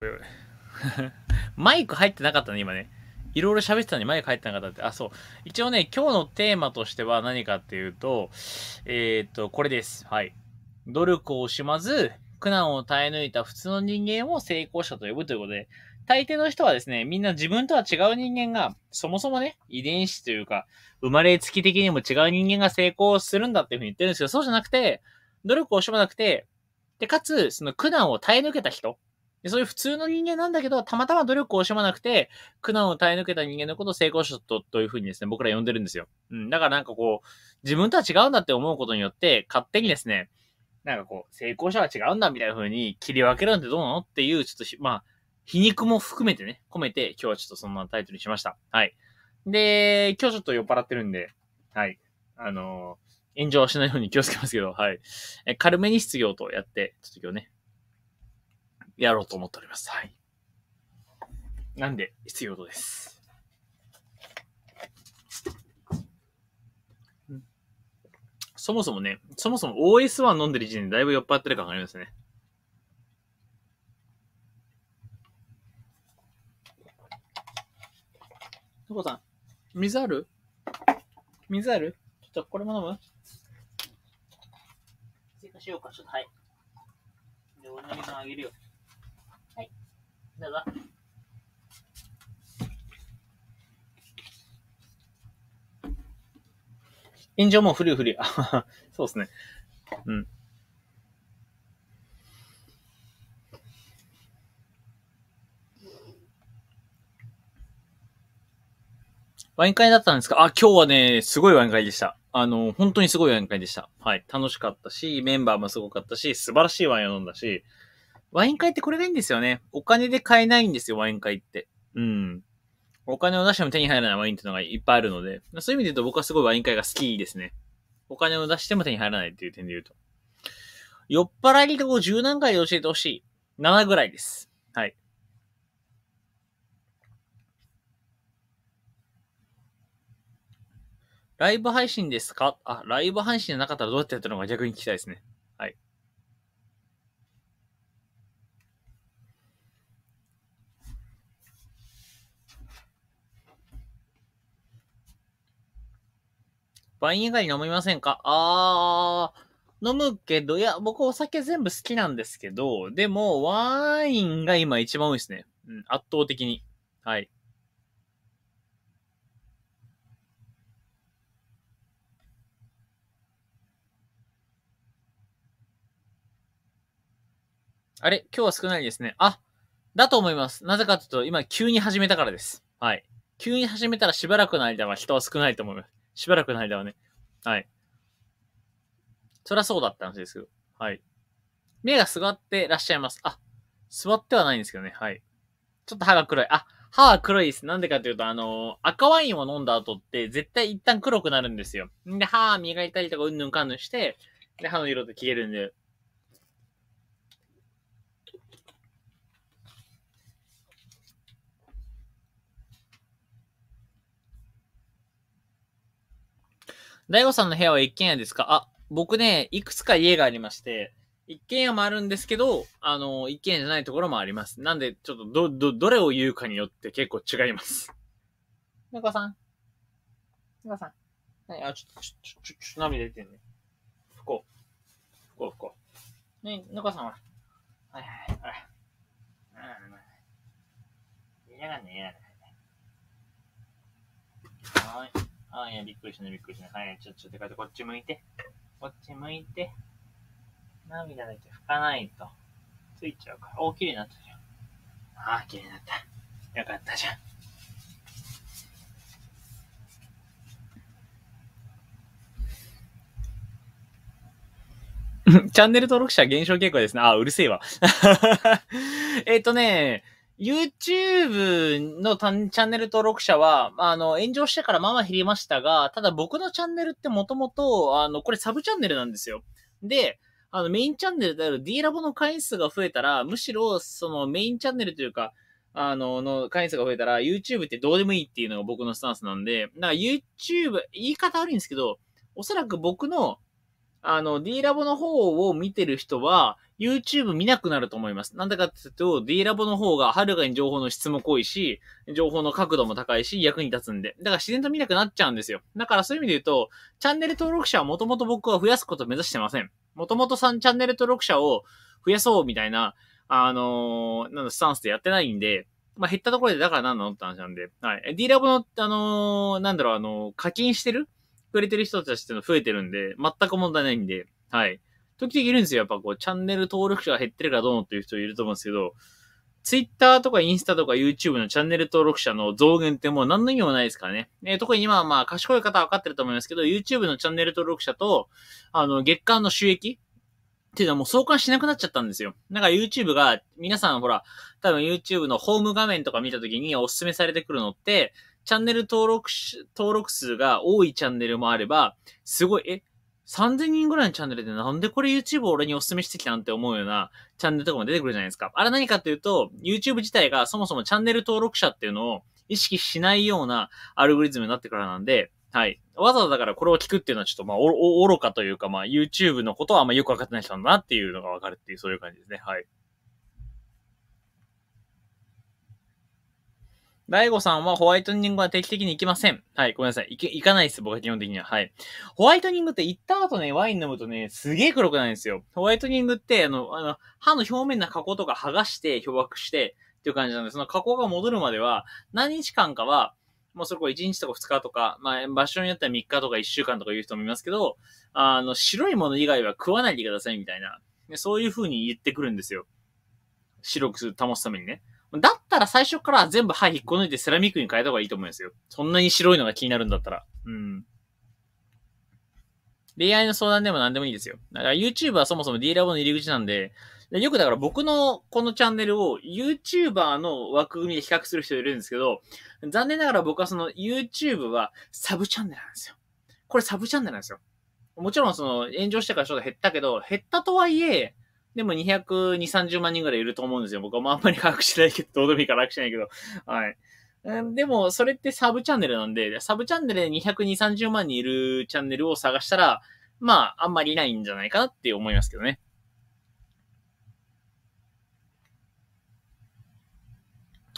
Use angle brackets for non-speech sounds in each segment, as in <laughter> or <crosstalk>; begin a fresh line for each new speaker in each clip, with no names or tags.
<laughs>
マイク入ってなかったね、今ね。いろいろ喋ってたのにマイク入ってなかったって。あ、そう。一応ね、今日のテーマとしては何かっていうと、えー、っと、これです。はい。努力を惜しまず、苦難を耐え抜いた普通の人間を成功者と呼ぶということで、大抵の人はですね、みんな自分とは違う人間が、そもそもね、遺伝子というか、生まれつき的にも違う人間が成功するんだっていうふうに言ってるんですけど、そうじゃなくて、努力を惜しまなくて、で、かつ、その苦難を耐え抜けた人で、そういう普通の人間なんだけど、たまたま努力を惜しまなくて、苦難を耐え抜けた人間のことを成功者とというふうにですね、僕ら呼んでるんですよ。うん。だからなんかこう、自分とは違うんだって思うことによって、勝手にですね、なんかこう、成功者は違うんだみたいな風に切り分けるなんてどうなのっていう、ちょっとまあ、皮肉も含めてね、込めて、今日はちょっとそんなタイトルにしました。はい。で、今日ちょっと酔っ払ってるんで、はい。あのー、炎上しないように気をつけますけど、はい。え軽めに失業とやって、ちょっと今日ね、やろうと思っております。はい。なんで、必要です。そもそもね、そもそも OS1 飲んでる時点でだいぶ酔っ払ってる感がありますね。とこさん、水ある水あるちょっとこれも飲む追
加しようか、ちょっとはい。で、俺の水あげるよ。だが、
炎上もふりふり。そうですね。うん。ワイン会だったんですかあ、今日はね、すごいワイン会でした。あの、本当にすごいワイン会でした。はい。楽しかったし、メンバーもすごかったし、素晴らしいワインを飲んだし、ワイン会ってこれがいいんですよね。お金で買えないんですよ、ワイン会って。うん。お金を出しても手に入らないワインっていうのがいっぱいあるので、そういう意味で言うと僕はすごいワイン会が好きですね。お金を出しても手に入らないっていう点で言うと。酔っ払いを10何回で教えてほしい。7ぐらいです。はい。ライブ配信ですかあ、ライブ配信じゃなかったらどうやってやったのか逆に聞きたいですね。ワイン以外飲みませんかあー、飲むけど、いや、僕お酒全部好きなんですけど、でも、ワインが今一番多いですね。うん、圧倒的に。はい。あれ今日は少ないですね。あ、だと思います。なぜかというと、今急に始めたからです。はい。急に始めたらしばらくの間は人は少ないと思います。しばらくの間はね。はい。そりゃそうだった話ですけど。はい。目が座ってらっしゃいます。あ、座ってはないんですけどね。はい。ちょっと歯が黒い。あ、歯は黒いです。なんでかというと、あのー、赤ワインを飲んだ後って、絶対一旦黒くなるんですよ。で、歯磨いたりとか、うんぬんかんぬんして、で、歯の色って消えるんで、大悟さんの部屋は一軒家ですかあ、僕ね、いくつか家がありまして、一軒家もあるんですけど、あの、一軒家じゃないところもあります。なんで、ちょっとど、ど、どれを言うかによって結構違います。猫さん。猫さん。はい、あ、ちょっと、ちょ、ちょ、ちょ、涙出てんね。不幸。不幸、
不幸。ね、猫さんは。
はいはいはい。嫌がんね、嫌がんね。はい。ああ、いや、びっくりしたい、びっくりしたい。はい、ちょ、ちょ、てかこっち向いて。こっち向いて。涙だけ拭かないと。ついちゃうから。お、綺麗になったじゃん。ああ、
綺麗になった。よかったじゃ
ん。<laughs> チャンネル登録者減少傾向ですね。あ、うるせえわ。<laughs> えっとね、YouTube のチャンネル登録者は、あの、炎上してからまあまあ減りましたが、ただ僕のチャンネルってもともと、あの、これサブチャンネルなんですよ。で、あの、メインチャンネルである D ラボの会員数が増えたら、むしろ、そのメインチャンネルというか、あの、の会員数が増えたら、YouTube ってどうでもいいっていうのが僕のスタンスなんで、だから YouTube、言い方悪いんですけど、おそらく僕のあの、D ラボの方を見てる人は、YouTube 見なくなると思います。なんだかって言うと、D ラボの方がはるかに情報の質も濃いし、情報の角度も高いし、役に立つんで。だから自然と見なくなっちゃうんですよ。だからそういう意味で言うと、チャンネル登録者はもともと僕は増やすことを目指してません。もともと3チャンネル登録者を増やそうみたいな、あのー、なんだ、スタンスでやってないんで、まあ、減ったところでだから何なのって話なんで、はい。D ラボの、あのー、なんだろう、あのー、課金してるくれてる人たちっての増えてるんで、全く問題ないんで、はい。時々いるんですよ。やっぱこう、チャンネル登録者が減ってるかどうのっていう人いると思うんですけど、Twitter とかインスタとか YouTube のチャンネル登録者の増減ってもう何の意味もないですからね。えー、特に今はまあ、賢い方は分かってると思いますけど、YouTube のチャンネル登録者と、あの、月間の収益っていうのはもう相関しなくなっちゃったんですよ。なんか YouTube が、皆さんほら、多分 YouTube のホーム画面とか見た時におすすめされてくるのって、チャンネル登録し、登録数が多いチャンネルもあれば、すごい、え、3000人ぐらいのチャンネルでなんでこれ YouTube を俺にお勧めしてきたんって思うようなチャンネルとかも出てくるじゃないですか。あれ何かっていうと、YouTube 自体がそもそもチャンネル登録者っていうのを意識しないようなアルゴリズムになってからなんで、はい。わざわざだからこれを聞くっていうのはちょっとまあお、お、愚かというかまあ YouTube のことはあんまよくわかってない人なんだなっていうのがわかるっていうそういう感じですね。はい。大悟さんはホワイトニングは定期的に行きません。はい、ごめんなさい。行け、行かないです、僕は基本的には。はい。ホワイトニングって行った後ね、ワイン飲むとね、すげえ黒くないんですよ。ホワイトニングって、あの、あの、歯の表面の加工とか剥がして漂白して、っていう感じなんで、その加工が戻るまでは、何日間かは、もうそれこう1日とか2日とか、まあ場所によっては3日とか1週間とか言う人もいますけど、あの、白いもの以外は食わないでくださいみたいな。そういう風に言ってくるんですよ。白く保つためにね。だったら最初から全部歯引っこ抜いてセラミックに変えた方がいいと思いますよ。そんなに白いのが気になるんだったら。うん。恋愛の相談でも何でもいいですよ。だから YouTube はそもそも D ラボの入り口なんで、よくだから僕のこのチャンネルを YouTuber の枠組みで比較する人いるんですけど、残念ながら僕はその YouTube はサブチャンネルなんですよ。これサブチャンネルなんですよ。もちろんその炎上してからちょっと減ったけど、減ったとはいえ、でも200、2、30万人ぐらいいると思うんですよ。僕はもああんまり把握しないけど、どうでもいいから把握しないけど。はい。でも、それってサブチャンネルなんで、サブチャンネルで200、2、30万人いるチャンネルを探したら、まあ、あんまりいないんじゃないかなって思いますけどね。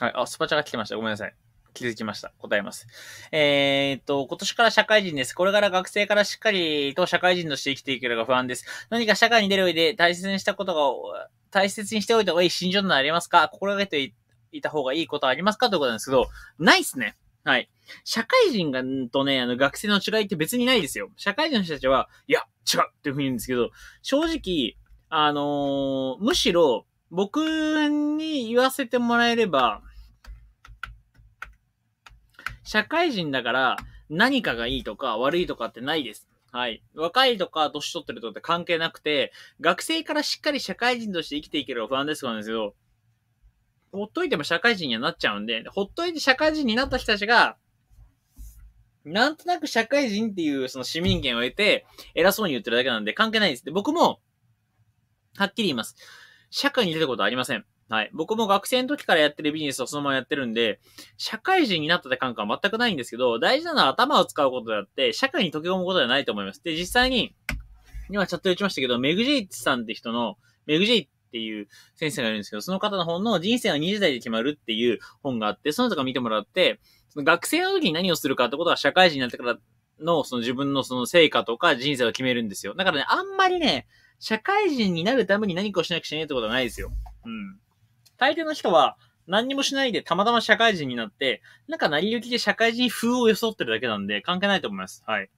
はい。あ、スパチャが来てました。ごめんなさい。気づきました。答えます。えー、っと、今年から社会人です。これから学生からしっかりと社会人として生きていけるか不安です。何か社会に出る上で大切にしたことが、大切にしておいた方がいい心情なのありますか心がけていた方がいいことありますかということなんですけど、ないっすね。はい。社会人が、んとね、あの、学生の違いって別にないですよ。社会人の人たちは、いや、違うっていうふうに言うんですけど、正直、あのー、むしろ、僕に言わせてもらえれば、社会人だから何かがいいとか悪いとかってないです。はい。若いとか年取ってるとって関係なくて、学生からしっかり社会人として生きていけるは不安ですなんですけど、ほっといても社会人にはなっちゃうんで、ほっといて社会人になった人たちが、なんとなく社会人っていうその市民権を得て、偉そうに言ってるだけなんで関係ないです。で、僕も、はっきり言います。社会に出たことありません。はい。僕も学生の時からやってるビジネスをそのままやってるんで、社会人になったって感覚は全くないんですけど、大事なのは頭を使うことであって、社会に溶け込むことではないと思います。で、実際に、今チャット打ちましたけど、メグジーイさんって人の、メグジーイっていう先生がいるんですけど、その方の本の人生は20代で決まるっていう本があって、その人が見てもらって、その学生の時に何をするかってことは社会人になってからの、その自分のその成果とか人生を決めるんですよ。だからね、あんまりね、社会人になるために何かをしなくちゃいけないってことはないですよ。うん。大抵の人は、何にもしないでたまたま社会人になって、なんか成り行きで社会人風を装ってるだけなんで、関係ないと思います。はい。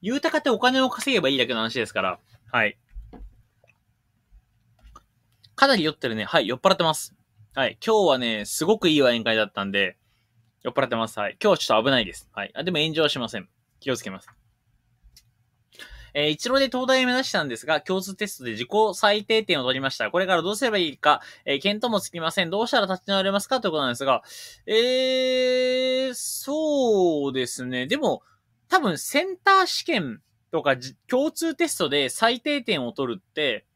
豊かってお金を稼げばいいだけの話ですから。はい。かなり酔ってるね。はい、酔っ払ってます。はい。今日はね、すごくいいワイン会だったんで、酔っ払ってます。はい。今日はちょっと危ないです。はい。あ、でも炎上はしません。気をつけます。えー、一路で東大を目指したんですが、共通テストで自己最低点を取りました。これからどうすればいいか、えー、検討もつきません。どうしたら立ち直れますかということなんですが、えー、そうですね。でも、多分センター試験とか共通テストで最低点を取るって、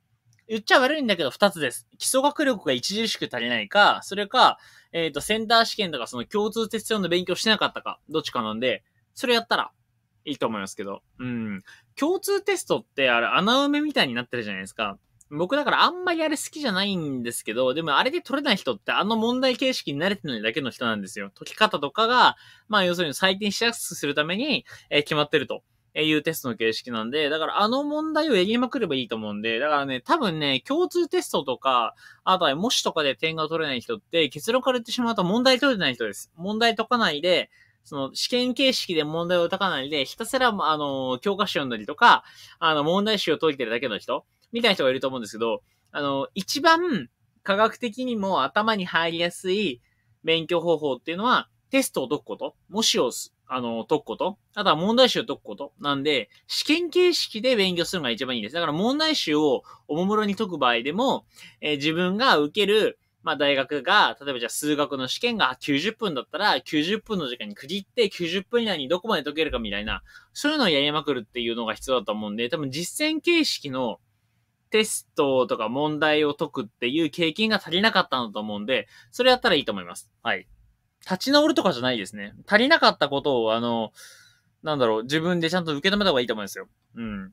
言っちゃ悪いんだけど、二つです。基礎学力が著しく足りないか、それか、えっ、ー、と、センター試験とかその共通テスト用の勉強してなかったか、どっちかなんで、それやったら、いいと思いますけど。うん。共通テストってあれ穴埋めみたいになってるじゃないですか。僕だからあんまりあれ好きじゃないんですけど、でもあれで取れない人ってあの問題形式に慣れてないだけの人なんですよ。解き方とかが、まあ要するに採点しやすくするために、えー、決まってると。いうテストの形式なんで、だからあの問題をやりまくればいいと思うんで、だからね、多分ね、共通テストとか、あとは模試とかで点が取れない人って結論から言ってしまうと問題取れてない人です。問題解かないで、その試験形式で問題を解かないで、ひたすら、あの、教科書読んだりとか、あの、問題集を解いてるだけの人みたいな人がいると思うんですけど、あの、一番科学的にも頭に入りやすい勉強方法っていうのは、テストを解くこと、模試を、あの、解くこと、あとは問題集を解くことなんで、試験形式で勉強するのが一番いいです。だから問題集をおもむろに解く場合でも、えー、自分が受ける、まあ大学が、例えばじゃあ数学の試験が90分だったら、90分の時間に区切って、90分以内にどこまで解けるかみたいな、そういうのをやりまくるっていうのが必要だと思うんで、多分実践形式のテストとか問題を解くっていう経験が足りなかったんだと思うんで、それやったらいいと思います。はい。立ち直るとかじゃないですね。足りなかったことを、あの、なんだろう、自分でちゃんと受け止めた方がいいと思うんですよ。うん。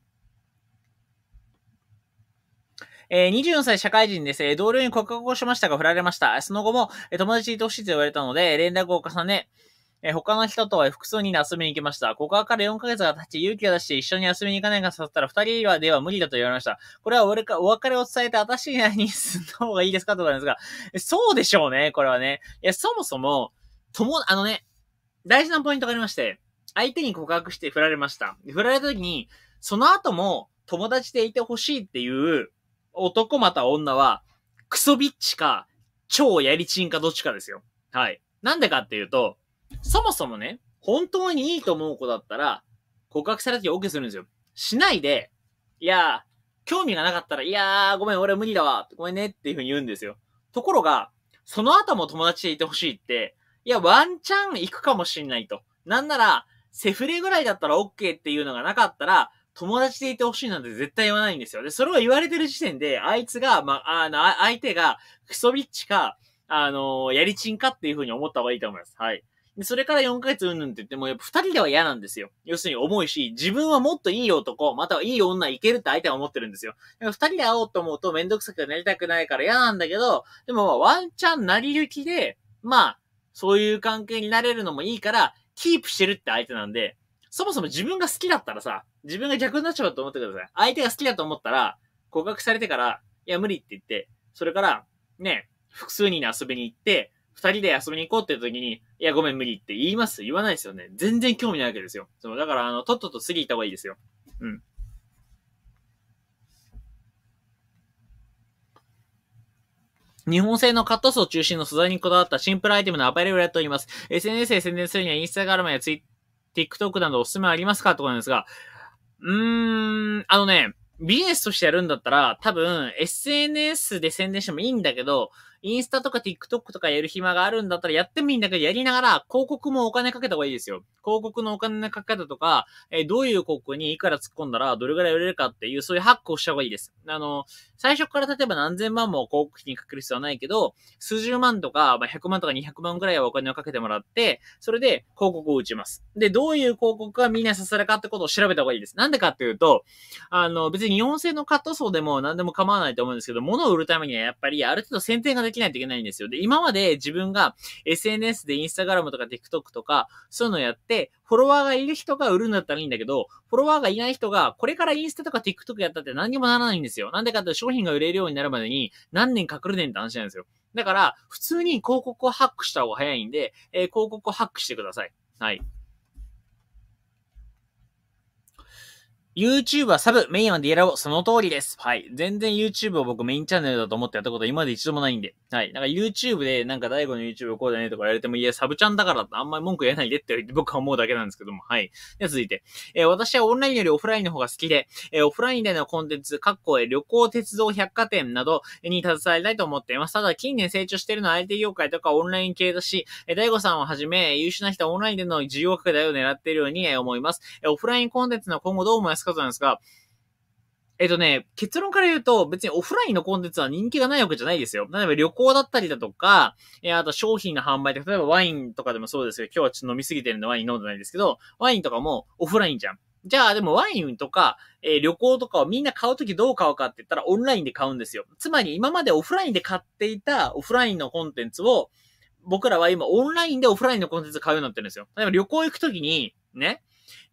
えー、24歳社会人です。え同僚に告白をしましたが振られました。その後も、え友達にいてほしいと言われたので、連絡を重ね、え他の人とは複数人で遊びに行きました。ここから4ヶ月が経ち、勇気を出して一緒に遊びに行かないか誘ったら、二人はでは無理だと言われました。これは俺か、お別れを伝えて新しい内に進んだ方がいいですかとかなんですが、そうでしょうね、これはね。いや、そもそも、とも、あのね、大事なポイントがありまして、相手に告白して振られました。振られた時に、その後も友達でいてほしいっていう男また女は、クソビッチか、超やりちんかどっちかですよ。はい。なんでかっていうと、そもそもね、本当にいいと思う子だったら、告白されたッ OK するんですよ。しないで、いやー、興味がなかったら、いやー、ごめん、俺無理だわ、ごめんねっていうふうに言うんですよ。ところが、その後も友達でいてほしいって、いや、ワンチャン行くかもしんないと。なんなら、セフレぐらいだったら OK っていうのがなかったら、友達でいてほしいなんて絶対言わないんですよ。で、それを言われてる時点で、あいつが、まあ、あの、相手が、クソビッチか、あの、やりちんかっていうふうに思った方がいいと思います。はい。で、それから4ヶ月うんぬんって言っても、やっぱ二人では嫌なんですよ。要するに重いし、自分はもっといい男、またはいい女いけるって相手は思ってるんですよ。二人で会おうと思うとめんどくさくなりたくないから嫌なんだけど、でもワンチャンなりゆきで、まあ、そういう関係になれるのもいいから、キープしてるって相手なんで、そもそも自分が好きだったらさ、自分が逆になっちゃうと思ってください。相手が好きだと思ったら、告白されてから、いや無理って言って、それから、ね、複数人で遊びに行って、二人で遊びに行こうって時に、いやごめん無理って言います言わないですよね。全然興味ないわけですよ。そう、だからあの、とっとと次行った方がいいですよ。うん。日本製のカット層中心の素材にこだわったシンプルアイテムのアパレルをやっております。SNS で宣伝するにはインスタグラムやツイッ TikTok などおすすめありますかってことなんですが、うーん、あのね、ビジネスとしてやるんだったら、多分、SNS で宣伝してもいいんだけど、インスタとか TikTok とかやる暇があるんだったらやってもいいんだけど、やりながら広告もお金かけた方がいいですよ。広告のお金のかけ方とか、えー、どういう広告にいくら突っ込んだらどれぐらい売れるかっていう、そういうハックをした方がいいです。あの、最初から例えば何千万も広告費にかける必要はないけど、数十万とか、まあ、100万とか200万ぐらいはお金をかけてもらって、それで広告を打ちます。で、どういう広告がみんな刺さるかってことを調べた方がいいです。なんでかっていうと、あの、別に日本製のカット層でも何でも構わないと思うんですけど、物を売るためにはやっぱりある程度宣伝ができきないといけないんですよ。で、今まで自分が SNS でインスタグラムとか TikTok とか、そういうのやって、フォロワーがいる人が売るんだったらいいんだけど、フォロワーがいない人が、これからインスタとか TikTok やったって何にもならないんですよ。なんでかって商品が売れるようになるまでに何年かくるねんって話なんですよ。だから、普通に広告をハックした方が早いんで、えー、広告をハックしてください。はい。YouTube はサブ、メインはディエラを、その通りです。はい。全然 YouTube を僕メインチャンネルだと思ってやったことは今まで一度もないんで。はい。なんか YouTube で、なんか大悟の YouTube こうだねとか言われても、いや、サブちゃんだからあんまり文句言えないでって僕は思うだけなんですけども。はい。では続いて。えー、私はオンラインよりオフラインの方が好きで、えー、オフラインでのコンテンツ、各校へ旅行、鉄道、百貨店などに携わりたいと思っています。ただ、近年成長しているのは IT 業界とかオンライン系だし、えー、大悟さんをはじめ、優秀な人はオンラインでの需要拡大を狙っているように思います。えー、オフラインコンテンツの今後どう思います安かんですが、えっとね、結論から言うと、別にオフラインのコンテンツは人気がないわけじゃないですよ。例えば旅行だったりだとか、えあと商品の販売で、例えばワインとかでもそうですけど、今日はちょっと飲みすぎてるんでワイン飲んでないですけど、ワインとかもオフラインじゃん。じゃあ、でもワインとか、えー、旅行とかをみんな買うときどう買うかって言ったらオンラインで買うんですよ。つまり今までオフラインで買っていたオフラインのコンテンツを、僕らは今オンラインでオフラインのコンテンツ買うようになってるんですよ。例えば旅行行くときに、ね、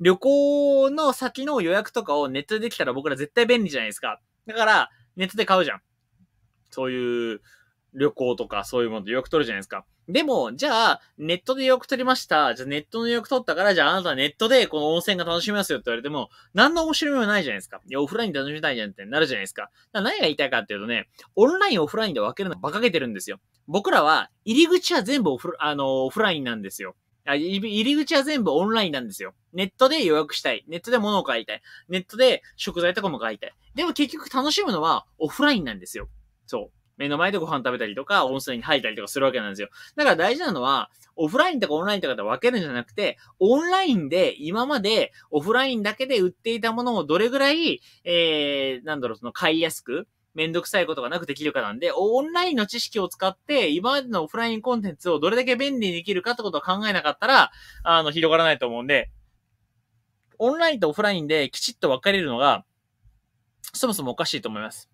旅行の先の予約とかをネットでできたら僕ら絶対便利じゃないですか。だから、ネットで買うじゃん。そういう旅行とかそういうもので予約取るじゃないですか。でも、じゃあ、ネットで予約取りました。じゃあ、ネットの予約取ったから、じゃあ、あなたはネットでこの温泉が楽しめますよって言われても、何の面白みもないじゃないですか。いや、オフライン楽しみたいじゃんってなるじゃないですか。だ何が言いたいかっていうとね、オンライン、オフラインで分けるの馬鹿げてるんですよ。僕らは、入り口は全部オフ、あの、オフラインなんですよ。あ、入り口は全部オンラインなんですよ。ネットで予約したい。ネットで物を買いたい。ネットで食材とかも買いたい。でも結局楽しむのはオフラインなんですよ。そう。目の前でご飯食べたりとか、温泉に入ったりとかするわけなんですよ。だから大事なのは、オフラインとかオンラインとかで分けるんじゃなくて、オンラインで今までオフラインだけで売っていたものをどれぐらい、えー、なんだろう、その買いやすく、めんどくさいことがなくできるかなんで、オンラインの知識を使って、今までのオフラインコンテンツをどれだけ便利にできるかってことを考えなかったら、あの、広がらないと思うんで、オンラインとオフラインできちっと分かれるのが、そもそもおかしいと思います。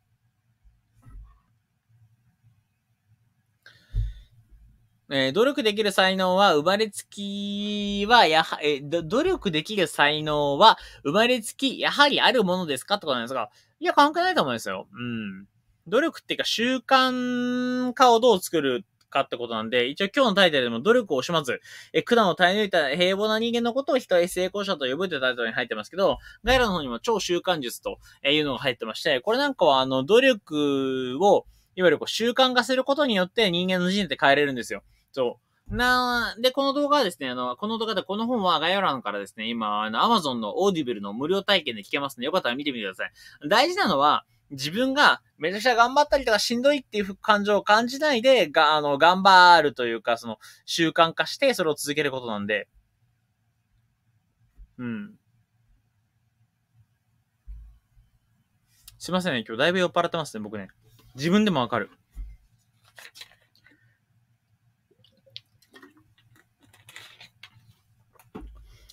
えー、努力できる才能は生まれつきは、やは、えー、努力できる才能は生まれつき、やはりあるものですかってことなんですが、いや、関係ないと思うんですよ。うん。努力っていうか習慣化をどう作るかってことなんで、一応今日のタイトルでも努力を惜しまず、え、苦難を耐え抜いた平凡な人間のことを人へ成功者と呼ぶってタイトルに入ってますけど、概要の方にも超習慣術というのが入ってまして、これなんかはあの、努力を、いわゆるこう習慣化することによって人間の人生って変えれるんですよ。そう。なで、この動画はですね、あの、この動画で、この本は概要欄からですね、今、あの、アマゾンのオーディブルの無料体験で聞けますので、よかったら見てみてください。大事なのは、自分がめちゃくちゃ頑張ったりとかしんどいっていう感情を感じないで、が、あの、頑張るというか、その、習慣化して、それを続けることなんで。うん。すいませんね。今日だいぶ酔っ払ってますね、僕ね。自分でもわかる。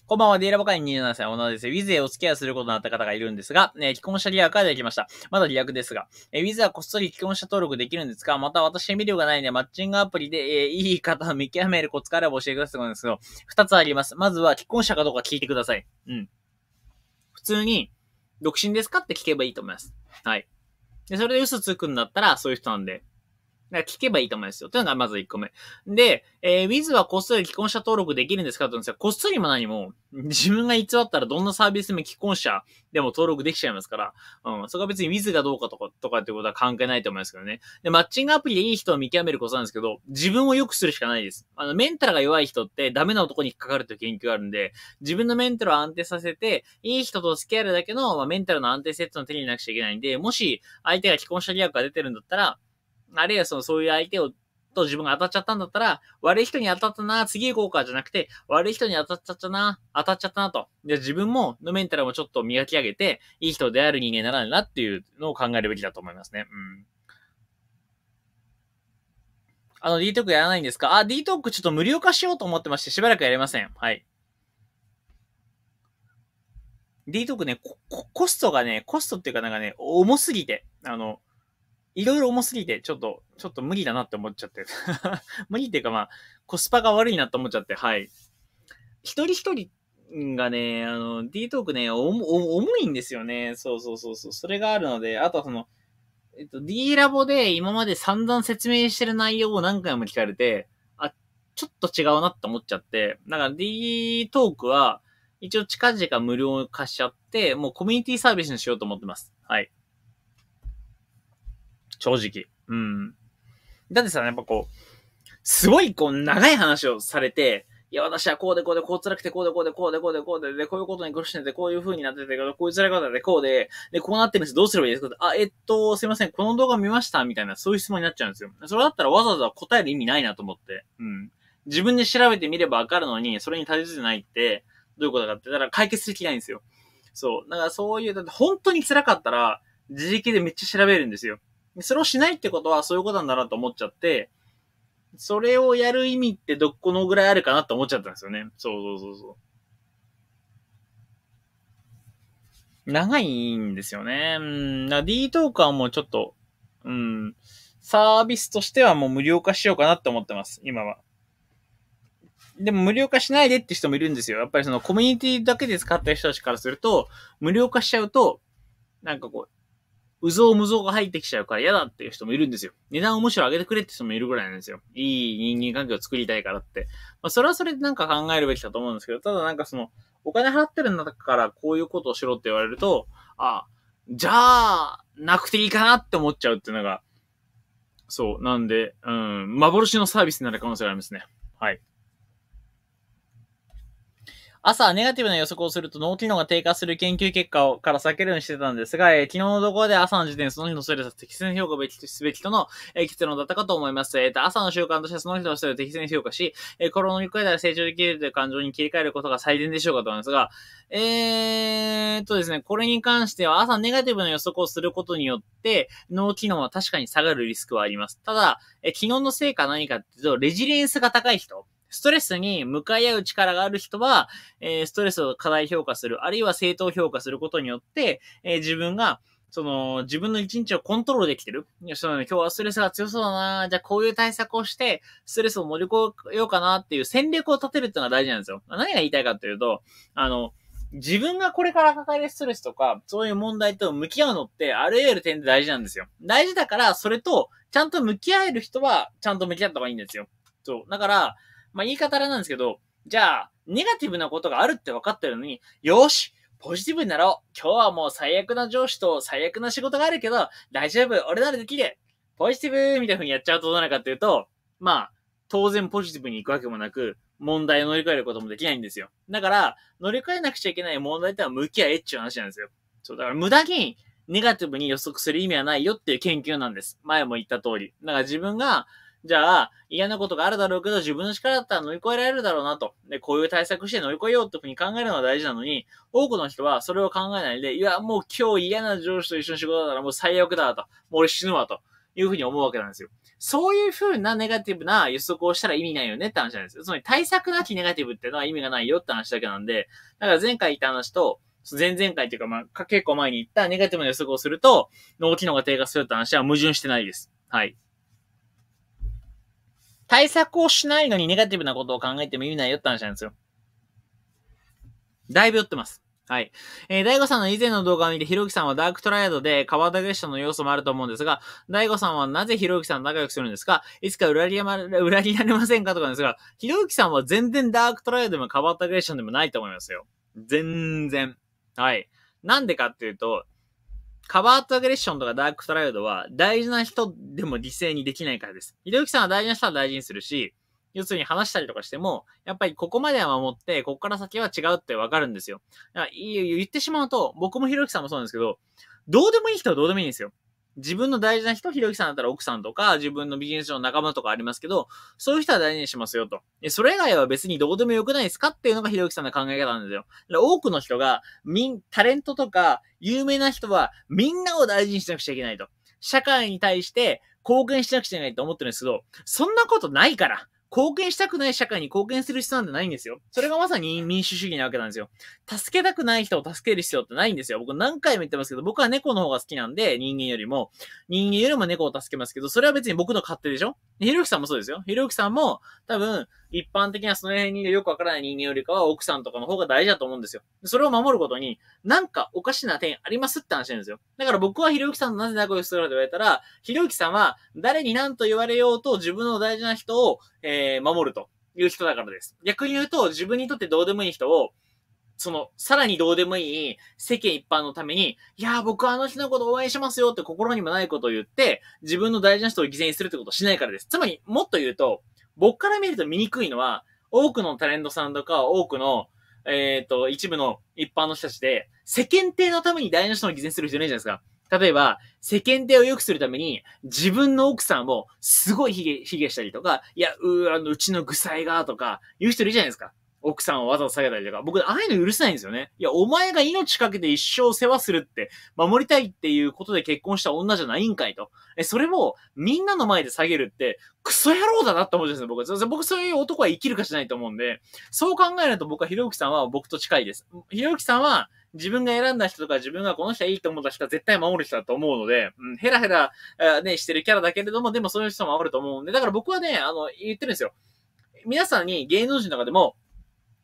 こんばんは、ディーラボカイン27歳、女です。ウィズへお付き合いすることになった方がいるんですが、えー、既婚者リアからできました。まだ利アですが、えー、ウィズはこっそり既婚者登録できるんですかまた私に魅力がないんで、マッチングアプリで、えー、いい方を見極めるコツから教えてくださいんですけど、二つあります。まずは、既婚者かどうか聞いてください。うん。普通に、独身ですかって聞けばいいと思います。はい。で、それで嘘つくんだったら、そういう人なんで。だから聞けばいいと思いますよ。というのがまず1個目。で、えー、Wiz はこっそり既婚者登録できるんですかと言うんですよ。こっそりも何も、自分が偽ったらどんなサービスでも既婚者でも登録できちゃいますから、うん、そこは別に Wiz がどうかとか、とかってことは関係ないと思いますけどね。で、マッチングアプリでいい人を見極めることなんですけど、自分を良くするしかないです。あの、メンタルが弱い人ってダメな男に引っかかるという研究があるんで、自分のメンタルを安定させて、いい人と付き合えるだけの、まあ、メンタルの安定セットの手になくちゃいけないんで、もし相手が既婚者疑惑が出てるんだったら、あるいはその、そういう相手を、と自分が当たっちゃったんだったら、悪い人に当たったな、次行こうか、じゃなくて、悪い人に当たっちゃったな、当たっちゃったなと。で、自分も、のメンタルもちょっと磨き上げて、いい人である人間ならないなっていうのを考えるべきだと思いますね。うん。あの、D トークやらないんですかあ、D トークちょっと無料化しようと思ってまして、しばらくやれません。はい。D トークね、コストがね、コストっていうかなんかね、重すぎて、あの、いろいろ重すぎて、ちょっと、ちょっと無理だなって思っちゃって。<laughs> 無理っていうかまあ、コスパが悪いなって思っちゃって、はい。一人一人がね、あの、D トークね、重いんですよね。そうそうそうそう。それがあるので、あとはその、えっと、D ラボで今まで散々説明してる内容を何回も聞かれて、あ、ちょっと違うなって思っちゃって、だから D トークは、一応近々無料化しちゃって、もうコミュニティサービスにしようと思ってます。はい。正直。うん。だってさ、やっぱこう、すごいこう、長い話をされて、いや、私はこうでこうでこう辛くてこうでこうでこうでこうでこうで、で、こういうことに苦しんでて、こういう風になってて、こういう辛いことでこうで、で、こうなってるんです。どうすればいいですかあ、えっと、すいません、この動画見ましたみたいな、そういう質問になっちゃうんですよ。それだったらわざわざ答える意味ないなと思って。うん。自分で調べてみればわかるのに、それにたどりてないって、どういうことかって言ったら解決できないんですよ。そう。だからそういう、だって本当に辛かったら、自力でめっちゃ調べるんですよ。それをしないってことはそういうことなんだなと思っちゃって、それをやる意味ってどこのぐらいあるかなと思っちゃったんですよね。そうそうそうそう。長いんですよね。うん。D トークはもうちょっと、うん。サービスとしてはもう無料化しようかなって思ってます。今は。でも無料化しないでって人もいるんですよ。やっぱりそのコミュニティだけで使った人たちからすると、無料化しちゃうと、なんかこう、うぞうむぞうが入ってきちゃうから嫌だっていう人もいるんですよ。値段をむしろ上げてくれって人もいるぐらいなんですよ。いい人間関係を作りたいからって。まあ、それはそれでなんか考えるべきだと思うんですけど、ただなんかその、お金払ってるんだからこういうことをしろって言われると、あ、じゃあ、なくていいかなって思っちゃうっていうのが、そう。なんで、うん、幻のサービスになる可能性がありますね。はい。朝、ネガティブな予測をすると脳機能が低下する研究結果をから避けるようにしてたんですが、えー、昨日のところで朝の時点その日のストレスは適切に評価すべきとの、えー、結論だったかと思います。えー、朝の習慣としてその日のストレスを適切に評価し、えー、これを乗り越えたら成長できるという感情に切り替えることが最善でしょうかと思いますが、えーとですね、これに関しては朝ネガティブな予測をすることによって、脳機能は確かに下がるリスクはあります。ただ、えー、昨日の成果何かっていうと、レジリエンスが高い人。ストレスに向かい合う力がある人は、えー、ストレスを過大評価する、あるいは正当評価することによって、えー、自分が、その、自分の一日をコントロールできてる。その、今日はストレスが強そうだなじゃあこういう対策をして、ストレスを乗り越えようかなっていう戦略を立てるっていうのが大事なんですよ。何が言いたいかっていうと、あの、自分がこれから抱えるストレスとか、そういう問題と向き合うのって、あらゆる点で大事なんですよ。大事だから、それと、ちゃんと向き合える人は、ちゃんと向き合った方がいいんですよ。そう。だから、まあ、言い方あれなんですけど、じゃあ、ネガティブなことがあるって分かってるのに、よしポジティブになろう今日はもう最悪な上司と最悪な仕事があるけど、大丈夫俺ならできるポジティブみたいな風にやっちゃうとどうなるかっていうと、まあ、当然ポジティブに行くわけもなく、問題を乗り越えることもできないんですよ。だから、乗り越えなくちゃいけない問題とは向き合えっちゅう話なんですよ。そう、だから無駄にネガティブに予測する意味はないよっていう研究なんです。前も言った通り。だから自分がじゃあ、嫌なことがあるだろうけど、自分の力だったら乗り越えられるだろうなと。で、こういう対策して乗り越えようってふうに考えるのは大事なのに、多くの人はそれを考えないで、いや、もう今日嫌な上司と一緒に仕事だったらもう最悪だと。もう俺死ぬわと。いうふうに思うわけなんですよ。そういうふうなネガティブな予測をしたら意味ないよねって話なんですよ。つまり対策なきネガティブってのは意味がないよって話だけなんで、だから前回言った話と、前々回っていうか、まあ、結構前に言ったネガティブな予測をすると、脳機能が低下するって話は矛盾してないです。はい。対策をしないのにネガティブなことを考えても意味ないよって話なんですよ。だいぶ酔ってます。はい。えー、大悟さんの以前の動画を見て、ひろゆきさんはダークトライアドで川田ゲストの要素もあると思うんですが、大悟さんはなぜひろゆきさん仲良くするんですかいつか裏切ら、裏切られませんかとかですが、ひろゆきさんは全然ダークトライアドでも川田ゲストでもないと思いますよ。全然。はい。なんでかっていうと、カバートアグレッションとかダークトライドは大事な人でも犠牲にできないからです。ひろゆきさんは大事な人は大事にするし、要するに話したりとかしても、やっぱりここまでは守って、ここから先は違うってわかるんですよ。言ってしまうと、僕もひろゆきさんもそうなんですけど、どうでもいい人はどうでもいいんですよ。自分の大事な人、ひろゆきさんだったら奥さんとか、自分のビジネスの仲間とかありますけど、そういう人は大事にしますよと。それ以外は別にどこでもよくないですかっていうのがひろゆきさんの考え方なんですよ。多くの人が、みん、タレントとか、有名な人は、みんなを大事にしなくちゃいけないと。社会に対して貢献しなくちゃいけないと思ってるんですけど、そんなことないから。貢献したくない社会に貢献する必要なんてないんですよ。それがまさに民主主義なわけなんですよ。助けたくない人を助ける必要ってないんですよ。僕何回も言ってますけど、僕は猫の方が好きなんで、人間よりも、人間よりも猫を助けますけど、それは別に僕の勝手でしょひろゆきさんもそうですよ。ひろゆきさんも、多分、一般的にはその辺によくわからない人間よりかは奥さんとかの方が大事だと思うんですよ。それを守ることに、なんかおかしな点ありますって話なんですよ。だから僕はひろゆきさんとなぜ仲良くするかと言われたら、ひろゆきさんは誰に何と言われようと自分の大事な人を、えー、守るという人だからです。逆に言うと、自分にとってどうでもいい人を、その、さらにどうでもいい世間一般のために、いやー僕はあの人のこと応援しますよって心にもないことを言って、自分の大事な人を犠牲にするってことをしないからです。つまり、もっと言うと、僕から見ると見にくいのは、多くのタレントさんとか、多くの、えっ、ー、と、一部の一般の人たちで、世間体のために大な人を偽善する人いないじゃないですか。例えば、世間体を良くするために、自分の奥さんをすごいヒゲ、ヒゲしたりとか、いや、うー、あの、うちの具材が、とか、言う人いるじゃないですか。奥さんをわざわざ下げたりとか、僕、ああいうの許せないんですよね。いや、お前が命かけて一生世話するって、守りたいっていうことで結婚した女じゃないんかいと。え、それをみんなの前で下げるって、クソ野郎だなって思うじゃうんですよ、僕。僕、そういう男は生きるかしないと思うんで、そう考えると僕はひろゆきさんは僕と近いです。ひろゆきさんは、自分が選んだ人とか自分がこの人はいいと思った人は絶対守る人だと思うので、うん、ヘラヘラ、えー、ね、してるキャラだけれども、でもそういう人も守ると思うんで、だから僕はね、あの、言ってるんですよ。皆さんに芸能人の中でも、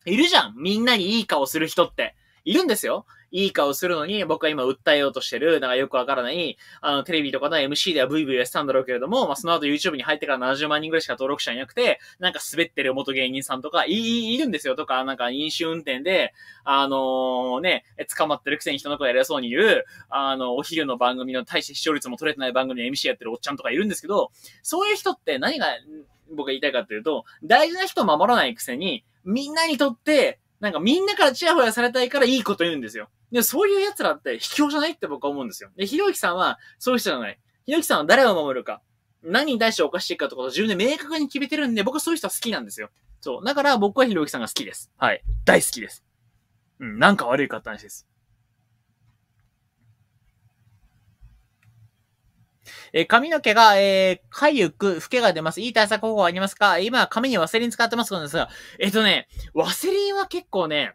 いるじゃん。みんなにいい顔する人って。いるんですよ。いい顔するのに、僕は今訴えようとしてる、なんかよくわからない、あの、テレビとかの MC ではブイブイやってたんだろうけれども、まあ、その後 YouTube に入ってから70万人ぐらいしか登録者いなくて、なんか滑ってる元芸人さんとか、い、いるんですよ、とか、なんか飲酒運転で、あのー、ね、捕まってるくせに人の声れそうに言う、あの、お昼の番組の大して視聴率も取れてない番組の MC やってるおっちゃんとかいるんですけど、そういう人って何が、僕が言いたいかっていうと、大事な人を守らないくせに、みんなにとって、なんかみんなからチヤホヤされたいからいいこと言うんですよ。で、そういう奴らって卑怯じゃないって僕は思うんですよ。で、ひろゆきさんはそういう人じゃない。ひろゆきさんは誰を守るか、何に対しておかしいかってことを自分で明確に決めてるんで、僕はそういう人は好きなんですよ。そう。だから僕はひろゆきさんが好きです。はい。大好きです。うん、なんか悪いかって話です。えー、髪の毛が、えー、かゆく、ふけが出ます。いい対策方法ありますか今、髪にワセリン使ってますが、えっとね、ワセリンは結構ね、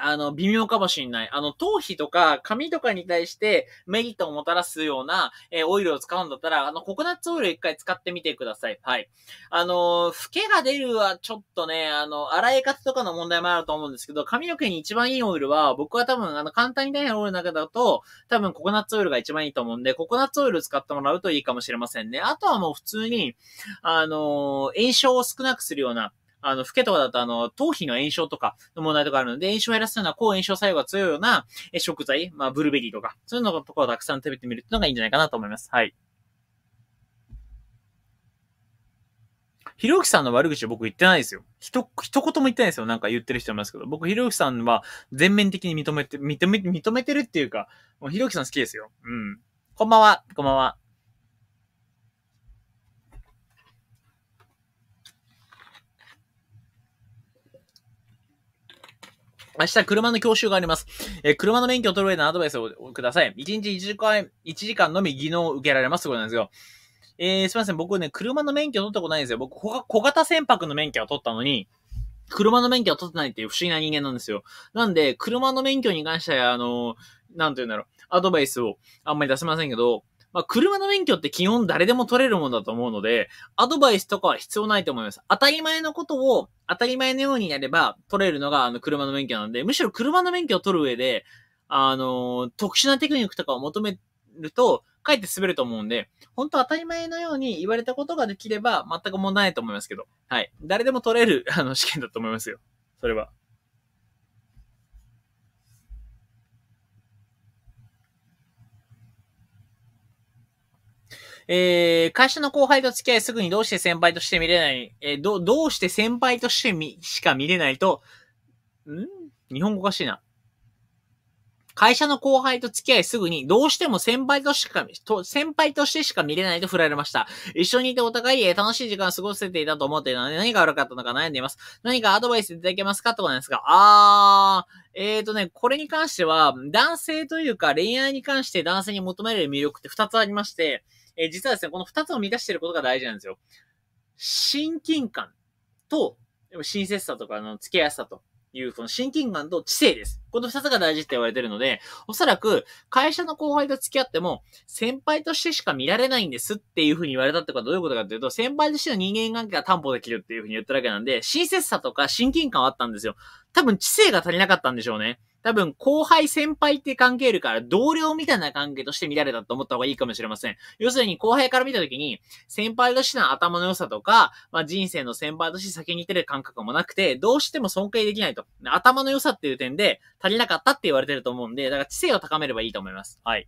あの、微妙かもしんない。あの、頭皮とか髪とかに対してメリットをもたらすような、えー、オイルを使うんだったら、あの、ココナッツオイル一回使ってみてください。はい。あの、フケが出るはちょっとね、あの、洗い方とかの問題もあると思うんですけど、髪の毛に一番いいオイルは、僕は多分、あの、簡単に出ないオイルの中だと、多分ココナッツオイルが一番いいと思うんで、ココナッツオイル使ってもらうといいかもしれませんね。あとはもう普通に、あの、炎症を少なくするような、あの、フケとかだと、あの、頭皮の炎症とかの問題とかあるので、炎症を減らすような抗炎症作用が強いような食材、まあ、ブルーベリーとか、そういうのところをたくさん食べてみるっていうのがいいんじゃないかなと思います。はい。ひろゆきさんの悪口僕言ってないですよ。ひと、一言も言ってないですよ。なんか言ってる人いますけど。僕、ひろゆきさんは全面的に認めて、認め、認めてるっていうか、もうひろゆきさん好きですよ。うん。こんばんは、こんばんは。明日、車の教習があります。えー、車の免許を取る上でのアドバイスをください。1日1時間、1時間のみ技能を受けられます。ということなんですよ。えー、すいません。僕ね、車の免許取ったことないんですよ。僕、小型船舶の免許を取ったのに、車の免許を取ってないっていう不思議な人間なんですよ。なんで、車の免許に関しては、あのー、なんて言うんだろう、アドバイスをあんまり出せませんけど、まあ、車の免許って基本誰でも取れるものだと思うので、アドバイスとかは必要ないと思います。当たり前のことを当たり前のようにやれば取れるのがあの車の免許なので、むしろ車の免許を取る上で、あのー、特殊なテクニックとかを求めると、かえって滑ると思うんで、本当当たり前のように言われたことができれば全く問題ないと思いますけど、はい。誰でも取れる、あの、試験だと思いますよ。それは。えー、会社の後輩と付き合いすぐにどうして先輩として見れない、えー、ど、どうして先輩としてみ、しか見れないと、ん日本語おかしいな。会社の後輩と付き合いすぐに、どうしても先輩としか、と、先輩としてしか見れないと振られました。一緒にいてお互い楽しい時間を過ごせていたと思っているので、何が悪かったのか悩んでいます。何かアドバイスいただけますかってことなんですが、あー、えーとね、これに関しては、男性というか恋愛に関して男性に求める魅力って2つありまして、えー、実はですね、この2つを満たしていることが大事なんですよ。親近感と、親切さとかの付き合いやすさという、この親近感と知性です。この2つが大事って言われてるので、おそらく会社の後輩と付き合っても、先輩としてしか見られないんですっていうふうに言われたってことはどういうことかっていうと、先輩としての人間関係が担保できるっていうふうに言ったわけなんで、親切さとか親近感はあったんですよ。多分知性が足りなかったんでしょうね。多分後輩先輩って関係るから同僚みたいな関係として見られたと思った方がいいかもしれません。要するに後輩から見たときに、先輩としての頭の良さとか、まあ、人生の先輩として先に行ってる感覚もなくて、どうしても尊敬できないと。頭の良さっていう点で足りなかったって言われてると思うんで、だから知性を高めればいいと思います。はい。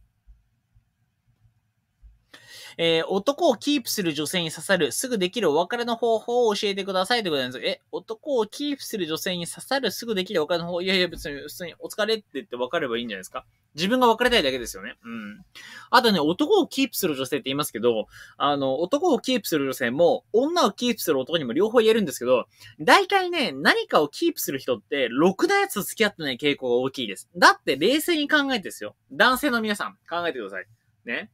えー、男をキープする女性に刺さる、すぐできるお別れの方法を教えてくださいということなんですえ、男をキープする女性に刺さる、すぐできるお別れの方法、いやいや別に、普通にお疲れって言って分かればいいんじゃないですか自分が別れたいだけですよね。うん。あとね、男をキープする女性って言いますけど、あの、男をキープする女性も、女をキープする男にも両方言えるんですけど、大体ね、何かをキープする人って、ろくなやつと付き合ってない傾向が大きいです。だって冷静に考えてですよ。男性の皆さん、考えてください。ね。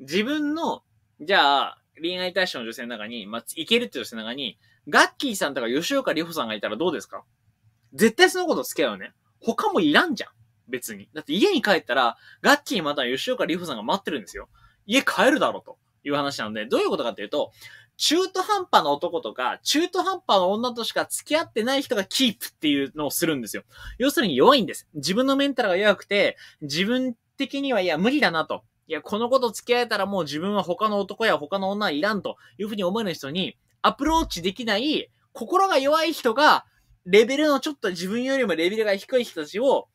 自分の、じゃあ、恋愛対象の女性の中に、まあ、いけるって女性の中に、ガッキーさんとか吉岡里帆さんがいたらどうですか絶対そのこと好きだよね。他もいらんじゃん。別に。だって家に帰ったら、ガッキーまたは吉岡里帆さんが待ってるんですよ。家帰るだろうという話なんで、どういうことかっていうと、中途半端な男とか、中途半端な女としか付き合ってない人がキープっていうのをするんですよ。要するに弱いんです。自分のメンタルが弱くて、自分的には、いや、無理だなと。いや、この子と付き合えたらもう自分は他の男や他の女はいらんというふうに思える人に、アプローチできない、心が弱い人が、レベルのちょっと自分よりもレベルが低い人たちを、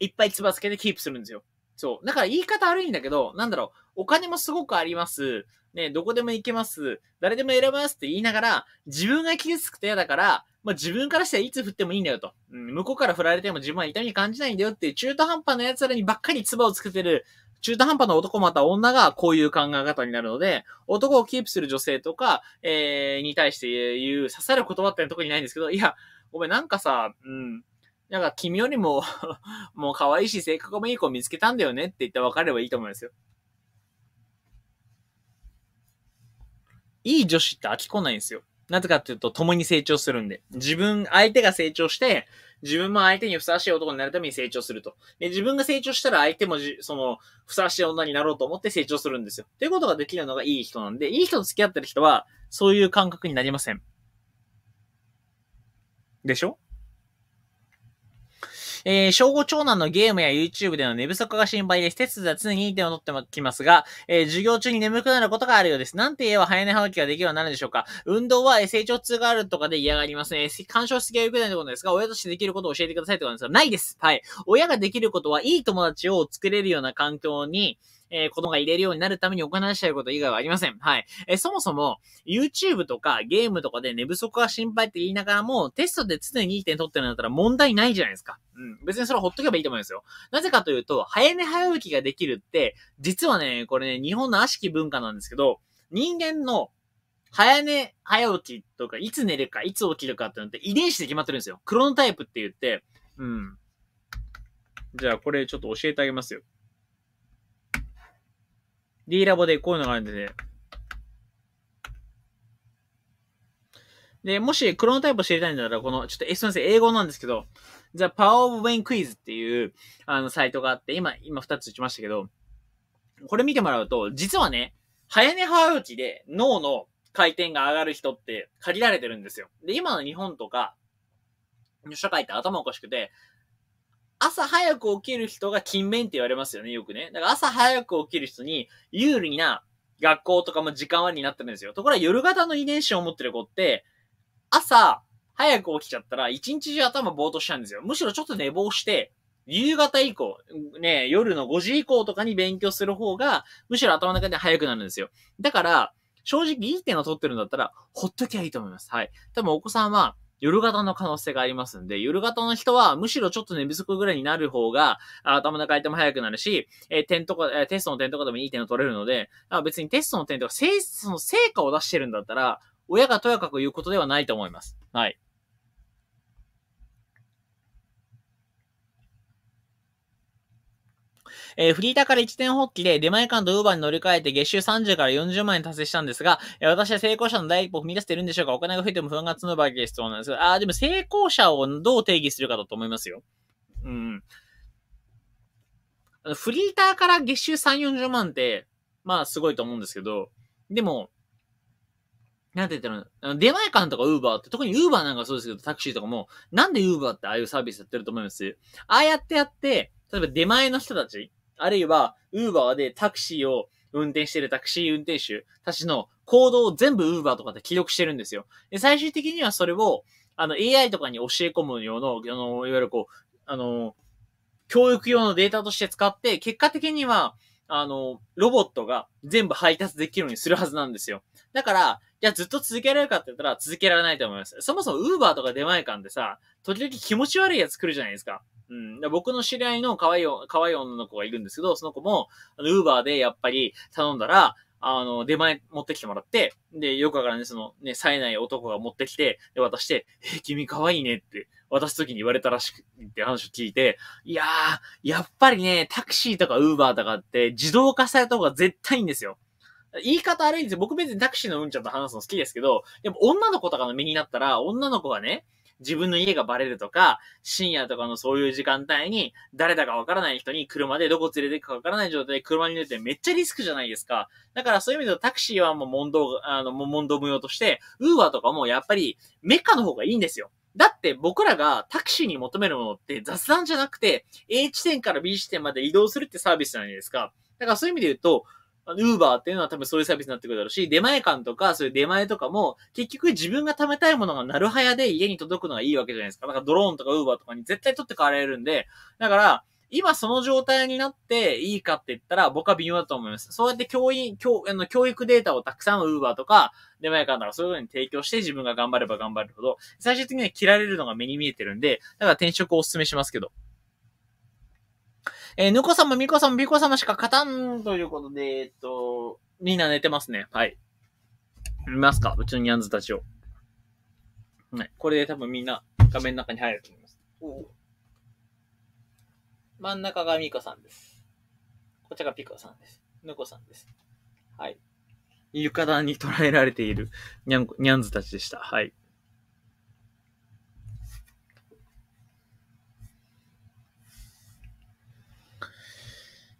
いっぱいつばつけてキープするんですよ。そう。だから言い方悪いんだけど、なんだろう、お金もすごくあります。ね、どこでも行けます。誰でも選べますって言いながら、自分が傷つくと嫌だから、まあ、自分からしてはいつ振ってもいいんだよと。うん、向こうから振られても自分は痛み感じないんだよっていう中途半端な奴らにばっかり唾をつけてる中途半端な男また女がこういう考え方になるので、男をキープする女性とか、えー、に対して言う刺さる言葉って特にないんですけど、いや、ごめん、なんかさ、うん、なんか君よりも <laughs> もう可愛いし、性格もいい子を見つけたんだよねって言って分かればいいと思うんですよ。いい女子って飽きこないんですよ。なぜかっていうと、共に成長するんで。自分、相手が成長して、自分も相手にふさわしい男になるために成長すると。で、自分が成長したら相手もじ、その、ふさわしい女になろうと思って成長するんですよ。ということができるのがいい人なんで、いい人と付き合ってる人は、そういう感覚になりません。でしょえー、正午長男のゲームや YouTube での寝不足が心配です。テストでは常にい点を取ってきますが、えー、授業中に眠くなることがあるようです。なんて言えば早寝早起きができるようになるでしょうか運動は、成長痛があるとかで嫌がりますね。干渉しすぎは良くないとことですが、親としてできることを教えてくださいってことなんですが、ないです。はい。親ができることは、いい友達を作れるような環境に、えー、子供が入れるようになるためにお金したいこと以外はありません。はい。えー、そもそも、YouTube とかゲームとかで寝不足は心配って言いながらも、テストで常にいい点取ってるんだったら問題ないじゃないですか。うん。別にそれはほっとけばいいと思いますよ。なぜかというと、早寝早起きができるって、実はね、これね、日本の悪しき文化なんですけど、人間の早寝、早起きとか、いつ寝るか、いつ起きるかってのって遺伝子で決まってるんですよ。クロノタイプって言って、うん。じゃあ、これちょっと教えてあげますよ。D ラボでこういうのがあるんで、ね、で、もしクロノタイプを知りたいんだったら、この、ちょっと、え、すみません、英語なんですけど、The Power of w a y n Quiz っていう、あの、サイトがあって、今、今2つ打ちましたけど、これ見てもらうと、実はね、早寝早起きで脳の回転が上がる人って限られてるんですよ。で、今の日本とか、社会って頭おかしくて、朝早く起きる人が勤勉って言われますよね、よくね。だから朝早く起きる人に有利な学校とかも時間はになってるんですよ。ところが夜型の遺伝子を持ってる子って、朝早く起きちゃったら一日中頭ぼーっとしちゃうんですよ。むしろちょっと寝坊して、夕方以降、ね、夜の5時以降とかに勉強する方が、むしろ頭の中で早くなるんですよ。だから、正直いい点を取ってるんだったら、ほっときゃいいと思います。はい。多分お子さんは、夜型の可能性がありますんで、夜型の人はむしろちょっと寝不足ぐらいになる方が、頭の回転も早くなるし、えー、点とか、えテストの点とかでもいい点を取れるので、別にテストの点とか、その成果を出してるんだったら、親がとやかく言うことではないと思います。はい。えー、フリーターから一点発起で出前館とウーバーに乗り換えて月収30から40万円達成したんですが、えー、私は成功者の第一歩を踏み出してるんでしょうかお金が増えても不安が募るわけですそうなんですが、あでも成功者をどう定義するかだと思いますよ。うん。フリーターから月収3、40万って、まあすごいと思うんですけど、でも、なんて言ったら、出前館とかウーバーって、特にウーバーなんかそうですけど、タクシーとかも、なんでウーバーってああいうサービスやってると思いますああやってやって、例えば出前の人たち、あるいは、ウーバーでタクシーを運転してるタクシー運転手たちの行動を全部ウーバーとかで記録してるんですよ。で最終的にはそれを、あの、AI とかに教え込むようの、あの、いわゆるこう、あの、教育用のデータとして使って、結果的には、あの、ロボットが全部配達できるようにするはずなんですよ。だから、じゃあずっと続けられるかって言ったら続けられないと思います。そもそも Uber とか出前館でさ、時々気持ち悪いやつ来るじゃないですか。うん、僕の知り合いの可愛い、可愛い女の子がいるんですけど、その子も、あの、ウーバーでやっぱり頼んだら、あの、出前持ってきてもらって、で、よくわからね、その、ね、冴えない男が持ってきて、で、渡して、え、君可愛いねって、渡す時に言われたらしくって話を聞いて、いやー、やっぱりね、タクシーとかウーバーとかって自動化された方が絶対いいんですよ。言い方悪いんですよ。僕別にタクシーのうんちゃんと話すの好きですけど、でも女の子とかの身になったら、女の子がね、自分の家がバレるとか、深夜とかのそういう時間帯に、誰だかわからない人に車でどこ連れていくかわからない状態で車に乗ってめっちゃリスクじゃないですか。だからそういう意味でタクシーはもう問答、あの、もう問答無用として、ウーバーとかもやっぱりメカの方がいいんですよ。だって僕らがタクシーに求めるものって雑談じゃなくて、A 地点から B 地点まで移動するってサービスじゃないですか。だからそういう意味で言うと、ウーバーっていうのは多分そういうサービスになってくるだろうし、出前館とか、そういう出前とかも、結局自分が貯めたいものがなるはやで家に届くのがいいわけじゃないですか。だからドローンとかウーバーとかに絶対取って代われるんで、だから、今その状態になっていいかって言ったら僕は微妙だと思います。そうやって教員、教あの教育データをたくさんウーバーとか出前館とかそういうのに提供して自分が頑張れば頑張るほど、最終的には切られるのが目に見えてるんで、だから転職をお勧めしますけど。えー、ぬこさんもみこさんもびこさもしか勝たんということで、えっと、みんな寝てますね。はい。見ますかうちのニャンズたちを。はい。これで多分みんな画面の中に入ると思います。お真ん中がみこさんです。こちらがピコさんです。ぬこさんです。はい。床段に捉えられているニャン、ニャンズたちでした。はい。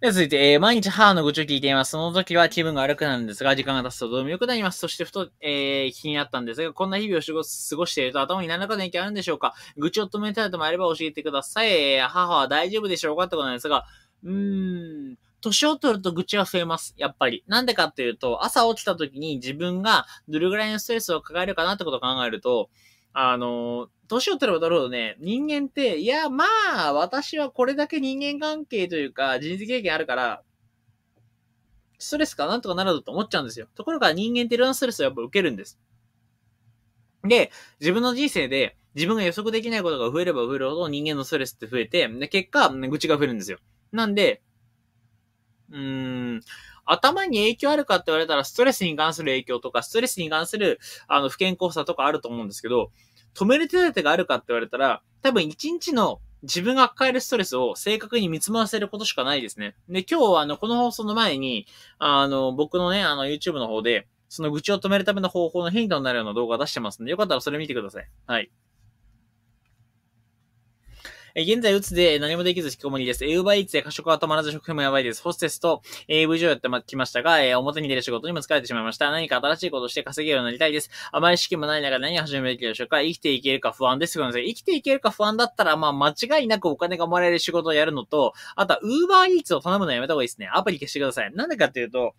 で続いて、えー、毎日母の愚痴を聞いています。その時は気分が悪くなるんですが、時間が経つとどうでも良くなります。そしてふと、えー、気になったんですが、こんな日々を過ごしていると頭に何らかの影響あるんでしょうか愚痴を止めたいともあれば教えてください。えー、母は大丈夫でしょうかってことなんですが、うーん。年を取ると愚痴は増えます。やっぱり。なんでかっていうと、朝起きた時に自分がどれぐらいのストレスを抱えるかなってことを考えると、あの、年を取れば取るほどね、人間って、いや、まあ、私はこれだけ人間関係というか、人生経験あるから、ストレスかなんとかなると思っちゃうんですよ。ところが人間っていろんなストレスをやっぱ受けるんです。で、自分の人生で、自分が予測できないことが増えれば増えるほど人間のストレスって増えて、で、結果、愚痴が増えるんですよ。なんで、うーん、頭に影響あるかって言われたら、ストレスに関する影響とか、ストレスに関する、あの、不健康さとかあると思うんですけど、止める手立てがあるかって言われたら、多分一日の自分が抱えるストレスを正確に見つませることしかないですね。で、今日はあの、この放送の前に、あの、僕のね、あの、YouTube の方で、その愚痴を止めるための方法のヒントになるような動画出してますんで、よかったらそれ見てください。はい。え現在、うつで何もできず引きこもりです。ウーバーイーツで過食は止まらず食費もやばいです。ホステスと AV 女優やってきましたが、え表に出る仕事にも疲れてしまいました。何か新しいことをして稼げるようになりたいです。あまり資金もない中で何を始めるべきでしょうか生きていけるか不安です。ごめんなさい。生きていけるか不安だったら、まあ、間違いなくお金がもらえる仕事をやるのと、あとは、ウーバーイーツを頼むのやめた方がいいですね。アプリ消してください。なんでかっていうと、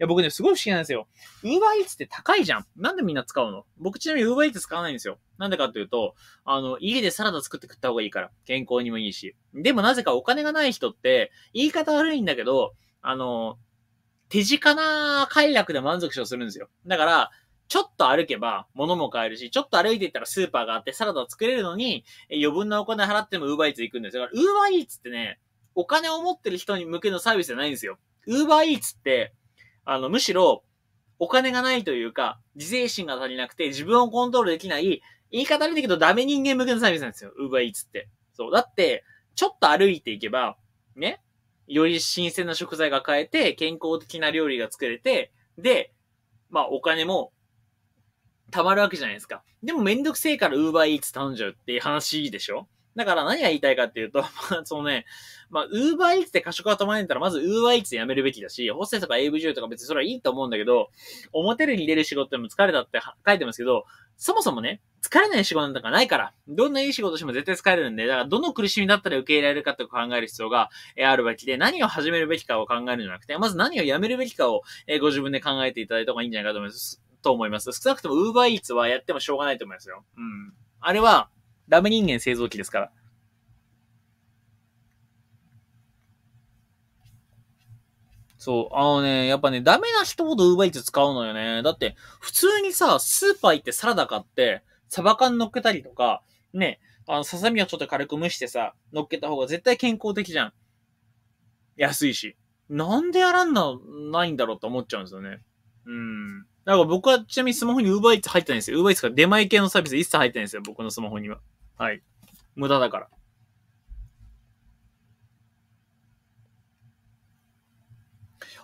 や、僕ね、すごい不思議なんですよ。UberEats って高いじゃん。なんでみんな使うの僕ちなみに UberEats 使わないんですよ。なんでかっていうと、あの、家でサラダ作って食った方がいいから。健康にもいいし。でもなぜかお金がない人って、言い方悪いんだけど、あの、手近な快楽で満足しうするんですよ。だから、ちょっと歩けば物も買えるし、ちょっと歩いていったらスーパーがあってサラダ作れるのに、余分なお金払っても UberEats 行くんですよ。だから UberEats ってね、お金を持ってる人に向けのサービスじゃないんですよ。UberEats って、あの、むしろ、お金がないというか、自制心が足りなくて、自分をコントロールできない、言い方悪いけどダメ人間向けのサービスなんですよ。Uber Eats って。そう。だって、ちょっと歩いていけば、ね、より新鮮な食材が買えて、健康的な料理が作れて、で、まあお金も貯まるわけじゃないですか。でもめんどくせえから Uber Eats 頼んじゃうっていう話でしょだから何が言いたいかっていうと、<laughs> まあ、そのね、まあ、ウーバーイーツで過食が止まないんたら、まずウーバーイーツやめるべきだし、ホステスとか AV j とか別にそれはいいと思うんだけど、表に出る仕事でも疲れたって書いてますけど、そもそもね、疲れない仕事なんかないから、どんないい仕事しても絶対疲れるんで、だからどの苦しみだったら受け入れられるかって考える必要があるわけで、何を始めるべきかを考えるんじゃなくて、まず何をやめるべきかをご自分で考えていただいた方がいいんじゃないかと思います。と思います。少なくとも Uber Eats はやってもしょうがないと思いますよ。うん。あれは、ダメ人間製造機ですから。そう。あのね、やっぱね、ダメな人ほどウーバイツ使うのよね。だって、普通にさ、スーパー行ってサラダ買って、サバ缶乗っけたりとか、ね、あの、ささみをちょっと軽く蒸してさ、乗っけた方が絶対健康的じゃん。安いし。なんでやらんな、ないんだろうって思っちゃうんですよね。うん。だから僕はちなみにスマホに Uber Eats 入ってないんですよ。Uber Eats が出前系のサービス一切入ってないんですよ。僕のスマホには。はい。無駄だから。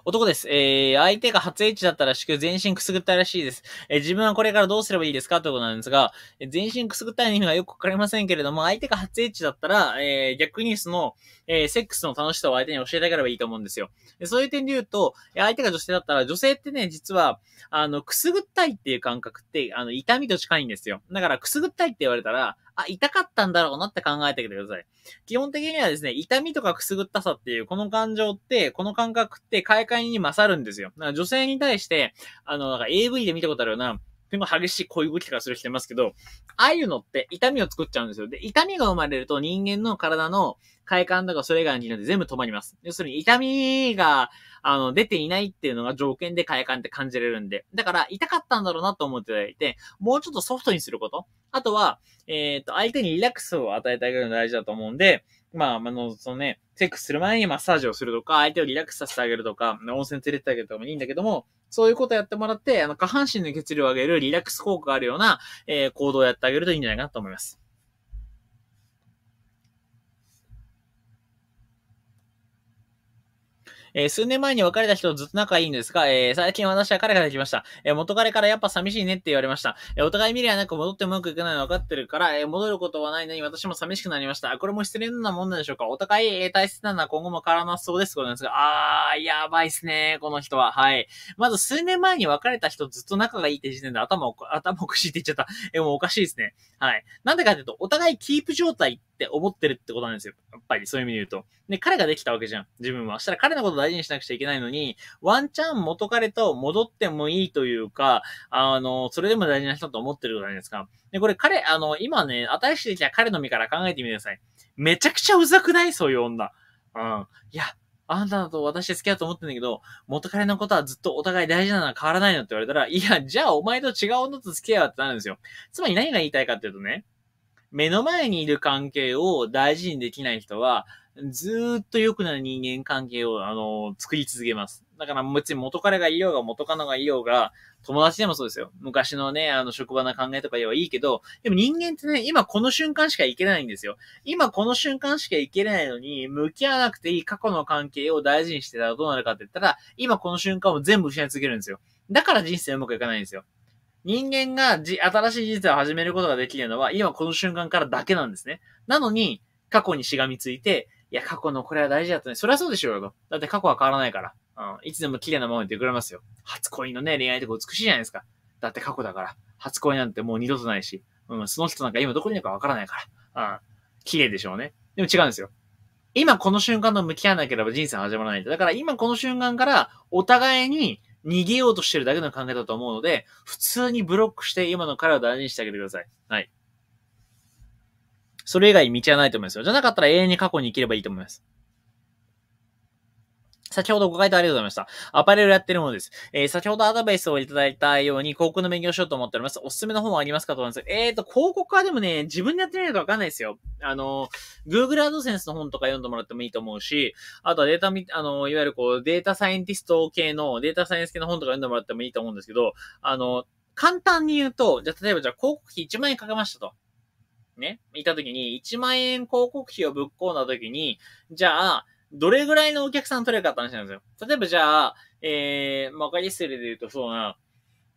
男です。えー、相手が初エッチだったらしく、全身くすぐったらしいです。えー、自分はこれからどうすればいいですかということなんですが、えー、全身くすぐったい意味はよくわかりませんけれども、相手が初エッチだったら、えー、逆にその、えー、セックスの楽しさを相手に教えてあげればいいと思うんですよ。でそういう点で言うと、相手が女性だったら、女性ってね、実は、あの、くすぐったいっていう感覚って、あの、痛みと近いんですよ。だから、くすぐったいって言われたら、あ、痛かったんだろうなって考えてください。基本的にはですね、痛みとかくすぐったさっていう、この感情って、この感覚って快感に勝るんですよ。女性に対して、あの、なんか AV で見たことあるような、結構激しい恋動きとかする人いますけど、ああいうのって痛みを作っちゃうんですよ。で、痛みが生まれると人間の体の快感とかそれ以外に全部止まります。要するに痛みがあの、出ていないっていうのが条件で快感って感じれるんで。だから、痛かったんだろうなと思っていただいて、もうちょっとソフトにすること。あとは、えっ、ー、と、相手にリラックスを与えてあげるの大事だと思うんで、まあ、あの、そのね、セックスする前にマッサージをするとか、相手をリラックスさせてあげるとか、温泉連れてってあげるとかもいいんだけども、そういうことやってもらって、あの、下半身の血流を上げるリラックス効果があるような、えー、行動をやってあげるといいんじゃないかなと思います。えー、数年前に別れた人とずっと仲いいんですが、えー、最近私は彼ができました。えー、元彼からやっぱ寂しいねって言われました。えお互いりゃなく戻ってもうまくいかないの分かってるから、え戻ることはないのに私も寂しくなりました。これも失恋なもんなんでしょうかお互い、え大切なのは今後も変わらなそうですことですが、あー、やばいっすね、この人は。はい。まず数年前に別れた人ずっと仲がいいって時点で頭頭おかしいって言っちゃった。えもうおかしいですね。はい。なんでかっていうと、お互いキープ状態って、って思ってるってことなんですよ。やっぱりそういう意味で言うと。で、彼ができたわけじゃん。自分は。したら彼のこと大事にしなくちゃいけないのに、ワンチャン元彼と戻ってもいいというか、あの、それでも大事な人と思ってるじゃないですか。で、これ彼、あの、今ね、新しい時は彼の身から考えてみてください。めちゃくちゃうざくないそういう女。うん。いや、あんたと私好きだと思ってんだけど、元彼のことはずっとお互い大事なのは変わらないのって言われたら、いや、じゃあお前と違う女と付き合うってなるんですよ。つまり何が言いたいかっていうとね、目の前にいる関係を大事にできない人は、ずっと良くなる人間関係を、あの、作り続けます。だから、も別に元彼がいようが元カノがいようが、友達でもそうですよ。昔のね、あの、職場の考えとか言えばいいけど、でも人間ってね、今この瞬間しかいけないんですよ。今この瞬間しかいけないのに、向き合わなくていい過去の関係を大事にしてたらどうなるかって言ったら、今この瞬間を全部失い続けるんですよ。だから人生うまくいかないんですよ。人間がじ新しい人生を始めることができるのは、今この瞬間からだけなんですね。なのに、過去にしがみついて、いや、過去のこれは大事だったね。そりゃそうでしょうよ。だって過去は変わらないから。うん。いつでも綺麗なままに出てくれますよ。初恋のね、恋愛とか美しいじゃないですか。だって過去だから。初恋なんてもう二度とないし。うん、その人なんか今どこにいるかわからないから。うん。綺麗でしょうね。でも違うんですよ。今この瞬間と向き合わなければ人生始まらないだから今この瞬間からお互いに逃げようとしてるだけの考えだと思うので、普通にブロックして今の彼を大事にしてあげてください。はい。それ以外道はないと思いますよ。じゃなかったら永遠に過去に生きればいいと思います。先ほどご回答ありがとうございました。アパレルやってるものです。えー、先ほどアドバイスをいただいたように、広告の勉強しようと思っております。おすすめの本はありますかと思います。えーと、広告はでもね、自分でやってみないとわかんないですよ。あの、Google AdSense の本とか読んでもらってもいいと思うし、あとはデータみ、あの、いわゆるこう、データサイエンティスト系の、データサイエンス系の本とか読んでもらってもいいと思うんですけど、あの、簡単に言うと、じゃあ例えばじゃあ広告費1万円かけましたと。ね。いたときに、1万円広告費をぶっ込んだときに、じゃあ、どれぐらいのお客さん取れるかって話なんですよ。例えばじゃあ、えー、まあ、わかりやすい例で言うとそうな、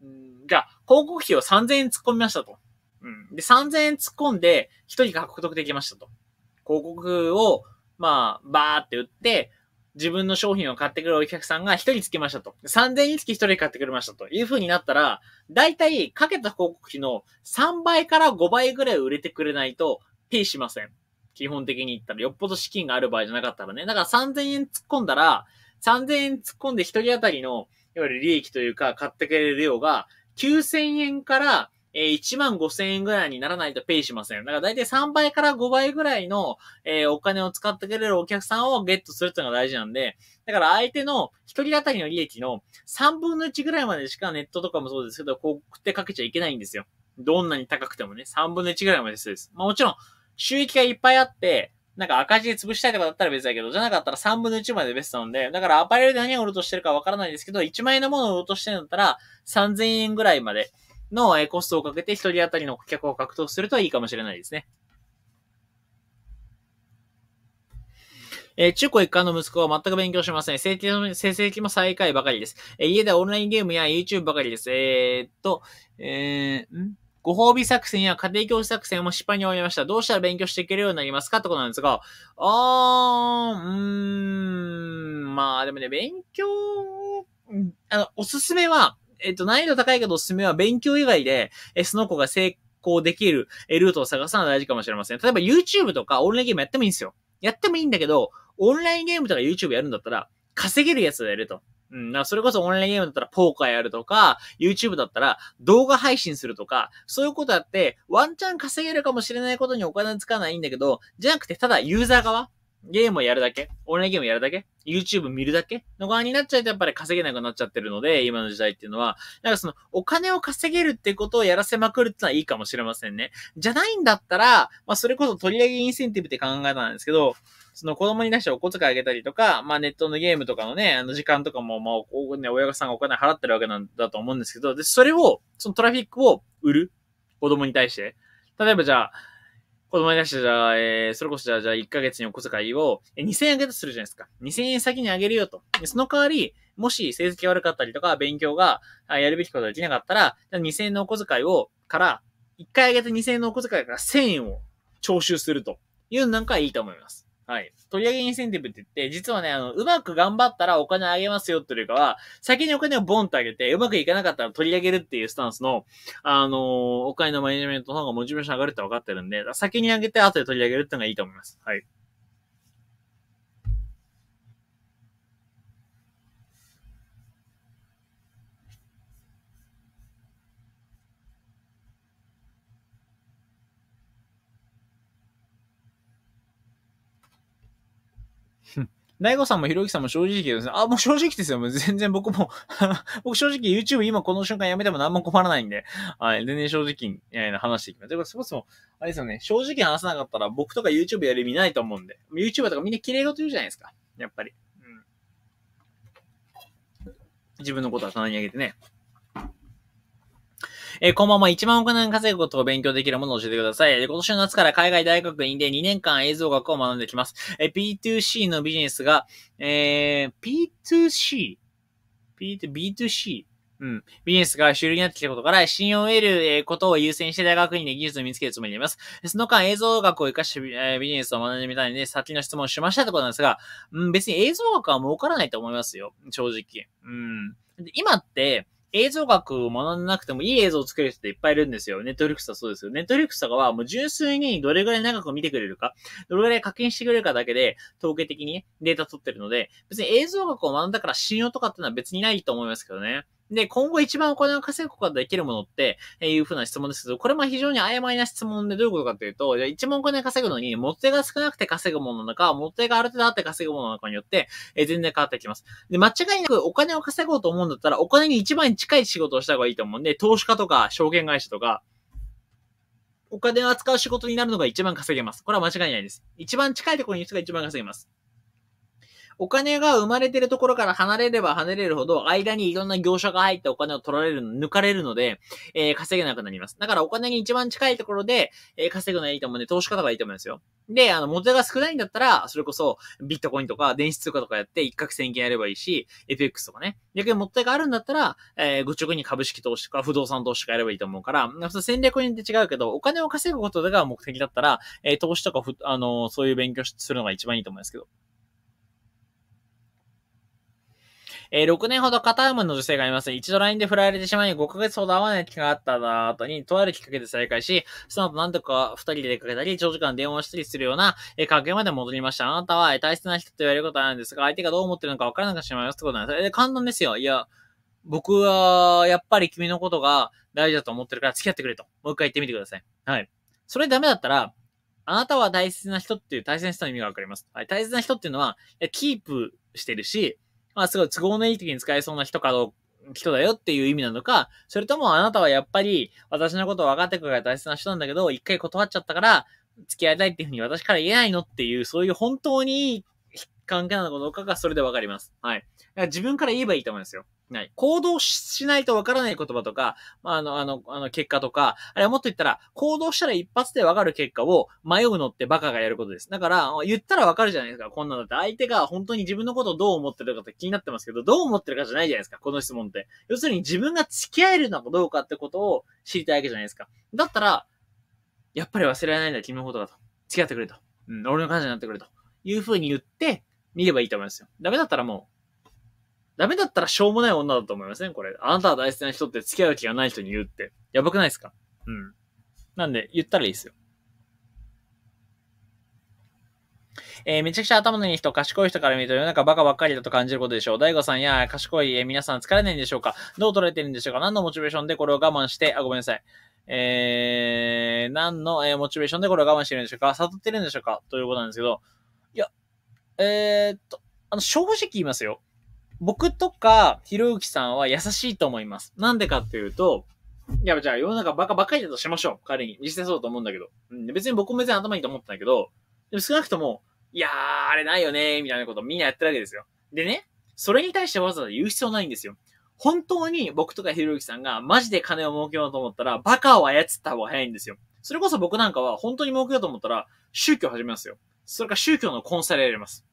んじゃあ、広告費を3000円突っ込みましたと。うん。で、3000円突っ込んで、1人が獲得できましたと。広告を、まあ、バーって売って、自分の商品を買ってくるお客さんが1人つきましたと。3000につき1人買ってくれましたという風になったら、大体かけた広告費の3倍から5倍ぐらい売れてくれないと、ペイしません。基本的に言ったら、よっぽど資金がある場合じゃなかったらね。だから3000円突っ込んだら、3000円突っ込んで1人当たりの、いわゆる利益というか、買ってくれる量が、9000円から、えー、1万5000円ぐらいにならないとペイしません。だから大体3倍から5倍ぐらいの、えー、お金を使ってくれるお客さんをゲットするっていうのが大事なんで、だから相手の1人当たりの利益の3分の1ぐらいまでしかネットとかもそうですけど、う告ってかけちゃいけないんですよ。どんなに高くてもね、3分の1ぐらいまでです。まあもちろん、収益がいっぱいあって、なんか赤字で潰したいとかだったら別だけど、じゃなかったら3分の1までベストなんで、だからアパレルで何を売ろうとしてるかわからないですけど、1万円のものを売ろうとしてるんだったら、3000円ぐらいまでのコストをかけて1人当たりの顧客を獲得するといいかもしれないですね。えー、中古一貫の息子は全く勉強しません。成績も最下位ばかりです。えー、家ではオンラインゲームや YouTube ばかりです。えー、っと、えー、んご褒美作戦や家庭教師作戦も失敗に終わりました。どうしたら勉強していけるようになりますかってことなんですが、あー、うーん、まあでもね、勉強、あの、おすすめは、えっと、難易度高いけどおすすめは勉強以外で、えその子が成功できるルートを探すのは大事かもしれません。例えば YouTube とかオンラインゲームやってもいいんですよ。やってもいいんだけど、オンラインゲームとか YouTube やるんだったら、稼げるやつをやると。うん、なそれこそオンラインゲームだったらポーカーやるとか、YouTube だったら動画配信するとか、そういうことやってワンチャン稼げるかもしれないことにお金使わないんだけど、じゃなくてただユーザー側ゲームをやるだけ、オンラインゲームをやるだけ、YouTube 見るだけの側になっちゃうとやっぱり稼げなくなっちゃってるので、今の時代っていうのは、なんかそのお金を稼げるってことをやらせまくるってのはいいかもしれませんね。じゃないんだったら、まあそれこそ取り上げインセンティブって考えたんですけど、その子供に出してお小遣いあげたりとか、まあネットのゲームとかのね、あの時間とかも、まあ、ね、親御さんがお金払ってるわけなんだと思うんですけど、で、それを、そのトラフィックを売る。子供に対して。例えばじゃあ、子供に対してじゃあ、えー、それこそじゃあ、じゃあ1ヶ月にお小遣いを、え2000円あげたとするじゃないですか。2000円先にあげるよと。その代わり、もし成績悪かったりとか、勉強がやるべきことができなかったら、2000円のお小遣いを、から、1回あげた2000円のお小遣いから1000円を徴収するというのなんかいいと思います。はい。取り上げインセンティブって言って、実はね、あの、うまく頑張ったらお金あげますよっていうよりかは、先にお金をボンってあげて、うまくいかなかったら取り上げるっていうスタンスの、あのー、お金のマネジメントの方がモチベーション上がるって分かってるんで、先にあげて後で取り上げるっていうのがいいと思います。はい。大悟さんもひろゆきさんも正直ですね。あ、もう正直ですよ。もう全然僕も <laughs> 僕正直 YouTube 今この瞬間やめても何も困らないんで、はい、全然正直、え話していきます。でもそもそも、あれですよね、正直話さなかったら僕とか YouTube やる意味ないと思うんで、YouTuber とかみんな綺麗事言うじゃないですか。やっぱり。うん。自分のことは棚に上げてね。えー、こんばんは。1万億円稼ぐことを勉強できるものを教えてください。え今年の夏から海外大学院で2年間映像学を学んできます。えー、B2C のビジネスが、えー、B2C? B2B2C? うん。ビジネスが主流になってきたことから、信用を得ることを優先して大学院で技術を見つけるつもりでいます。その間、映像学を活かしてビジネスを学んでみたいので、先の質問をしましたってことなんですが、うん、別に映像学は儲からないと思いますよ。正直。うん。今って、映像学を学んでなくてもいい映像を作る人っていっぱいいるんですよ。ネットフリックスはそうですよ。ネットフリックスとかはもう純粋にどれぐらい長く見てくれるか、どれぐらい課金してくれるかだけで、統計的にデータ取ってるので、別に映像学を学んだから信用とかっていうのは別にないと思いますけどね。で、今後一番お金を稼ぐことができるものって、えいうふうな質問ですけど、これも非常に曖昧な質問でどういうことかというと、じゃ一番お金稼ぐのに、持っ手が少なくて稼ぐものなのか、っ手がある程度あって稼ぐものなのかによって、え全然変わってきます。で、間違いなくお金を稼ごうと思うんだったら、お金に一番近い仕事をした方がいいと思うんで、投資家とか証券会社とか、お金を扱う仕事になるのが一番稼げます。これは間違いないです。一番近いところに人が一番稼げます。お金が生まれてるところから離れれば離れるほど、間にいろんな業者が入ってお金を取られる、抜かれるので、えー、稼げなくなります。だからお金に一番近いところで、えー、稼ぐのはいいと思うんで、投資家とかいいと思うんですよ。で、あの、元が少ないんだったら、それこそ、ビットコインとか、電子通貨とかやって、一攫千金やればいいし、FX とかね。逆に元があるんだったら、えー、愚直に株式投資とか、不動産投資とかやればいいと思うから、戦略によって違うけど、お金を稼ぐことが目的だったら、えー、投資とかふ、あのー、そういう勉強するのが一番いいと思うんですけど。えー、6年ほど片山の女性がいます。一度 LINE で振られてしまい、5ヶ月ほど会わない期間があった後に、とあるきっかけで再会し、その後何とか2人で出かけたり、長時間電話したりするような、えー、関係まで戻りました。あなたは、えー、大切な人と言われることあるんですが、相手がどう思ってるのか分からなくしてしまいますってことなんです。えー、簡単ですよ。いや、僕は、やっぱり君のことが大事だと思ってるから付き合ってくれと。もう一回言ってみてください。はい。それダメだったら、あなたは大切な人っていう大切な人の意味がわかります。はい、大切な人っていうのは、キープしてるし、まあすごい都合のいい時に使えそうな人かどう、人だよっていう意味なのか、それともあなたはやっぱり私のことを分かってくから大切な人なんだけど、一回断っちゃったから、付き合いたいっていうふうに私から言えないのっていう、そういう本当にいい関係なのかどうかがそれで分かります。はい。だから自分から言えばいいと思いますよ。ない、行動しないとわからない言葉とか、あの、あの、あの、結果とか、あれはもっと言ったら、行動したら一発でわかる結果を迷うのってバカがやることです。だから、言ったらわかるじゃないですか、こんなのって。相手が本当に自分のことをどう思ってるかって気になってますけど、どう思ってるかじゃないじゃないですか、この質問って。要するに自分が付き合えるのかどうかってことを知りたいわけじゃないですか。だったら、やっぱり忘れられないんだ、君のことだと。付き合ってくれと。うん、俺の感じになってくれと。いう風に言って、見ればいいと思いますよ。ダメだったらもう、ダメだったらしょうもない女だと思いません、ね、これ。あなたは大切な人って付き合う気がない人に言うって。やばくないですかうん。なんで、言ったらいいですよ。えー、めちゃくちゃ頭のいい人、賢い人から見ると世の中バカばっかりだと感じることでしょう。大悟さんや賢い、えー、皆さん疲れないんでしょうかどう捉えてるんでしょうか何のモチベーションでこれを我慢して、あ、ごめんなさい。えー、何の、えー、モチベーションでこれを我慢してるんでしょうか悟ってるんでしょうかということなんですけど、いや、えー、っと、あの、正直言いますよ。僕とか、ひろゆきさんは優しいと思います。なんでかっていうと、いや、じゃあ世の中バカばっかりだとしましょう。彼に。実際そうと思うんだけど。うん、別に僕も別に頭いいと思ったんだけど、でも少なくとも、いやー、あれないよねみたいなことみんなやってるわけですよ。でね、それに対してわざわざ言う必要ないんですよ。本当に僕とかひろゆきさんがマジで金を儲けようと思ったら、バカを操った方が早いんですよ。それこそ僕なんかは本当に儲けようと思ったら、宗教始めますよ。それか宗教のコンサルやります。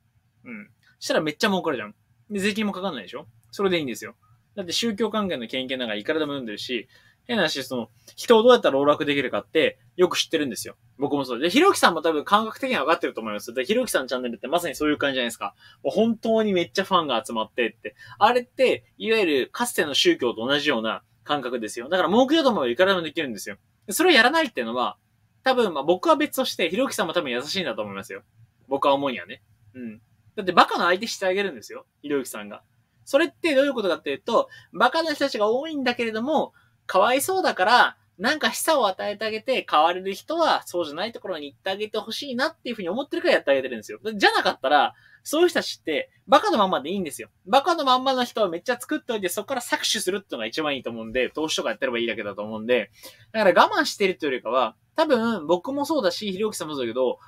うん。したらめっちゃ儲かるじゃん。で、税金もかかんないでしょそれでいいんですよ。だって宗教関係の研究なんかいくらでも読んでるし、変な話、その、人をどうやったら狼絡できるかって、よく知ってるんですよ。僕もそう。で、ひろきさんも多分感覚的に分かってると思います。で、ひろきさんのチャンネルってまさにそういう感じじゃないですか。もう本当にめっちゃファンが集まってって。あれって、いわゆるかつての宗教と同じような感覚ですよ。だから儲けようと思えばいくらでもできるんですよ。それをやらないっていうのは、多分、まあ僕は別として、ひろきさんも多分優しいんだと思いますよ。僕は思うにはね。うん。だってバカな相手してあげるんですよ。ひろゆきさんが。それってどういうことかっていうと、バカな人たちが多いんだけれども、かわいそうだから、なんか示唆を与えてあげて、変われる人はそうじゃないところに行ってあげてほしいなっていうふうに思ってるからやってあげてるんですよ。じゃなかったら、そういう人たちって、バカのまんまでいいんですよ。バカのまんまの人をめっちゃ作っておいて、そこから搾取するっていうのが一番いいと思うんで、投資とかやってればいいだけだと思うんで、だから我慢してるというよりかは、多分僕もそうだし、ひろゆきさんもそうだけど、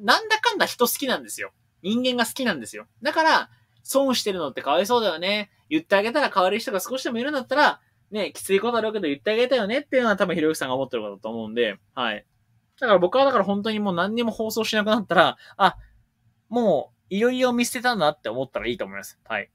なんだかんだ人好きなんですよ。人間が好きなんですよ。だから、損してるのってかわいそうだよね。言ってあげたら変わる人が少しでもいるんだったら、ね、きついことあるけど言ってあげたよねっていうのは多分ひろゆきさんが思ってることだと思うんで、はい。だから僕はだから本当にもう何にも放送しなくなったら、あ、もういよいよ見捨てたんだって思ったらいいと思います。はい。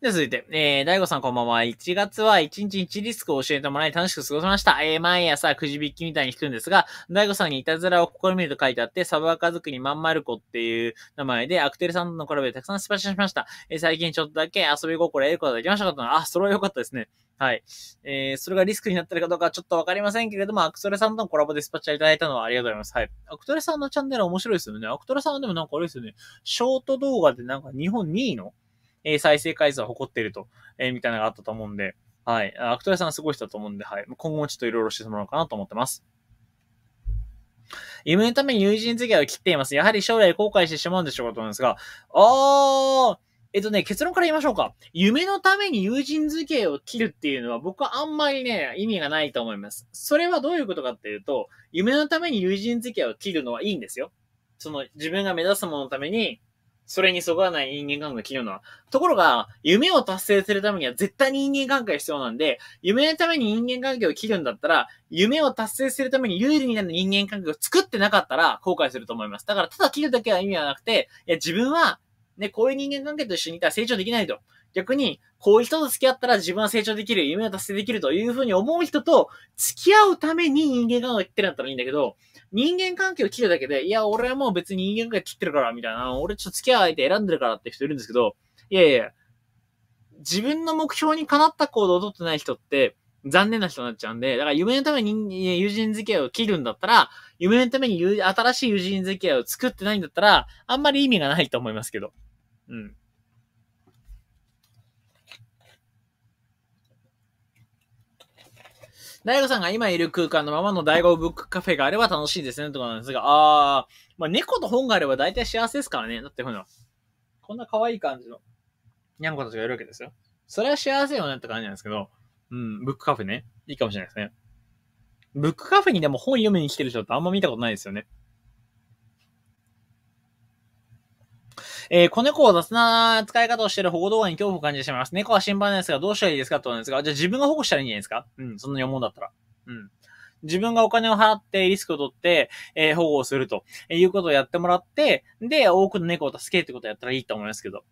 で、続いて、えー、大悟さんこんばんは。1月は1日1リスクを教えてもらい楽しく過ごしました。えー、毎朝くじ引きみたいに弾くんですが、大悟さんにいたずらを試みると書いてあって、サブアカ作りまんまる子っていう名前で、アクテルさんのコラボでたくさんスパシャしました。えー、最近ちょっとだけ遊び心得ることができましたかあ、それは良かったですね。はい。えー、それがリスクになってるかどうかちょっとわかりませんけれども、アクトレさんとのコラボでスパチャいただいたのはありがとうございます。はい。アクトレさんのチャンネル面白いですよね。アクトレさんはでもなんかあれですよね。ショート動画でなんか日本2位のえ再生回数を誇っていると、えみたいなのがあったと思うんで、はい。アクト屋さんすごい人だと思うんで、はい。今後もちょっといろいろしてもらおうかなと思ってます。夢のために友人付き合いを切っています。やはり将来後悔してしまうんでしょうかと思うんですが、あー、えっとね、結論から言いましょうか。夢のために友人付き合いを切るっていうのは僕はあんまりね、意味がないと思います。それはどういうことかっていうと、夢のために友人付き合いを切るのはいいんですよ。その自分が目指すもののためにそれにそぐわない人間関係が切るのは。ところが、夢を達成するためには絶対に人間関係が必要なんで、夢のために人間関係を切るんだったら、夢を達成するために有利になる人間関係を作ってなかったら後悔すると思います。だから、ただ切るだけは意味はなくて、いや、自分は、ね、こういう人間関係と一緒にいたら成長できないと。逆に、こういう人と付き合ったら自分は成長できる、夢を達成できるというふうに思う人と付き合うために人間関係を切ってるんだったらいいんだけど、人間関係を切るだけで、いや、俺はもう別に人間関係切ってるから、みたいな、俺ちょっと付き合う相手選んでるからって人いるんですけど、いやいや、自分の目標にかなった行動をとってない人って、残念な人になっちゃうんで、だから夢のために友人付き合いを切るんだったら、夢のために新しい友人付き合いを作ってないんだったら、あんまり意味がないと思いますけど。うん。大悟さんが今いる空間のままの大悟ブックカフェがあれば楽しいですね、とかなんですが、あー、まあ、猫と本があれば大体幸せですからね。だってほら、こんな可愛い感じの、にゃんこたちがいるわけですよ。それは幸せよねって感じなんですけど、うん、ブックカフェね。いいかもしれないですね。ブックカフェにでも本読みに来てる人ってあんま見たことないですよね。えー、子猫を雑な使い方をしている保護動画に恐怖を感じてしまいます。猫は心配なんですが、どうしたらいいですかと思うんですが、じゃあ自分が保護したらいいんじゃないですかうん、そんなに思うんだったら。うん。自分がお金を払ってリスクを取って、えー、保護をすると、えいうことをやってもらって、で、多くの猫を助けるってことをやったらいいと思いますけど。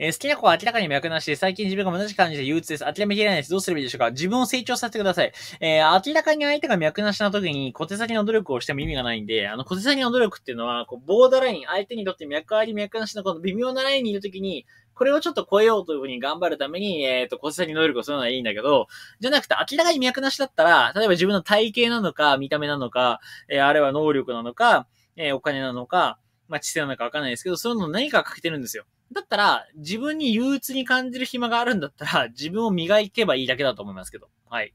えー、好きな子は明らかに脈なしで、最近自分が虚し感じで憂鬱です。諦めきれないです。どうすればいいでしょうか自分を成長させてください。えー、明らかに相手が脈なしな時に、小手先の努力をしても意味がないんで、あの、小手先の努力っていうのは、こう、ボーダーライン、相手にとって脈あり脈なしのこの微妙なラインにいる時に、これをちょっと超えようというふうに頑張るために、えっ、ー、と、小手先の努力をするのはいいんだけど、じゃなくて、明らかに脈なしだったら、例えば自分の体型なのか、見た目なのか、えー、あれは能力なのか、えー、お金なのか、まあ、知性なのかわかんないですけど、そういうの何か欠けてるんですよ。だったら、自分に憂鬱に感じる暇があるんだったら、自分を磨けばいいだけだと思いますけど。はい。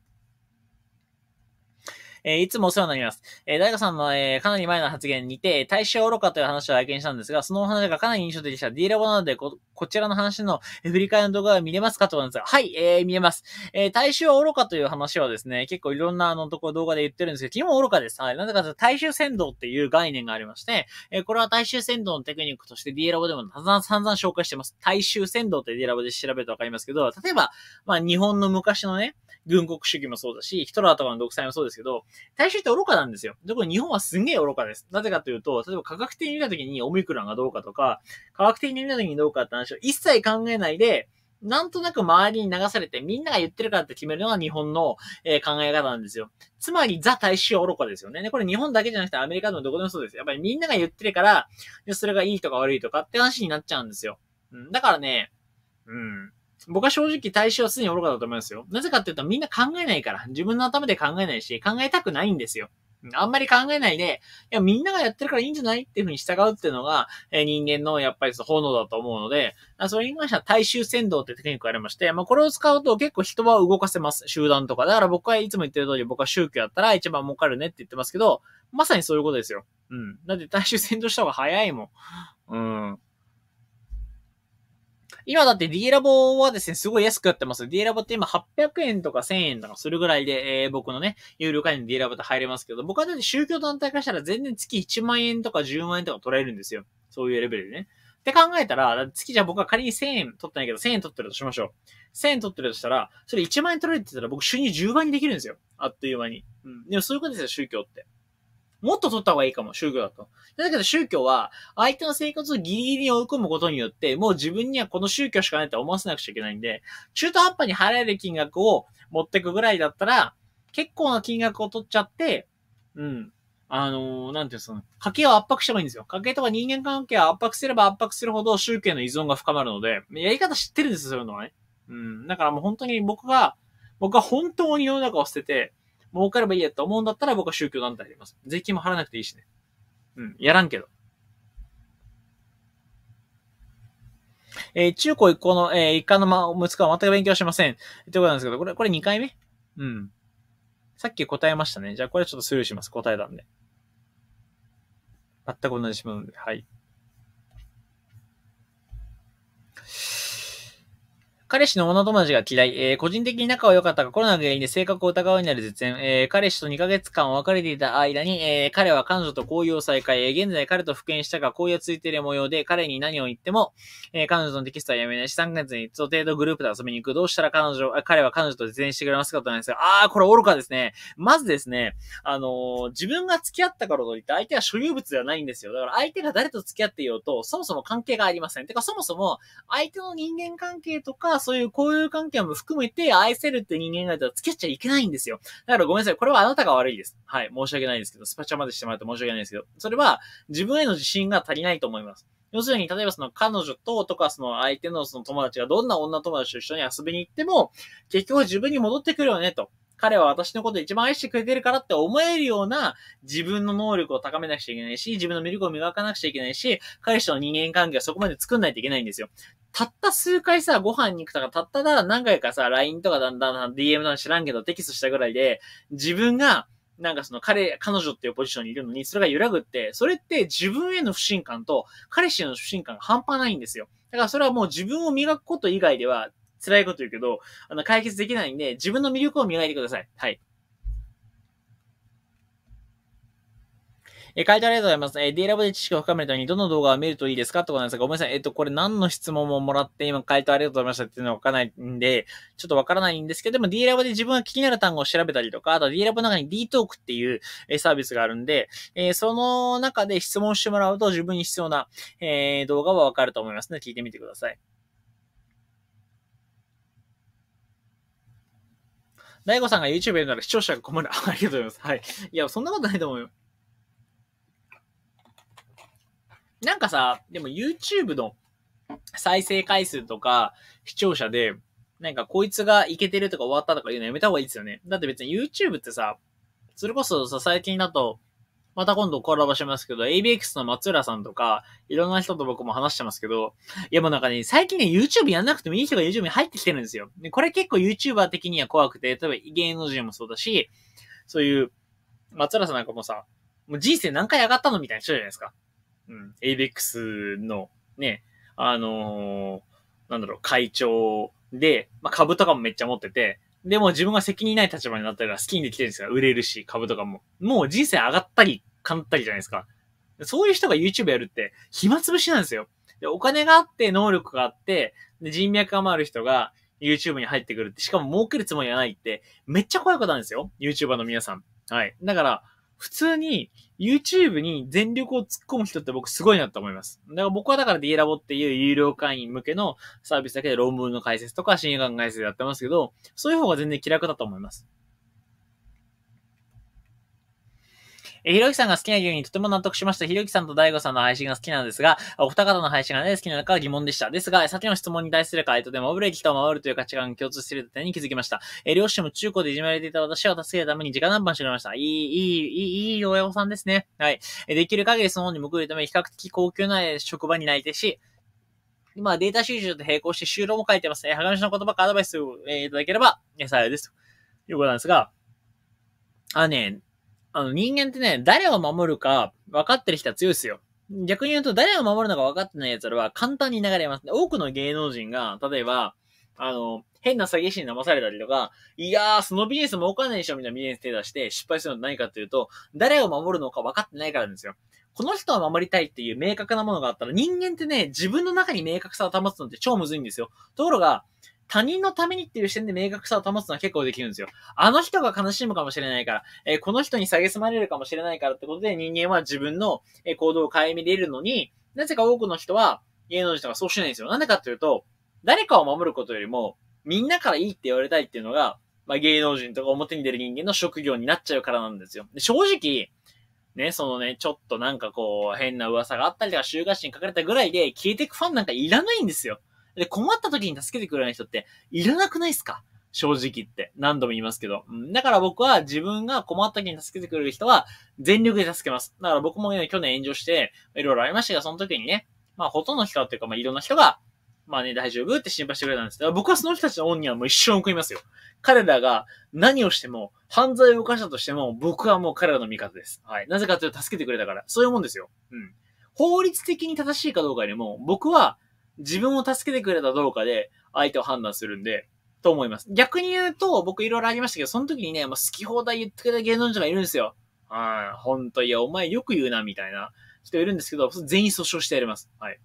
えー、いつもお世話になります。えー、大河さんの、えー、かなり前の発言にて、大衆愚かという話を拝見したんですが、そのお話がかなり印象的でした。D ラボなのでこ、こちらの話の、え振り返りの動画が見れますかと思うんですが、はい、えー、見えます。えー、大衆愚かという話はですね、結構いろんなあのとこ動画で言ってるんですけど、基本愚かです。はい。なぜかというと、大衆先導っていう概念がありまして、えー、これは大衆先導のテクニックとして D ラボでも散々散々紹介してます。大衆先導って D ラボで調べるとわかりますけど、例えば、まあ日本の昔のね、軍国主義もそうだし、ヒトラーとかの独裁もそうですけど、大衆って愚かなんですよ。特に日本はすんげえ愚かです。なぜかというと、例えば科学的に見た時にオミクロンがどうかとか、科学的に見た時にどうかって話を一切考えないで、なんとなく周りに流されて、みんなが言ってるからって決めるのが日本の、えー、考え方なんですよ。つまり、ザ大衆は愚かですよね。で、これ日本だけじゃなくてアメリカでもどこでもそうです。やっぱりみんなが言ってるから、それがいいとか悪いとかって話になっちゃうんですよ。うん、だからね、うん。僕は正直対象はすでに愚かだと思いますよ。なぜかっていうとみんな考えないから。自分の頭で考えないし、考えたくないんですよ。あんまり考えないで、いや、みんながやってるからいいんじゃないっていうふうに従うっていうのが、え人間のやっぱりその炎だと思うので、それに関しては大衆先導ってテクニックがありまして、まあ、これを使うと結構人は動かせます。集団とか。だから僕はいつも言ってる通り、僕は宗教やったら一番儲かるねって言ってますけど、まさにそういうことですよ。うん。だって大衆先導した方が早いもん。うん。今だって D ラボはですね、すごい安くやってます。D ラボって今800円とか1000円とかするぐらいで、えー、僕のね、有料会員の D ラボって入れますけど、僕はだって宗教団体化したら全然月1万円とか10万円とか取られるんですよ。そういうレベルでね。って考えたら、月じゃあ僕は仮に1000円取ってないけど、1000円取ってるとしましょう。1000円取ってるとしたら、それ1万円取られてたら僕収入10倍にできるんですよ。あっという間に。うん。でもそういうことですよ、宗教って。もっと取った方がいいかも、宗教だと。だけど宗教は、相手の生活をギリギリに追い込むことによって、もう自分にはこの宗教しかないって思わせなくちゃいけないんで、中途半端に払える金額を持ってくぐらいだったら、結構な金額を取っちゃって、うん。あのー、なんていうその、家計を圧迫してもいいんですよ。家計とか人間関係を圧迫すれば圧迫するほど宗教の依存が深まるので、やり方知ってるんですよ、そういうのはね。うん。だからもう本当に僕が、僕は本当に世の中を捨てて、儲かればいいやと思うんだったら僕は宗教団体でります。税金も払わなくていいしね。うん、やらんけど。えー、中高一高の、えー、一貫の、ま、息子は全く勉強しません。ってことなんですけど、これ、これ2回目うん。さっき答えましたね。じゃあこれちょっとスルーします。答えたんで。全く同じもので、はい。彼氏の女友達が嫌い、えー、個人的に仲は良かったがコロナの原因で性格を疑うようになる絶縁、えー、彼氏と2ヶ月間別れていた間に、えー、彼は彼女と交友を再開、えー、現在彼と復縁したが交友ついている模様で、彼に何を言っても、えー、彼女のテキストはやめないし、3ヶ月に一度程度グループで遊びに行く。どうしたら彼女、彼は彼女と絶縁してくれますかとなんですが、あー、これ愚かですね。まずですね、あのー、自分が付き合ったからといって相手は所有物ではないんですよ。だから相手が誰と付き合っていようと、そもそも関係がありません。てか、そもそも相手の人間関係とか、そういう交友関係も含めて愛せるって人間がいたら付き合っちゃいけないんですよ。だからごめんなさい。これはあなたが悪いです。はい。申し訳ないですけど、スパチャまでしてもらって申し訳ないですけど、それは自分への自信が足りないと思います。要するに、例えばその彼女ととかその相手のその友達がどんな女友達と一緒に遊びに行っても、結局自分に戻ってくるよねと。彼は私のこと一番愛してくれてるからって思えるような自分の能力を高めなくちゃいけないし、自分の魅力を磨かなくちゃいけないし、彼氏との人間関係はそこまで作んないといけないんですよ。たった数回さ、ご飯に行くとか、たっただ何回かさ、LINE とかだんだん DM なん知らんけどテキストしたぐらいで、自分が、なんかその彼、彼女っていうポジションにいるのに、それが揺らぐって、それって自分への不信感と彼氏への不信感が半端ないんですよ。だからそれはもう自分を磨くこと以外では辛いこと言うけど、あの、解決できないんで、自分の魅力を磨いてください。はい。えー、回答ありがとうございます。えー、D ラボで知識を深めるためにどの動画を見るといいですかってことなんですが、ごめんなさい。えっ、ー、と、これ何の質問ももらって今回答ありがとうございましたっていうのはわからないんで、ちょっとわからないんですけど、でも D ラボで自分が気になる単語を調べたりとか、あと D ラボの中に D トークっていう、えサービスがあるんで、えその中で質問してもらうと自分に必要な、え動画はわかると思いますの、ね、で、聞いてみてください。大悟さんが YouTube やるなら視聴者が困る。<laughs> ありがとうございます。はい。いや、そんなことないと思うよ。なんかさ、でも YouTube の再生回数とか視聴者で、なんかこいつがいけてるとか終わったとか言うのやめた方がいいですよね。だって別に YouTube ってさ、それこそさ、最近だと、また今度コラボしますけど、ABX の松浦さんとか、いろんな人と僕も話してますけど、いやもうなんかね、最近ね、YouTube やんなくてもいい人が YouTube に入ってきてるんですよ。で、これ結構 YouTuber 的には怖くて、例えば芸能人もそうだし、そういう、松浦さんなんかもさ、もう人生何回上がったのみたいな人じゃないですか。うん、ABEX のね、あのー、なんだろう、会長で、まあ、株とかもめっちゃ持ってて、でも自分が責任ない立場になったら好きにできてるんですよ。売れるし、株とかも。もう人生上がったり、かんったりじゃないですか。そういう人が YouTube やるって暇つぶしなんですよ。でお金があって、能力があって、で人脈が回る人が YouTube に入ってくるって、しかも儲けるつもりはないって、めっちゃ怖いことなんですよ。YouTuber の皆さん。はい。だから、普通に YouTube に全力を突っ込む人って僕すごいなと思います。だから僕はだから D ラボっていう有料会員向けのサービスだけで論文の解説とか新刊解説やってますけど、そういう方が全然気楽だと思います。えひろゆきさんが好きな理由にとても納得しました。ひろゆきさんと大悟さんの配信が好きなんですが、お二方の配信がね、好きなのか疑問でした。ですが、さっきの質問に対する回答でも、ブレーキと守るという価値観が共通している点に気づきました。え両親も中古でいじめられていた私を助けるために時間何番してくれました。いい、いい、いい、いい親御さんですね。はい。えできる限りその方に報いるため、比較的高級な職場に内定し、今データ収集と並行して就労も書いてますえ、はがみしの言葉かアドバイスを、えいただければ、え幸いです。ということなんですが、あね、あの、人間ってね、誰を守るか分かってる人は強いですよ。逆に言うと、誰を守るのか分かってない奴らは簡単に流れます。多くの芸能人が、例えば、あの、変な詐欺師に騙されたりとか、いやー、そのビジネス儲かんないでしょみたいなビジネス手出して失敗するのは何かっていうと、誰を守るのか分かってないからですよ。この人を守りたいっていう明確なものがあったら、人間ってね、自分の中に明確さを保つのって超むずいんですよ。ところが、他人のためにっていう視点で明確さを保つのは結構できるんですよ。あの人が悲しむかもしれないから、えー、この人に蔑まれるかもしれないからってことで人間は自分の行動を変え見れるのに、なぜか多くの人は芸能人とかそうしないんですよ。なんでかっていうと、誰かを守ることよりも、みんなからいいって言われたいっていうのが、まあ、芸能人とか表に出る人間の職業になっちゃうからなんですよ。で正直、ね、そのね、ちょっとなんかこう、変な噂があったりとか、週刊誌に書かれたぐらいで、消えてくファンなんかいらないんですよ。で、困った時に助けてくれない人っていらなくないですか正直言って。何度も言いますけど。だから僕は自分が困った時に助けてくれる人は全力で助けます。だから僕も、ね、去年炎上して、いろいろありましたが、その時にね、まあほとんどの人っていうか、まあいろんな人が、まあね、大丈夫って心配してくれたんですけど、僕はその人たちの恩にはもう一生送りますよ。彼らが何をしても、犯罪を犯したとしても、僕はもう彼らの味方です。はい。なぜかというと助けてくれたから。そういうもんですよ。うん。法律的に正しいかどうかよりも、僕は自分を助けてくれたどうかで、相手を判断するんで、と思います。逆に言うと、僕いろいろありましたけど、その時にね、もう好き放題言ってくれた芸能人がいるんですよ。はい。ほんと、いや、お前よく言うな、みたいな人いるんですけど、全員訴訟してやります。はい。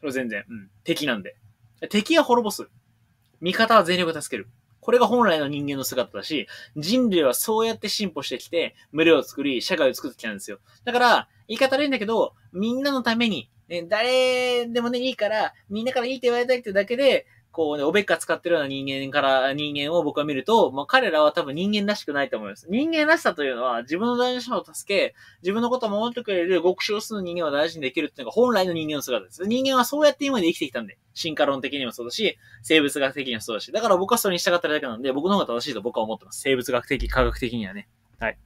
それ全然、うん、敵なんで。敵は滅ぼす。味方は全力助ける。これが本来の人間の姿だし、人類はそうやって進歩してきて、群れを作り、社会を作ってきたんですよ。だから、言い方悪いんだけど、みんなのために、ね、誰でもね、いいから、みんなからいいって言われたいってだけで、こうね、おべっか使ってるような人間から、人間を僕は見ると、まあ彼らは多分人間らしくないと思います。人間らしさというのは、自分の大事な人を助け、自分のことを守ってくれる極小数の人間を大事にできるっていうのが本来の人間の姿です。人間はそうやって今まで生きてきたんで、進化論的にもそうだし、生物学的にもそうだし、だから僕はそれに従ってるだけなんで、僕の方が正しいと僕は思ってます。生物学的、科学的にはね。はい。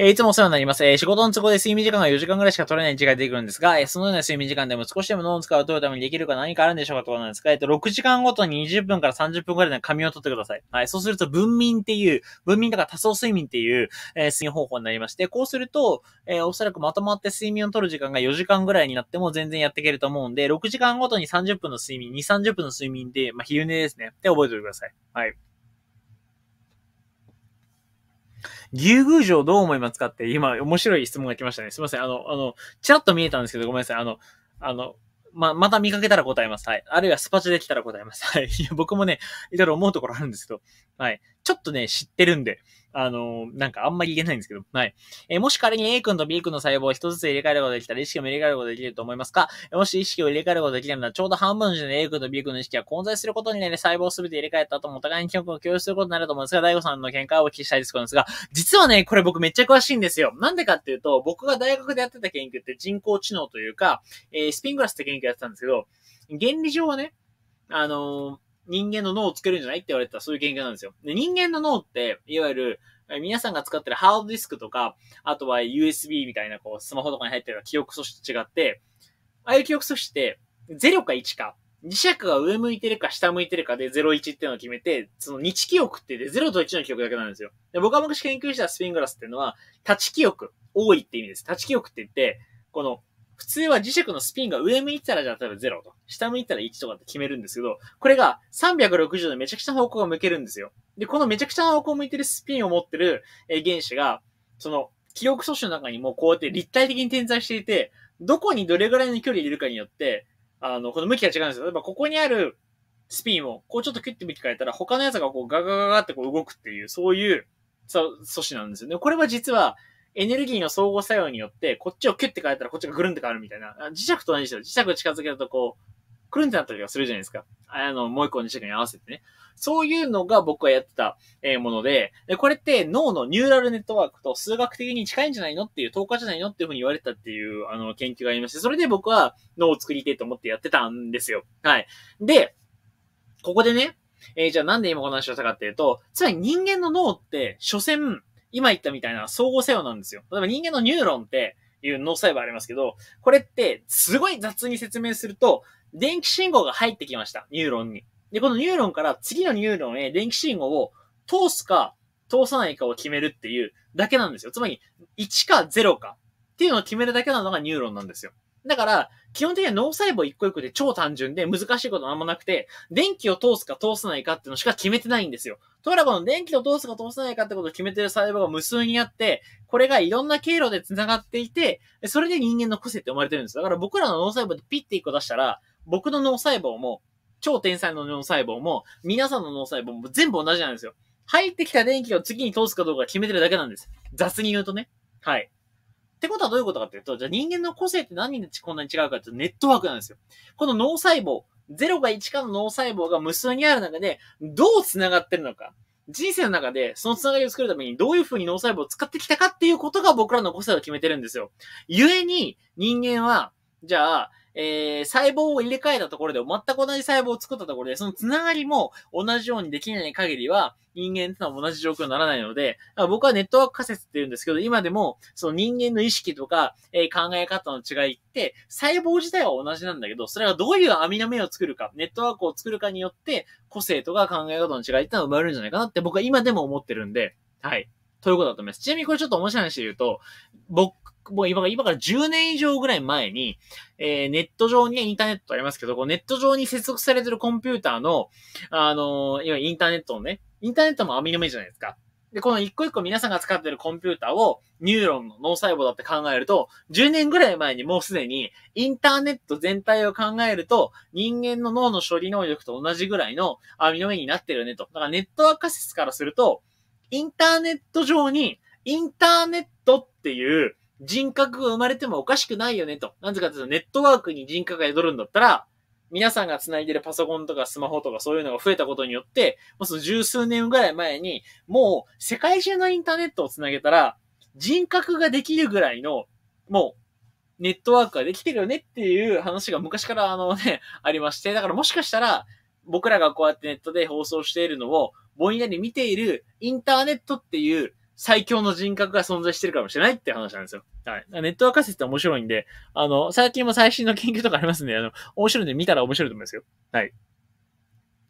えー、いつもお世話になります。えー、仕事の都合で睡眠時間が4時間ぐらいしか取れない時間が出てくるんですが、えー、そのような睡眠時間でも少しでも脳を使うと取るためにできるか何かあるんでしょうかとはなんですが、えっ、ー、と、6時間ごとに20分から30分ぐらいの紙を取ってください。はい。そうすると、文眠っていう、文眠とか多層睡眠っていう、え睡眠方法になりまして、こうすると、えおそらくまとまって睡眠を取る時間が4時間ぐらいになっても全然やっていけると思うんで、6時間ごとに30分の睡眠、2、30分の睡眠で、まあ、昼寝ですね。で、覚えておいてください。はい。牛宮城どう思いますかって今面白い質問が来ましたね。すいません。あの、あの、ちらっと見えたんですけど、ごめんなさい。あの、あの、ままた見かけたら答えます。はい。あるいはスパチできたら答えます。はい。いや、僕もね、いろいろ思うところあるんですけど、はい。ちょっとね、知ってるんで、あのー、なんかあんまり言えないんですけど、はい。えー、もし仮に A 君と B 君の細胞を一つずつ入れ替えることができたら意識も入れ替えることができると思いますかもし意識を入れ替えることができるなら、ちょうど半分の時点で A 君と B 君の意識は混在することになり、細胞を全て入れ替えた後もお互いに記憶を共有することになると思うんですが、大悟さんの見解をお聞きしたいですですが、<laughs> 実はね、これ僕めっちゃ詳しいんですよ。なんでかっていうと、僕が大学でやってた研究って人工知能というか、えー、スピングラスって研究やってたんですけど、原理上はね、あのー人間の脳をつけるんじゃないって言われたた、そういう研究なんですよ。で、人間の脳って、いわゆる、皆さんが使ってるハードディスクとか、あとは USB みたいな、こう、スマホとかに入ってる記憶素子と違って、ああいう記憶素子って、0か1か、磁石が上向いてるか下向いてるかで01っていうのを決めて、その日記憶ってて0と1の記憶だけなんですよ。で僕が昔研究したスピングラスっていうのは、立ち記憶、多いって意味です。立ち記憶って言って、この、普通は磁石のスピンが上向いたらじゃあ例えば0と、下向いたら1とかって決めるんですけど、これが360度めちゃくちゃ方向が向けるんですよ。で、このめちゃくちゃ方向向いてるスピンを持ってる原子が、その記憶素子の中にもこうやって立体的に点在していて、どこにどれぐらいの距離入れるかによって、あの、この向きが違うんですよ。例えばここにあるスピンを、こうちょっとキュッて向き変えたら、他のやつがこうガガガガってこう動くっていう、そういう、そう、素子なんですよね。これは実は、エネルギーの相互作用によって、こっちをキュッて変えたらこっちがぐるんって変わるみたいな。磁石と同じですよ。磁石近づけるとこう、くるんってなったりはするじゃないですか。あの、もう一個の磁石に合わせてね。そういうのが僕がやってた、えものでで、これって脳のニューラルネットワークと数学的に近いんじゃないのっていう、10日じゃないのっていうふうに言われたっていう、あの、研究がありまして、それで僕は脳を作りたいと思ってやってたんですよ。はい。で、ここでね、えー、じゃあなんで今この話をしたかっていうと、つまり人間の脳って、所詮、今言ったみたいな相互作用なんですよ。例えば人間のニューロンっていう脳細胞ありますけど、これってすごい雑に説明すると、電気信号が入ってきました。ニューロンに。で、このニューロンから次のニューロンへ電気信号を通すか通さないかを決めるっていうだけなんですよ。つまり、1か0かっていうのを決めるだけなのがニューロンなんですよ。だから、基本的には脳細胞一個一個で超単純で難しいことなんもなくて、電気を通すか通さないかっていうのしか決めてないんですよ。とらこの電気を通すか通さないかってことを決めてる細胞が無数にあって、これがいろんな経路で繋がっていて、それで人間の個性って生まれてるんです。だから僕らの脳細胞でピッて一個出したら、僕の脳細胞も、超天才の脳細胞も、皆さんの脳細胞も全部同じなんですよ。入ってきた電気を次に通すかどうか決めてるだけなんです。雑に言うとね。はい。ってことはどういうことかっていうと、じゃあ人間の個性って何でこんなに違うかっていうとネットワークなんですよ。この脳細胞、0が1かの脳細胞が無数にある中で、どう繋がってるのか。人生の中でその繋がりを作るためにどういう風に脳細胞を使ってきたかっていうことが僕らの個性を決めてるんですよ。故に人間は、じゃあ、えー、細胞を入れ替えたところで、全く同じ細胞を作ったところで、そのつながりも同じようにできない限りは、人間ってのは同じ状況にならないので、僕はネットワーク仮説って言うんですけど、今でも、その人間の意識とか、えー、考え方の違いって、細胞自体は同じなんだけど、それがどういう網の目を作るか、ネットワークを作るかによって、個性とか考え方の違いってのは生まれるんじゃないかなって僕は今でも思ってるんで、はい。ということだと思います。ちなみにこれちょっと面白い話で言うと、僕もう今今から10年以上ぐらい前に、えー、ネット上に、インターネットありますけど、こうネット上に接続されてるコンピューターの、あのー、インターネットのね、インターネットも網の目じゃないですか。で、この一個一個皆さんが使ってるコンピューターをニューロンの脳細胞だって考えると、10年ぐらい前にもうすでにインターネット全体を考えると、人間の脳の処理能力と同じぐらいの網の目になってるよねと。だからネットワーク施設からすると、インターネット上に、インターネットっていう人格が生まれてもおかしくないよねと。なぜかというと、ネットワークに人格が宿るんだったら、皆さんが繋いでるパソコンとかスマホとかそういうのが増えたことによって、もうその十数年ぐらい前に、もう世界中のインターネットを繋げたら、人格ができるぐらいの、もう、ネットワークができてるよねっていう話が昔からあのね、ありまして、だからもしかしたら、僕らがこうやってネットで放送しているのを、ぼんやり見ているインターネットっていう最強の人格が存在してるかもしれないって話なんですよ。はい。ネットワーク仮説って面白いんで、あの、最近も最新の研究とかありますんで、あの、面白いんで見たら面白いと思いますよ。はい。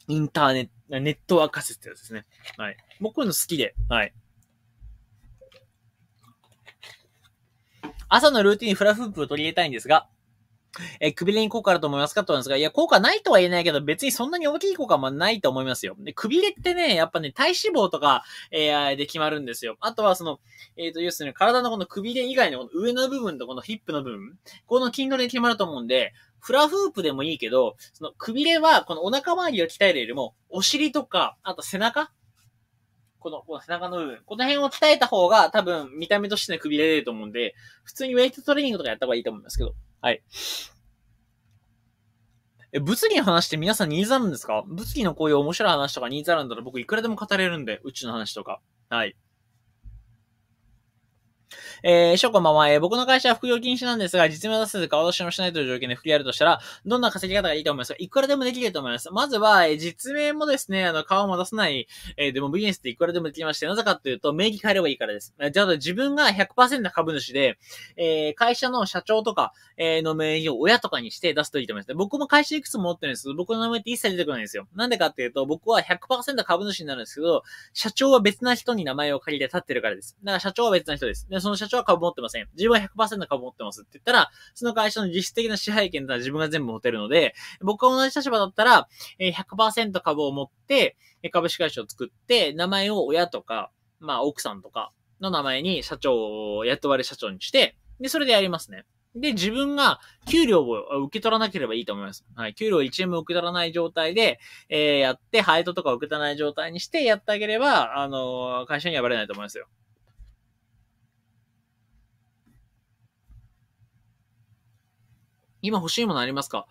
インターネット、ネットワーク仮説ってやつですね。はい。僕の好きで、はい。朝のルーティンフラフープを取り入れたいんですが、えー、くびれに効果あると思いますかとなんですが、いや、効果ないとは言えないけど、別にそんなに大きい効果はないと思いますよ。で、くびれってね、やっぱね、体脂肪とか、えー、で決まるんですよ。あとは、その、えっ、ー、と、要するに体のこのくびれ以外のこの上の部分とこのヒップの部分、この筋トレで決まると思うんで、フラフープでもいいけど、その、くびれは、このお腹周りを鍛えるよりも、お尻とか、あと背中この、この背中の部分。この辺を鍛えた方が、多分、見た目としてのくびれると思うんで、普通にウェイトトレーニングとかやった方がいいと思いますけど。はい。え、物議の話って皆さんニーズあるんですか物議のこういう面白い話とかニーズあるんだったら僕いくらでも語れるんで、宇宙の話とか。はい。えー、ょこまママ、えー、僕の会社は副業禁止なんですが、実名を出せず顔出しもしないという条件で副業やるとしたら、どんな稼ぎ方がいいと思いますかいくらでもできると思います。まずは、えー、実名もですね、あの、顔も出さない、えー、でもビジネスっていくらでもできまして、なぜかというと、名義変えればいいからです。えじゃあ、自分が100%株主で、えー、会社の社長とか、えー、の名義を親とかにして出すといいと思います。僕も会社いくつも持ってるんですけど、僕の名前って一切出てこないんですよ。なんでかっていうと、僕は100%株主になるんですけど、社長は別な人に名前を借りて立ってるからです。だから社長は別な人です。でで、その社長は株持ってません。自分は100%株持ってますって言ったら、その会社の実質的な支配権とは自分が全部持てるので、僕が同じ立場だったら、100%株を持って、株式会社を作って、名前を親とか、まあ奥さんとかの名前に社長を雇われ社長にして、で、それでやりますね。で、自分が給料を受け取らなければいいと思います。はい。給料1円も受け取らない状態で、えー、やって、配当とか受け取らない状態にしてやってあげれば、あのー、会社にはバレないと思いますよ。今欲しいものありますか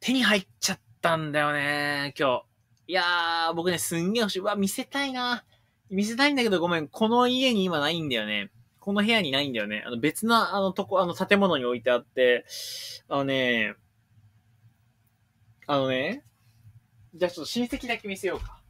手に入っちゃったんだよね、今日。いやー、僕ね、すんげえ欲しい。うわ、見せたいな。見せたいんだけど、ごめん。この家に今ないんだよね。この部屋にないんだよね。あの、別な、あの、とこ、あの、建物に置いてあって、あのね、あのね、じゃあちょっと親戚だけ見せようか。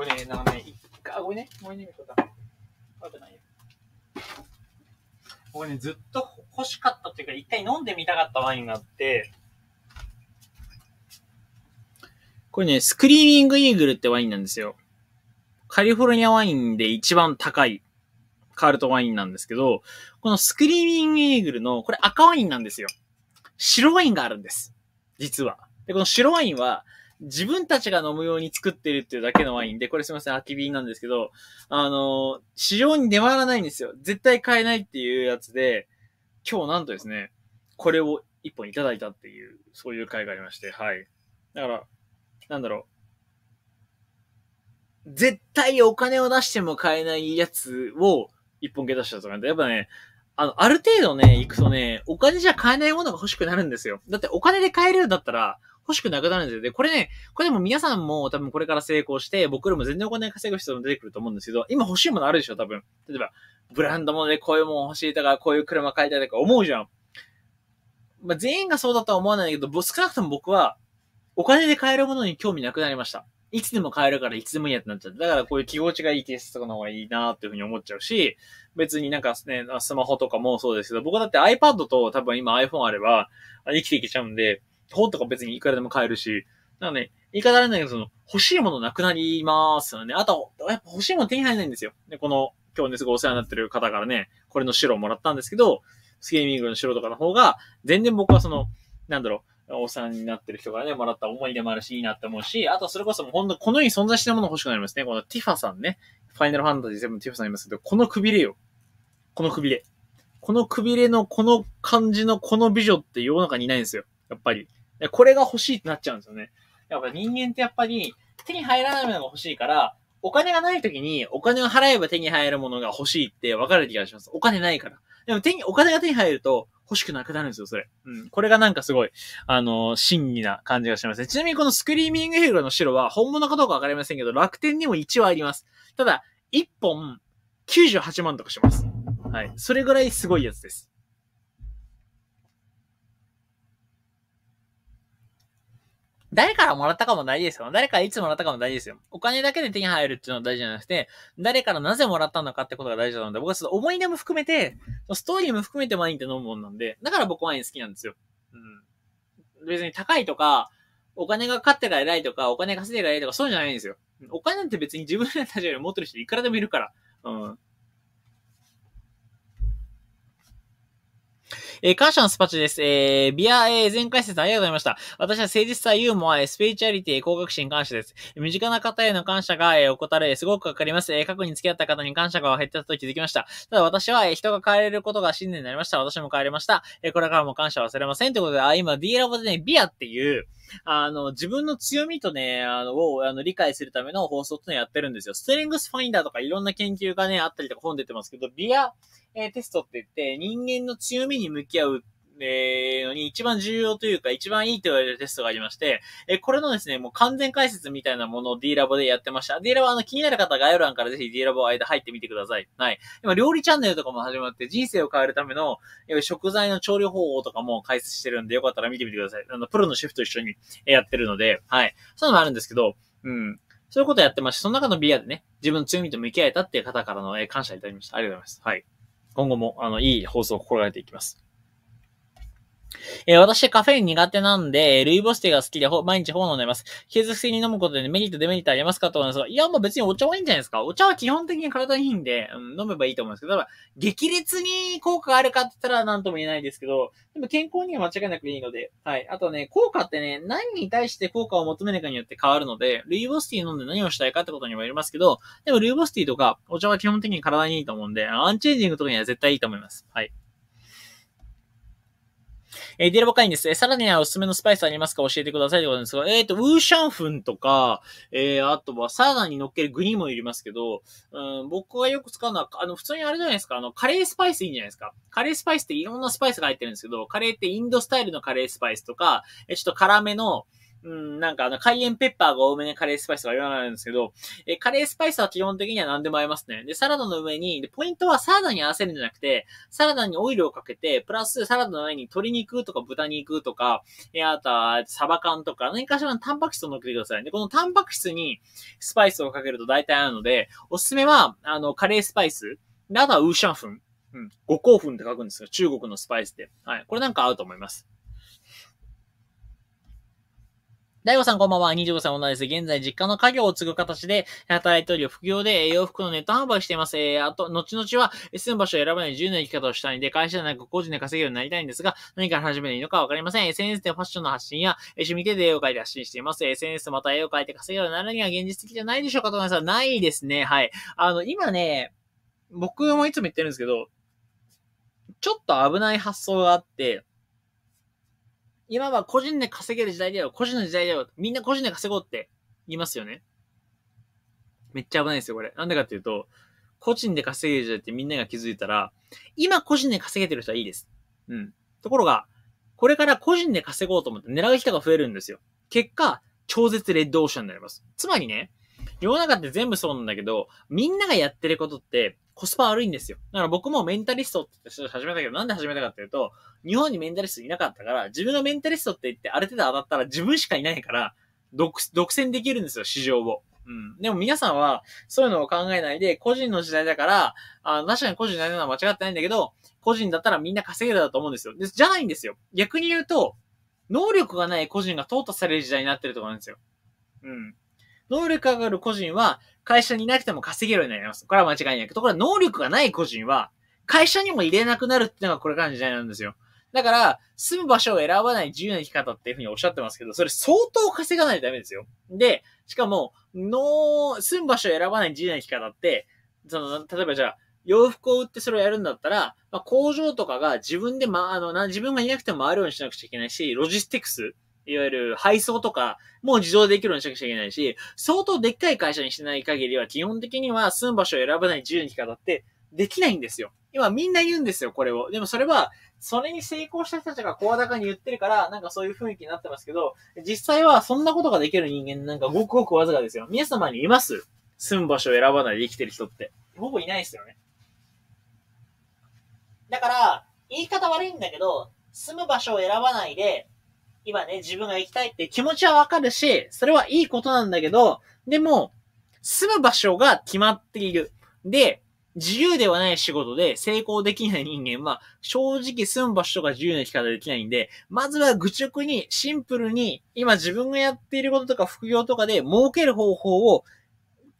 これね、なんかね、あ、ごめんね、ごめんね、みこさん。くないよ。僕ね、ずっと欲しかったっていうか、一回飲んでみたかったワインがあって、これね、スクリーミングイーグルってワインなんですよ。カリフォルニアワインで一番高いカールトワインなんですけど、このスクリーミングイーグルの、これ赤ワインなんですよ。白ワインがあるんです。実は。で、この白ワインは、自分たちが飲むように作ってるっていうだけのワインで、これすいません、空き瓶なんですけど、あの、市場に出回らないんですよ。絶対買えないっていうやつで、今日なんとですね、これを一本いただいたっていう、そういう回がありまして、はい。だから、なんだろう。絶対お金を出しても買えないやつを一本下出したとか、やっぱね、あの、ある程度ね、行くとね、お金じゃ買えないものが欲しくなるんですよ。だってお金で買えるんだったら、欲しくなくなるんですよ。で、これね、これでも皆さんも多分これから成功して、僕らも全然お金稼ぐ人も出てくると思うんですけど、今欲しいものあるでしょ、多分。例えば、ブランドもね、こういうもん欲しいとか、こういう車買いたいとか思うじゃん。まあ、全員がそうだとは思わないけど、少なくとも僕は、お金で買えるものに興味なくなりました。いつでも買えるからいつでもいいやってなっちゃう。だからこういう気持ちがいいースとかの方がいいなっていうふうに思っちゃうし、別になんかね、スマホとかもそうですけど、僕だって iPad と多分今 iPhone あれば生きていけちゃうんで、本とか別にいくらでも買えるし、なんかね、言い方あれなんだけど、その、欲しいものなくなりますよね。あと、やっぱ欲しいもの手に入らないんですよ。で、この、今日ね、すごいお世話になってる方からね、これの白をもらったんですけど、スケーミングの白とかの方が、全然僕はその、なんだろう、お世話になってる人からね、もらった思い出もあるし、いいなって思うし、あとそれこそもうほんと、この世に存在してるもの欲しくなりますね。このティファさんね、ファイナルファンタジー7のティファさんいますけど、このくびれよ。このくびれ。このくびれのこの感じのこの美女って世の中にいないんですよ。やっぱり。これが欲しいってなっちゃうんですよね。やっぱ人間ってやっぱり手に入らないものが欲しいから、お金がない時にお金を払えば手に入るものが欲しいって分かる気がします。お金ないから。でも手に、お金が手に入ると欲しくなくなるんですよ、それ。うん。これがなんかすごい、あのー、真偽な感じがしますね。ちなみにこのスクリーミングヒーローの白は本物かどうか分かりませんけど、楽天にも1はあります。ただ、1本98万とかします。はい。それぐらいすごいやつです。誰からもらったかも大事ですよ。誰からいつもらったかも大事ですよ。お金だけで手に入るっていうのは大事じゃなくて、誰からなぜもらったのかってことが大事なので、僕はその思い出も含めて、ストーリーも含めてワインって飲むもんなんで、だから僕ワイン好きなんですよ。うん。別に高いとか、お金が勝ってから偉いとか、お金稼いでから偉いとか、そうじゃないんですよ。お金なんて別に自分たちより持ってる人いくらでもいるから。うん。えー、感謝のスパチです。えー、ビア、えー、全解説ありがとうございました。私は誠実さ、ユーモア、スピーチャリティ、高学心感謝です。身近な方への感謝が、えー、怠れ、すごくわかります。えー、過去に付き合った方に感謝が減ってたと気づきました。ただ私は、えー、人が変えれることが信念になりました。私も変えれました。えー、これからも感謝忘れません。ということで、あ、今 D ラボでね、ビアっていう、あの、自分の強みとね、あの、を、あの、理解するための放送ってのやってるんですよ。ステリングスファインダーとかいろんな研究がね、あったりとか本出てますけど、ビア、えー、テストって言って、人間の強みに向き合うえー、のに一番重要というか、一番いいと言われるテストがありまして、えー、これのですね、もう完全解説みたいなものを D ラボでやってました。D ラボあの気になる方概要欄からぜひ D ラボ間入ってみてください。はい。今、料理チャンネルとかも始まって、人生を変えるための、食材の調理方法とかも解説してるんで、よかったら見てみてください。あの、プロのシェフと一緒にやってるので、はい。そういうのもあるんですけど、うん。そういうことやってまして、その中のビアでね、自分の強みと向き合えたっていう方からの、え感謝いただきました。ありがとうございます。はい。今後も、あの、いい放送を心がけていきます。えー、私、カフェイン苦手なんで、ルイボスティが好きで、毎日本を飲んでます。継続性に飲むことで、ね、メリット、デメリットありますかと思いますが、いや、まう別にお茶はいいんじゃないですか。お茶は基本的に体にいいんで、うん、飲めばいいと思うんですけど、から激烈に効果があるかって言ったら何とも言えないですけど、でも健康には間違いなくいいので、はい。あとね、効果ってね、何に対して効果を求めるかによって変わるので、ルイボスティー飲んで何をしたいかってことにもよりますけど、でもルイボスティーとか、お茶は基本的に体にいいと思うんで、アンチェイジングとかには絶対いいと思います。はい。えー、ディかボんです。えー、さらにはおすすめのスパイスありますか教えてくださいってことですが、えっ、ー、と、ウーシャンフンとか、えー、あとはサラダに乗っけるグリーンもいりますけど、うん、僕がよく使うのは、あの、普通にあれじゃないですか、あの、カレースパイスいいんじゃないですか。カレースパイスっていろんなスパイスが入ってるんですけど、カレーってインドスタイルのカレースパイスとか、えー、ちょっと辛めの、うん、なんかあの、カイエンペッパーが多めにカレースパイスとか言わないんですけど、えカレースパイスは基本的には何でも合いますね。で、サラダの上に、で、ポイントはサラダに合わせるんじゃなくて、サラダにオイルをかけて、プラスサラダの上に鶏肉とか豚肉とか、えあとはサバ缶とか、何かしらのタンパク質を乗っけてください。で、このタンパク質にスパイスをかけると大体合うので、おすすめは、あの、カレースパイス、で、あとはウーシャンフン。うん。五香粉って書くんですよ。中国のスパイスで。はい。これなんか合うと思います。大悟さんこんばんは。25歳女です。現在実家の家業を継ぐ形で働いており、副業で洋服のネット販売しています。えー、あと、後々は住む場所を選ばない自由な生き方をしたいんで、会社でなく個人で稼げるようになりたいんですが、何から始めるのかわかりません。SNS でファッションの発信や、趣味で絵を描いて発信しています。SNS また絵を描いて稼げるようになるには現実的じゃないでしょうかと思います。ないですね。はい。あの、今ね、僕もいつも言ってるんですけど、ちょっと危ない発想があって、今は個人で稼げる時代だよ。個人の時代だよ。みんな個人で稼ごうって言いますよね。めっちゃ危ないですよ、これ。なんでかっていうと、個人で稼げる時代ってみんなが気づいたら、今個人で稼げてる人はいいです。うん。ところが、これから個人で稼ごうと思って狙う人が増えるんですよ。結果、超絶レッドオーシャンになります。つまりね、世の中って全部そうなんだけど、みんながやってることって、コスパ悪いんですよ。だから僕もメンタリストって始めたけど、なんで始めたかっていうと、日本にメンタリストいなかったから、自分がメンタリストって言ってある程度当たったら自分しかいないから、独、独占できるんですよ、市場を。うん。でも皆さんは、そういうのを考えないで、個人の時代だから、あ確かに個人になるのは間違ってないんだけど、個人だったらみんな稼げるだと思うんですよ。でじゃないんですよ。逆に言うと、能力がない個人が淘汰される時代になってるところなんですよ。うん。能力がある個人は、会社にいなくても稼げるようになります。これは間違いないけど、これは能力がない個人は、会社にも入れなくなるっていうのがこれからの時代なんですよ。だから、住む場所を選ばない自由な生き方っていうふうにおっしゃってますけど、それ相当稼がないとダメですよ。で、しかも、の、住む場所を選ばない自由な生き方って、その、例えばじゃあ、洋服を売ってそれをやるんだったら、まあ、工場とかが自分で、ま、あの、な、自分がいなくても回るようにしなくちゃいけないし、ロジスティクスいわゆる配送とか、もう自動でできるようにしなくちゃいけないし、相当でっかい会社にしてない限りは、基本的には住む場所を選ばない自由に方ってできないんですよ。今みんな言うんですよ、これを。でもそれは、それに成功した人たちが声高に言ってるから、なんかそういう雰囲気になってますけど、実際はそんなことができる人間なんかごくごくわずかですよ。皆様にいます住む場所を選ばないで生きてる人って。ほぼいないですよね。だから、言い方悪いんだけど、住む場所を選ばないで、今ね、自分が行きたいって気持ちはわかるし、それはいいことなんだけど、でも、住む場所が決まっている。で、自由ではない仕事で成功できない人間は、正直住む場所が自由な生き方できないんで、まずは愚直に、シンプルに、今自分がやっていることとか副業とかで儲ける方法を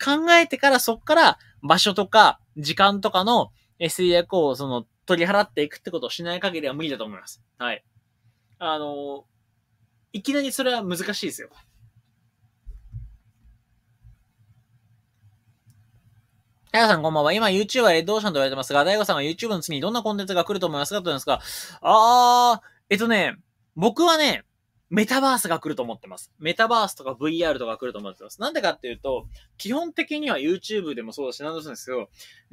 考えてからそっから場所とか時間とかの制約をその取り払っていくってことをしない限りは無理だと思います。はい。あの、いきなりそれは難しいですよ。大悟さんこんばんは。今 YouTuber レッドオーシャンと言われてますが、大悟さんは YouTube の次にどんなコンテンツが来ると思いますかと言うんですが、あー、えっとね、僕はね、メタバースが来ると思ってます。メタバースとか VR とか来ると思ってます。なんでかっていうと、基本的には YouTube でもそうだし、なんするんですけど、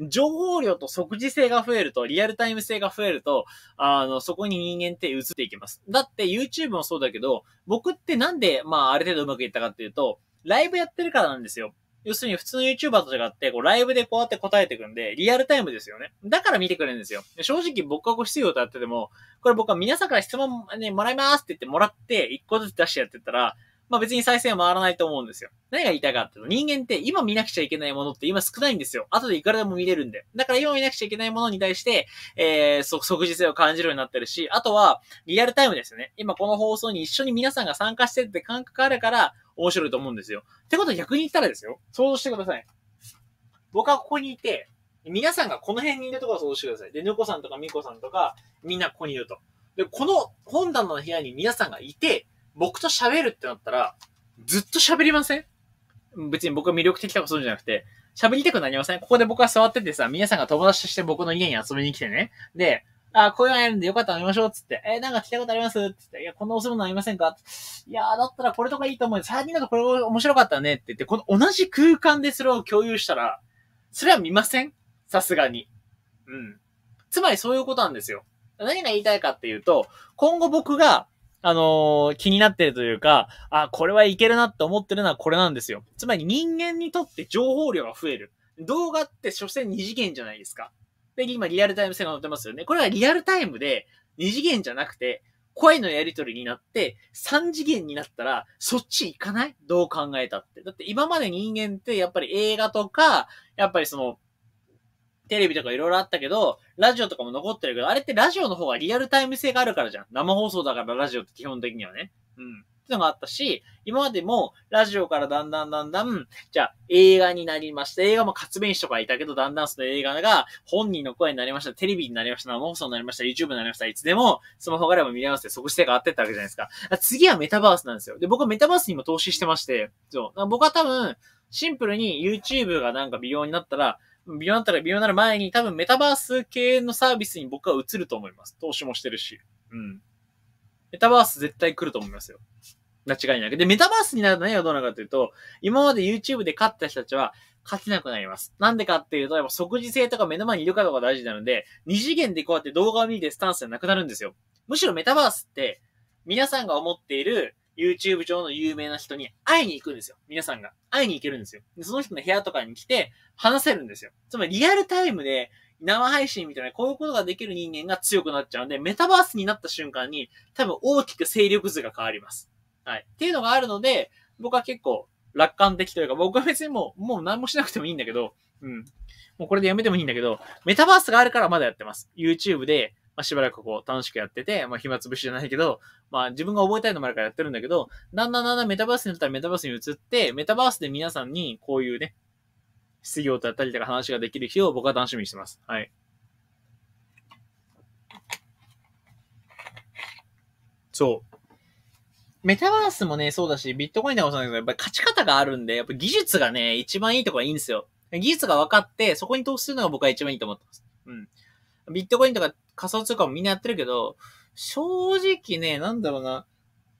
情報量と即時性が増えると、リアルタイム性が増えると、あの、そこに人間って移っていきます。だって YouTube もそうだけど、僕ってなんで、まあ、ある程度うまくいったかっていうと、ライブやってるからなんですよ。要するに普通の YouTuber と違って、こう、ライブでこうやって答えてくんで、リアルタイムですよね。だから見てくれるんですよ。正直僕はご質問とやってても、これ僕は皆さんから質問ね、もらいますって言ってもらって、一個ずつ出してやってたら、まあ別に再生は回らないと思うんですよ。何が言いたいかっていうと、人間って今見なくちゃいけないものって今少ないんですよ。後でいくらでも見れるんで。だから今見なくちゃいけないものに対して、えー、即時性を感じるようになってるし、あとは、リアルタイムですよね。今この放送に一緒に皆さんが参加してって感覚あるから、面白いと思うんですよ。ってことは逆に言ったらですよ。想像してください。僕はここにいて、皆さんがこの辺にいるところを想像してください。で、ぬこさんとかみこさんとか、みんなここにいると。で、この本棚の部屋に皆さんがいて、僕と喋るってなったら、ずっと喋りません別に僕は魅力的とかそうじゃなくて、喋りたくなりませんここで僕は座っててさ、皆さんが友達として僕の家に遊びに来てね。で、あ、こういうのやるんでよかったら見ましょうっつって、えー、なんか聞きたことありますっつって、いや、こんなおすすめのありませんかいやだったらこれとかいいと思う最3人だとこれ面白かったねって言って、この同じ空間でそれを共有したら、それは見ませんさすがに。うん。つまりそういうことなんですよ。何が言いたいかっていうと、今後僕が、あのー、気になってるというか、あ、これはいけるなって思ってるのはこれなんですよ。つまり人間にとって情報量が増える。動画って所詮二次元じゃないですか。で、今リアルタイム性が載ってますよね。これはリアルタイムで、二次元じゃなくて、声のやりとりになって、三次元になったら、そっち行かないどう考えたって。だって今まで人間ってやっぱり映画とか、やっぱりその、テレビとかいろいろあったけど、ラジオとかも残ってるけど、あれってラジオの方がリアルタイム性があるからじゃん。生放送だからラジオって基本的にはね。うん。っていうのがあったし、今までもラジオからだんだんだんだん、じゃあ映画になりました。映画も活弁士とかいたけど、だんだんその映画が本人の声になりました。テレビになりました。生放送になりました。YouTube になりました。いつでもスマホがあれば見れますって即死性が合ってったわけじゃないですか。次はメタバースなんですよ。で、僕はメタバースにも投資してまして、そう。僕は多分、シンプルに YouTube がなんか微妙になったら、微妙なったら微妙なる前に多分メタバース系のサービスに僕は移ると思います。投資もしてるし。うん。メタバース絶対来ると思いますよ。間違いなく。で、メタバースになると何がどうなるかというと、今まで YouTube で勝った人たちは勝てなくなります。なんでかっていうと、やっぱ即時性とか目の前にいるかどうか大事なので、二次元でこうやって動画を見るスタンスじゃなくなるんですよ。むしろメタバースって、皆さんが思っている YouTube 上の有名な人に会いに行くんですよ。皆さんが。会いに行けるんですよ。でその人の部屋とかに来て話せるんですよ。つまりリアルタイムで生配信みたいな、こういうことができる人間が強くなっちゃうんで、メタバースになった瞬間に、多分大きく勢力図が変わります。はい。っていうのがあるので、僕は結構楽観的というか、僕は別にもう、もう何もしなくてもいいんだけど、うん。もうこれでやめてもいいんだけど、メタバースがあるからまだやってます。YouTube で、まあ、しばらくこう楽しくやってて、まあ、暇つぶしじゃないけど、まあ、自分が覚えたいのもあるからやってるんだけど、だんだんだんだんメタバースになったらメタバースに移って、メタバースで皆さんにこういうね、失業とやったりとか話ができる日を僕は楽しみにしてます。はい。そう。メタバースもね、そうだし、ビットコインでもそうだけど、やっぱり勝ち方があるんで、やっぱ技術がね、一番いいとこはいいんですよ。技術が分かって、そこに投資するのが僕は一番いいと思ってます。うん。ビットコインとか仮想通貨もみんなやってるけど、正直ね、なんだろうな、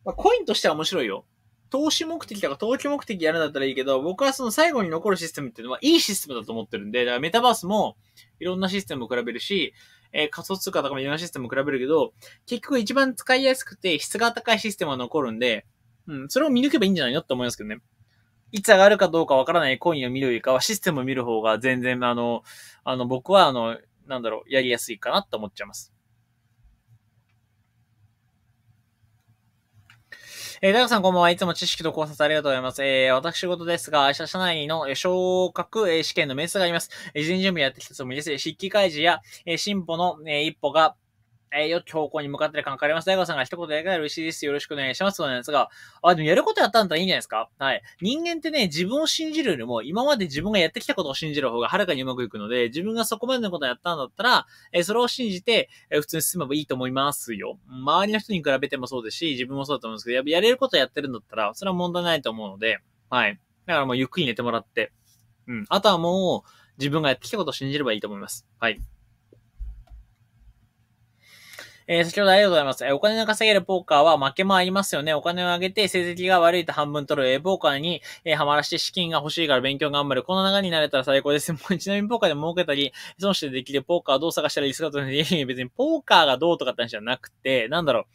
まあ、コインとしては面白いよ。投資目的とか投機目的やるんだったらいいけど、僕はその最後に残るシステムっていうのは、いいシステムだと思ってるんで、だからメタバースも、いろんなシステムを比べるし、えー、仮想通貨とかもいろんなシステムを比べるけど、結局一番使いやすくて質が高いシステムは残るんで、うん、それを見抜けばいいんじゃないのって思いますけどね。いつ上がるかどうかわからないコインを見るよりかは、システムを見る方が全然、あの、あの、僕は、あの、なんだろう、やりやすいかなって思っちゃいます。えー、大学さんこんばんは。いつも知識と考察ありがとうございます。えー、私事ですが、社社内の昇格、えー、試験の面接があります。えー、事前準備やってきたつもりです。筆記開示や、えー、進歩の、えー、一歩が、えー、よく方向に向かってる感あります。大河さんが一言でかい嬉しいです。よろしくお願いします。そうなんですが、あ、でもやることやったんだったらいいんじゃないですかはい。人間ってね、自分を信じるよりも、今まで自分がやってきたことを信じる方がはるかにうまくいくので、自分がそこまでのことをやったんだったら、えー、それを信じて、えー、普通に進めばいいと思いますよ。周りの人に比べてもそうですし、自分もそうだと思うんですけど、ややれることやってるんだったら、それは問題ないと思うので、はい。だからもうゆっくり寝てもらって、うん。あとはもう、自分がやってきたことを信じればいいと思います。はい。えー、先ほどありがとうございます。えー、お金の稼げるポーカーは負けもありますよね。お金を上げて成績が悪いと半分取る。えー、ポーカーに、えー、はまらして資金が欲しいから勉強頑張る。この流れになれたら最高です。<laughs> もうちなみにポーカーで儲けたり、損してできるポーカーをどう探したらいいですかと、別にポーカーがどうとかって話じゃなくて、なんだろう。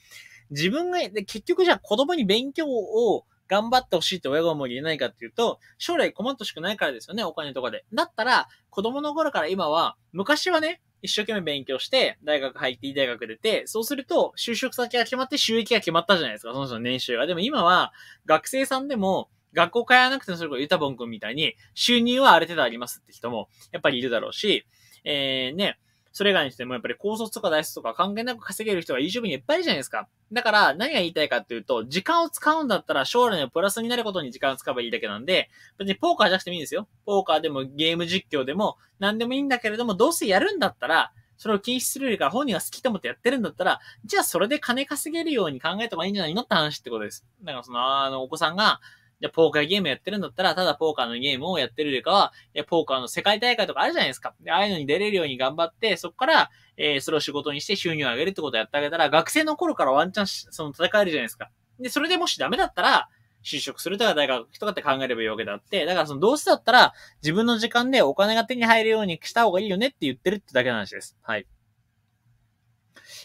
自分が、で結局じゃあ子供に勉強を、頑張ってほしいって親が思い入れないかっていうと、将来困ってほしくないからですよね、お金とかで。だったら、子供の頃から今は、昔はね、一生懸命勉強して、大学入って、いい大学出て、そうすると、就職先が決まって収益が決まったじゃないですか、その人の年収が。でも今は、学生さんでも、学校通わなくてもそれこそユタボン君みたいに、収入はある程度ありますって人も、やっぱりいるだろうし、えー、ね、それ以外にしてもやっぱり高卒とか大卒とか関係なく稼げる人が YouTube にいっぱいいるじゃないですか。だから何が言いたいかっていうと、時間を使うんだったら将来のプラスになることに時間を使えばいいだけなんで、別にポーカーじゃなくてもいいんですよ。ポーカーでもゲーム実況でも何でもいいんだけれども、どうせやるんだったら、それを禁止するよりか本人が好きと思ってやってるんだったら、じゃあそれで金稼げるように考えた方がいいんじゃないのって話ってことです。だからその、あの、お子さんが、じゃポーカーゲームやってるんだったら、ただポーカーのゲームをやってるよりかは、ポーカーの世界大会とかあるじゃないですか。で、ああいうのに出れるように頑張って、そこから、えー、それを仕事にして収入を上げるってことをやってあげたら、学生の頃からワンチャンその戦えるじゃないですか。で、それでもしダメだったら、就職するとか大学とかって考えればいいわけであって、だからそのどうせだったら自分の時間でお金が手に入るようにした方がいいよねって言ってるってだけの話です。はい。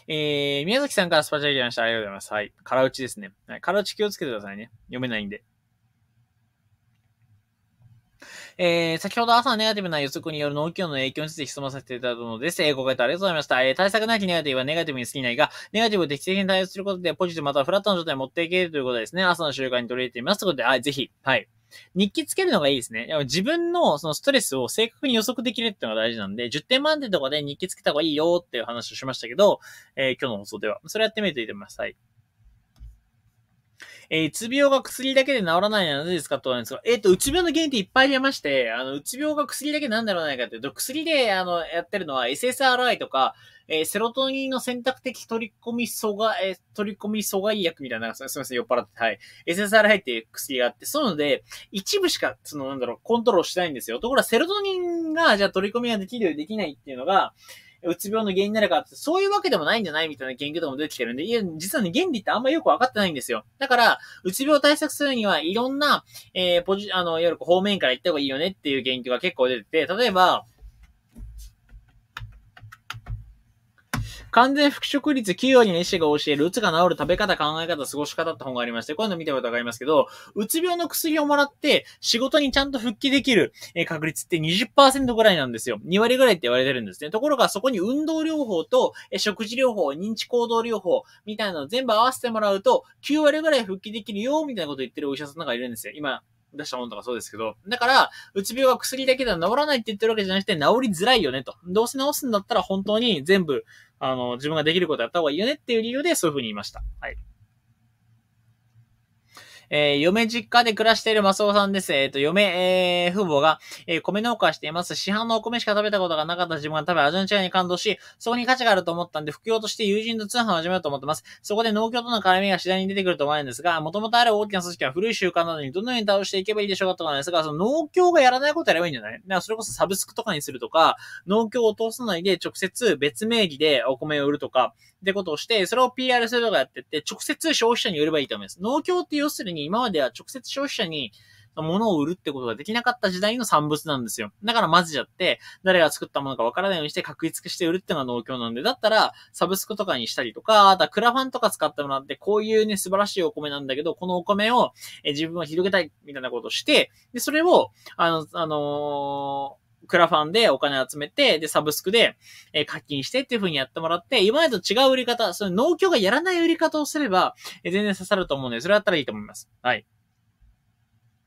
えー、宮崎さんからスパチャいただきました。ありがとうございます。はい。空打ちですね。はい。空打ち気をつけてくださいね。読めないんで。えー、先ほど朝のネガティブな予測による農機能の影響について質問させていただいたのです。えー、ご回答ありがとうございました。えー、対策なきネガティブはネガティブに過ぎないが、ネガティブを適切に対応することで、ポジティブまたはフラットな状態に持っていけるということですね。朝の習慣に取り入れています。ということで、はい、ぜひ、はい。日記つけるのがいいですね。自分のそのストレスを正確に予測できるっていうのが大事なんで、10点満点とかで日記つけた方がいいよっていう話をしましたけど、えー、今日の放送では。それやってみてください。えー、うつ病が薬だけで治らないのはなぜですかとなんですが、えっ、ー、と、うつ病の原因っていっぱいありまして、あの、うつ病が薬だけなんだろうないかっていうと、薬で、あの、やってるのは SSRI とか、えー、セロトニンの選択的取り込み阻害、えー、取り込み阻害薬みたいな、すみません、酔っ払って、はい。SSRI っていう薬があって、そうので、一部しか、その、なんだろう、コントロールしないんですよ。ところが、セロトニンが、じゃあ取り込みができるようできないっていうのが、うつ病の原因になるかって、そういうわけでもないんじゃないみたいな研究とかも出てきてるんで、いや、実はね、原理ってあんまよくわかってないんですよ。だから、うつ病対策するには、いろんな、えー、ポジ、あの、いわゆる方面から行った方がいいよねっていう研究が結構出てて、例えば、完全復職率9割の医師が教える、うつが治る食べ方、考え方、過ごし方って本がありまして、こういうの見てもらわかりますけど、うつ病の薬をもらって、仕事にちゃんと復帰できる、え確率って20%ぐらいなんですよ。2割ぐらいって言われてるんですね。ところが、そこに運動療法と、え食事療法、認知行動療法、みたいなの全部合わせてもらうと、9割ぐらい復帰できるよ、みたいなこと言ってるお医者さんなんかいるんですよ。今、出したものとかそうですけど、だから、うつ病は薬だけでは治らないって言ってるわけじゃなくて、治りづらいよねと。どうせ治すんだったら本当に全部、あの、自分ができることやった方がいいよねっていう理由でそういうふうに言いました。はい。えー、嫁実家で暮らしているマスオさんです。えっ、ー、と、嫁、えー、父母が、えー、米農家しています。市販のお米しか食べたことがなかった自分が食べ、味の違いに感動し、そこに価値があると思ったんで、副業として友人と通販を始めようと思ってます。そこで農協との絡みが次第に出てくると思うんですが、もともとある大きな組織は古い習慣などにどのように倒していけばいいでしょうかとかなんですが、その農協がやらないことやればいいんじゃないだからそれこそサブスクとかにするとか、農協を通さないで直接別名義でお米を売るとか、ってことをして、それを PR するとかやってって、直接消費者に売ればいいと思います。農協って要するに今までは直接消費者に物を売るってことができなかった時代の産物なんですよ。だから混ぜちゃって、誰が作ったものかわからないようにして確立して売るってのが農協なんで、だったらサブスクとかにしたりとか、あとはクラファンとか使ってもらって、こういうね、素晴らしいお米なんだけど、このお米を、え自分は広げたいみたいなことして、で、それを、あの、あのークラファンでお金集めて、で、サブスクで、え課金してっていう風にやってもらって、今までと違う売り方、その農協がやらない売り方をすれば、え全然刺さると思うので、それだったらいいと思います。はい。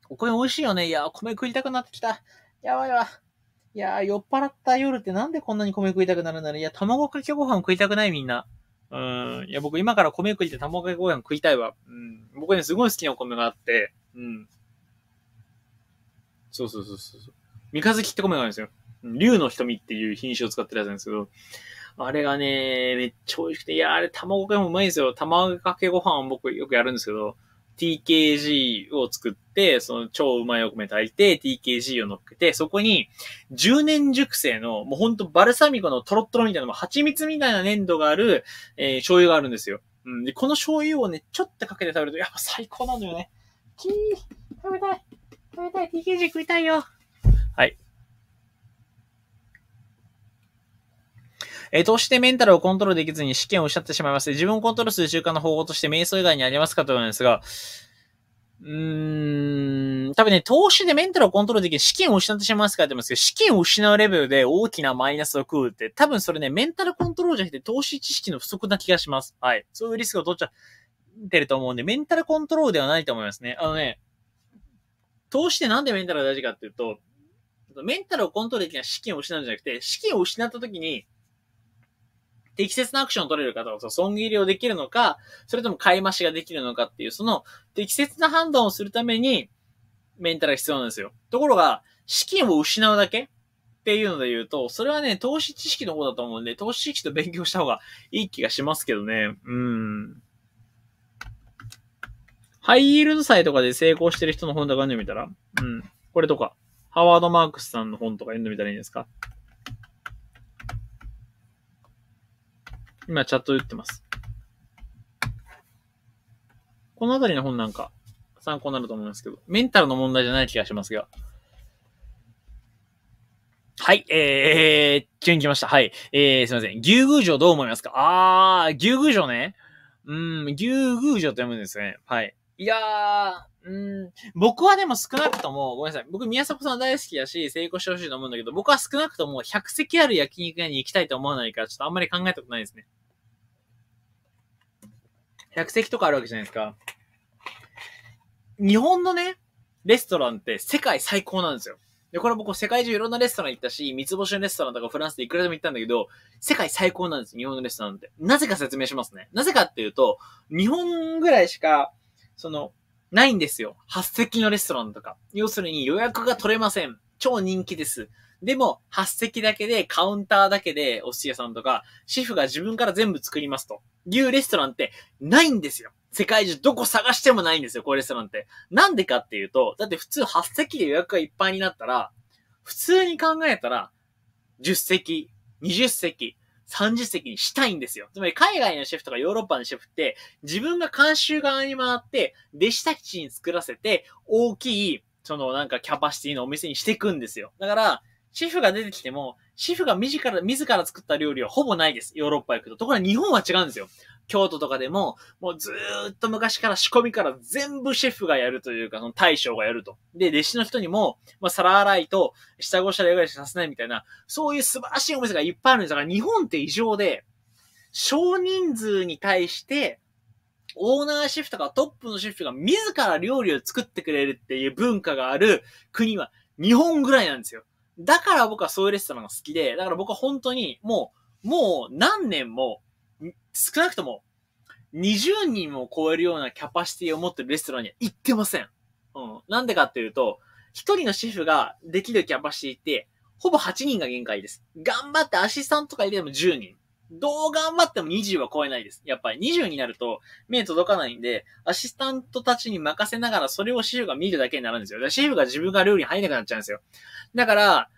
お米美味しいよね。いや、米食いたくなってきた。やばいわ。いや酔っ払った夜ってなんでこんなに米食いたくなるんだろう。いや、卵かけご飯食いたくないみんな。うん。いや、僕今から米食いて卵かけご飯食いたいわ。うん。僕ね、すごい好きなお米があって。うん。そうそうそうそう。三日月って米があるんですよ。竜の瞳っていう品種を使ってるやつなんですけど、あれがね、めっちゃ美味しくて、いや、あれ卵かけもうまいんですよ。卵かけご飯僕よくやるんですけど、TKG を作って、その超うまいお米炊いて、TKG を乗っけて、そこに、10年熟成の、もうほんとバルサミコのトロトロみたいな、蜂蜜みたいな粘土がある、えー、醤油があるんですよ。うん。で、この醤油をね、ちょっとかけて食べると、やっぱ最高なのよね。キー、食べたい。食べたい。TKG 食いたいよ。はい。えー、投資でメンタルをコントロールできずに試験を失ってしまいます。自分をコントロールする習慣の方法として瞑想以外にありますかというのですが、うーん、多分ね、投資でメンタルをコントロールできる試験を失ってしまいますからって言いますけど、試験を失うレベルで大きなマイナスを食うって、多分それね、メンタルコントロールじゃなくて投資知識の不足な気がします。はい。そういうリスクを取っちゃってると思うんで、メンタルコントロールではないと思いますね。あのね、投資ってなんでメンタルが大事かっていうと、メンタルをコントロールできない資金を失うんじゃなくて、資金を失った時に、適切なアクションを取れるかとか、損切りをできるのか、それとも買い増しができるのかっていう、その適切な判断をするために、メンタルが必要なんですよ。ところが、資金を失うだけっていうので言うと、それはね、投資知識の方だと思うんで、投資知識と勉強した方がいい気がしますけどね。うん。ハイイールド債とかで成功してる人の本とか読んで見たらうん。これとか。ハワード・マークスさんの本とか読んでみたらいいんですか今チャット打ってます。このあたりの本なんか参考になると思うんですけど、メンタルの問題じゃない気がしますが。はい、えー、急に来ました。はい、えー、すいません。牛宮城どう思いますかあー、牛宮城ね。うん、牛宮城って読むんですね。はい。いやー、うん、僕はでも少なくとも、ごめんなさい。僕、宮迫さん大好きだし、成功してほしいと思うんだけど、僕は少なくとも100席ある焼肉屋に行きたいと思わないから、ちょっとあんまり考えたことないですね。100席とかあるわけじゃないですか。日本のね、レストランって世界最高なんですよ。で、これ僕世界中いろんなレストラン行ったし、三つ星のレストランとかフランスでいくらでも行ったんだけど、世界最高なんです、日本のレストランって。なぜか説明しますね。なぜかっていうと、日本ぐらいしか、その、ないんですよ。8席のレストランとか。要するに予約が取れません。超人気です。でも、8席だけで、カウンターだけで、お寿司屋さんとか、シェフが自分から全部作りますというレストランってないんですよ。世界中どこ探してもないんですよ、こういうレストランって。なんでかっていうと、だって普通8席で予約がいっぱいになったら、普通に考えたら、10席、20席、30席にしたいんですよ。つまり海外のシェフとかヨーロッパのシェフって、自分が監修側に回って、弟子たちに作らせて、大きい、そのなんかキャパシティのお店にしていくんですよ。だから、シェフが出てきても、シェフが自ら、自ら作った料理はほぼないです。ヨーロッパ行くと。ところが日本は違うんですよ。京都とかでも、もうずーっと昔から仕込みから全部シェフがやるというか、その大将がやると。で、弟子の人にも、まあ、皿洗いと下ごしらえぐらいしかさせないみたいな、そういう素晴らしいお店がいっぱいあるんですが、日本って異常で、少人数に対して、オーナーシェフとかトップのシェフが自ら料理を作ってくれるっていう文化がある国は日本ぐらいなんですよ。だから僕はそういうレストランが好きで、だから僕は本当にもう、もう何年も少なくとも、20人を超えるようなキャパシティを持ってるレストランには行ってません。うん。なんでかっていうと、一人のシェフができるキャパシティって、ほぼ8人が限界です。頑張ってアシスタントとか入れても10人。どう頑張っても20は超えないです。やっぱり20になると目届かないんで、アシスタントたちに任せながらそれをシェフが見るだけになるんですよ。シェフが自分が料理に入れなくなっちゃうんですよ。だから、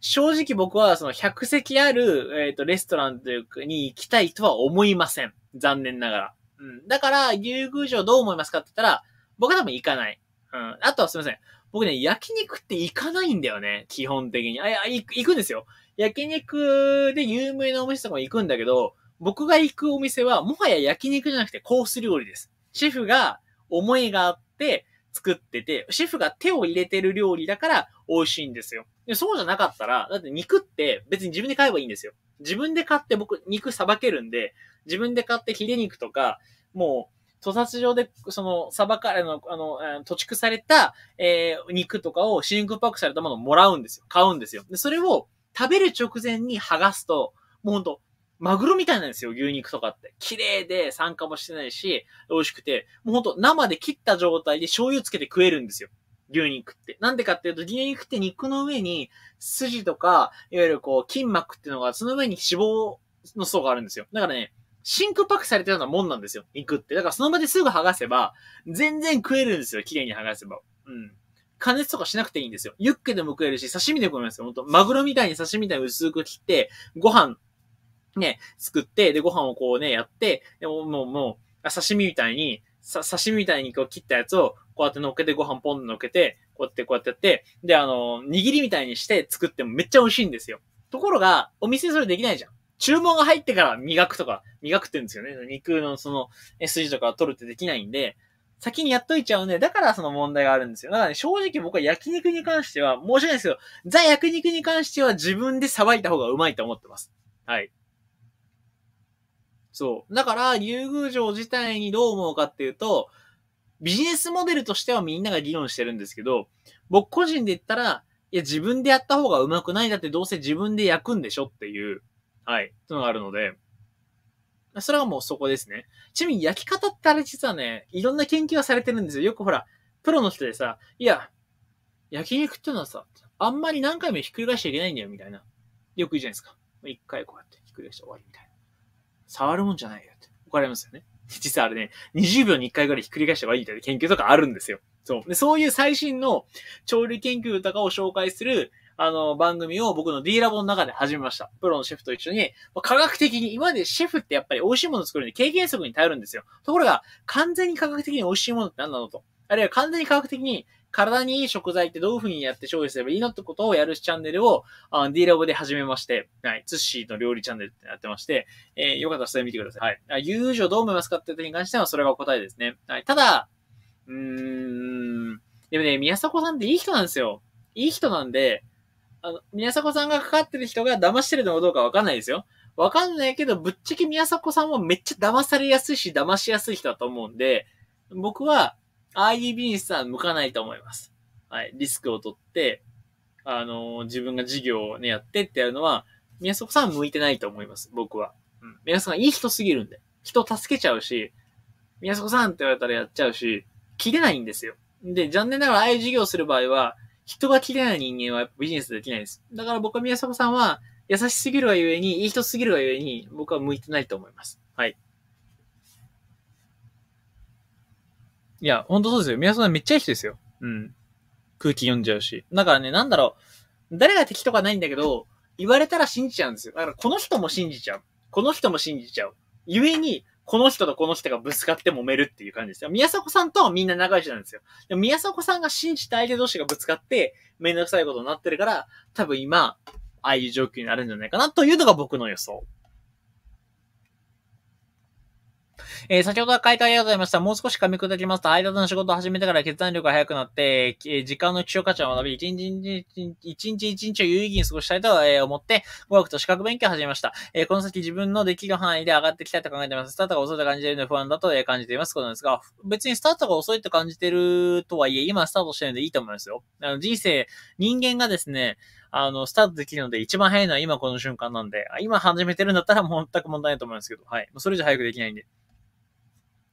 正直僕はその100席ある、えっ、ー、と、レストランというかに行きたいとは思いません。残念ながら。うん。だから、竜宮城どう思いますかって言ったら、僕は多分行かない。うん。あとはすいません。僕ね、焼肉って行かないんだよね。基本的に。あ、行くんですよ。焼肉で有名なお店とかも行くんだけど、僕が行くお店は、もはや焼肉じゃなくてコース料理です。シェフが思いがあって、作ってて、シェフが手を入れてる料理だから美味しいんですよ。でそうじゃなかったら、だって肉って別に自分で買えばいいんですよ。自分で買って僕肉さばけるんで、自分で買ってヒレ肉とか、もう、屠殺場で、その、さばか、あの、あの、土畜された、えー、肉とかを真空パックされたものをもらうんですよ。買うんですよ。で、それを食べる直前に剥がすと、もうほんと、マグロみたいなんですよ、牛肉とかって。綺麗で酸化もしてないし、美味しくて、もうほんと生で切った状態で醤油つけて食えるんですよ。牛肉って。なんでかっていうと、牛肉って肉の上に筋とか、いわゆるこう、筋膜っていうのが、その上に脂肪の層があるんですよ。だからね、真空パックされるようなもんなんですよ。肉って。だからその場ですぐ剥がせば、全然食えるんですよ。綺麗に剥がせば。うん。加熱とかしなくていいんですよ。ユッケでも食えるし、刺身でも食えますよ。ほんと、マグロみたいに刺身みたいに薄く切って、ご飯ね、作って、で、ご飯をこうね、やって、でももう、もう、刺身みたいに、さ、刺身みたいにこう切ったやつを、こうやって乗っけて、ご飯ポンと乗っけて、こうやってこうやってやって、で、あの、握りみたいにして作ってもめっちゃ美味しいんですよ。ところが、お店それできないじゃん。注文が入ってから磨くとか、磨くって言うんですよね。肉のその、筋とか取るってできないんで、先にやっといちゃうね。だからその問題があるんですよ。だからね、正直僕は焼肉に関しては、申し訳ないですけど、ザ焼肉に関しては自分でさばいた方がうまいと思ってます。はい。そう。だから、竜宮城自体にどう思うかっていうと、ビジネスモデルとしてはみんなが議論してるんですけど、僕個人で言ったら、いや、自分でやった方がうまくないだってどうせ自分で焼くんでしょっていう、はい、というのがあるので、それはもうそこですね。ちなみに焼き方ってあれ実はね、いろんな研究はされてるんですよ。よくほら、プロの人でさ、いや、焼肉ってのはさ、あんまり何回もひっくり返しちゃいけないんだよ、みたいな。よく言うじゃないですか。一回こうやってひっくり返して終わりみたいな。触るもんじゃないよって怒られますよね。<laughs> 実はあれね、20秒に1回ぐらいひっくり返した方がいいという研究とかあるんですよ。そう。で、そういう最新の調理研究とかを紹介する、あの、番組を僕の D ラボの中で始めました。プロのシェフと一緒に、科学的に、今までシェフってやっぱり美味しいものを作るのに経験則に頼るんですよ。ところが、完全に科学的に美味しいものって何なのと。あるいは完全に科学的に体にいい食材ってどういう風にやって消費すればいいのってことをやるチャンネルを、D ラボで始めまして、はい、ツッシーの料理チャンネルってやってまして、えー、よかったらそれ見てください。はい。友情どう思いますかってことに関してはそれが答えですね。はい。ただ、うーん、でもね、宮迫さんっていい人なんですよ。いい人なんで、あの、宮迫さんがかかってる人が騙してるのかどうかわかんないですよ。わかんないけど、ぶっちゃけ宮迫さんはめっちゃ騙されやすいし、騙しやすい人だと思うんで、僕は、ああいうビジネスは向かないと思います。はい。リスクを取って、あのー、自分が事業をね、やってってやるのは、宮迫さん向いてないと思います。僕は。うん。宮迫さんいい人すぎるんで。人助けちゃうし、宮迫さんって言われたらやっちゃうし、切れないんですよ。で、残念ながらああいう事業する場合は、人が切れない人間はビジネスできないです。だから僕は宮迫さんは、優しすぎるがゆえに、いい人すぎるがゆえに、僕は向いてないと思います。はい。いや、ほんとそうですよ。皆さんめっちゃいい人ですよ。うん。空気読んじゃうし。だからね、なんだろう。誰が敵とかないんだけど、言われたら信じちゃうんですよ。だからこの人も信じちゃう。この人も信じちゃう。故に、この人とこの人がぶつかって揉めるっていう感じですよ。宮迫さんとはみんな仲良しなんですよ。でも宮迫さんが信じた相手同士がぶつかって、めんどくさいことになってるから、多分今、ああいう状況になるんじゃないかなというのが僕の予想。えー、先ほどは解答ありがとうございました。もう少し噛み砕きますと、間の仕事を始めてから決断力が速くなって、えー、時間の希少価値を学び、一日一日一日を有意義に過ごしたいと、え思って、語学と資格勉強を始めました。えー、この先自分のできる範囲で上がっていきたいと考えています。スタートが遅いと感じているので不安だと、え感じています。ことなんですが、別にスタートが遅いと感じてるとはいえ、今スタートしてるんでいいと思いますよ。あの人生、人間がですね、あの、スタートできるので一番早いのは今この瞬間なんで、今始めてるんだったら全く問題ないと思うんですけど、はい。それじゃ早くできないんで。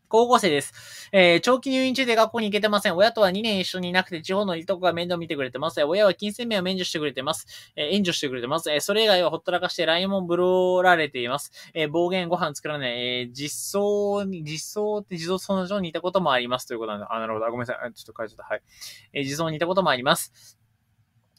高校生です。えー、長期入院中で学校に行けてません。親とは2年一緒にいなくて、地方のいとこが面倒見てくれてます。え親は金銭面を免除してくれてます。えー、援助してくれてます。えー、それ以外はほったらかして LINE もブローられています。えー、暴言ご飯作らない。えー、実装に、実装って自動その上にいたこともあります。ということなんで、あ、なるほど。ごめんなさい。ちょっと書いちゃった。はい。えー、自にいたこともあります。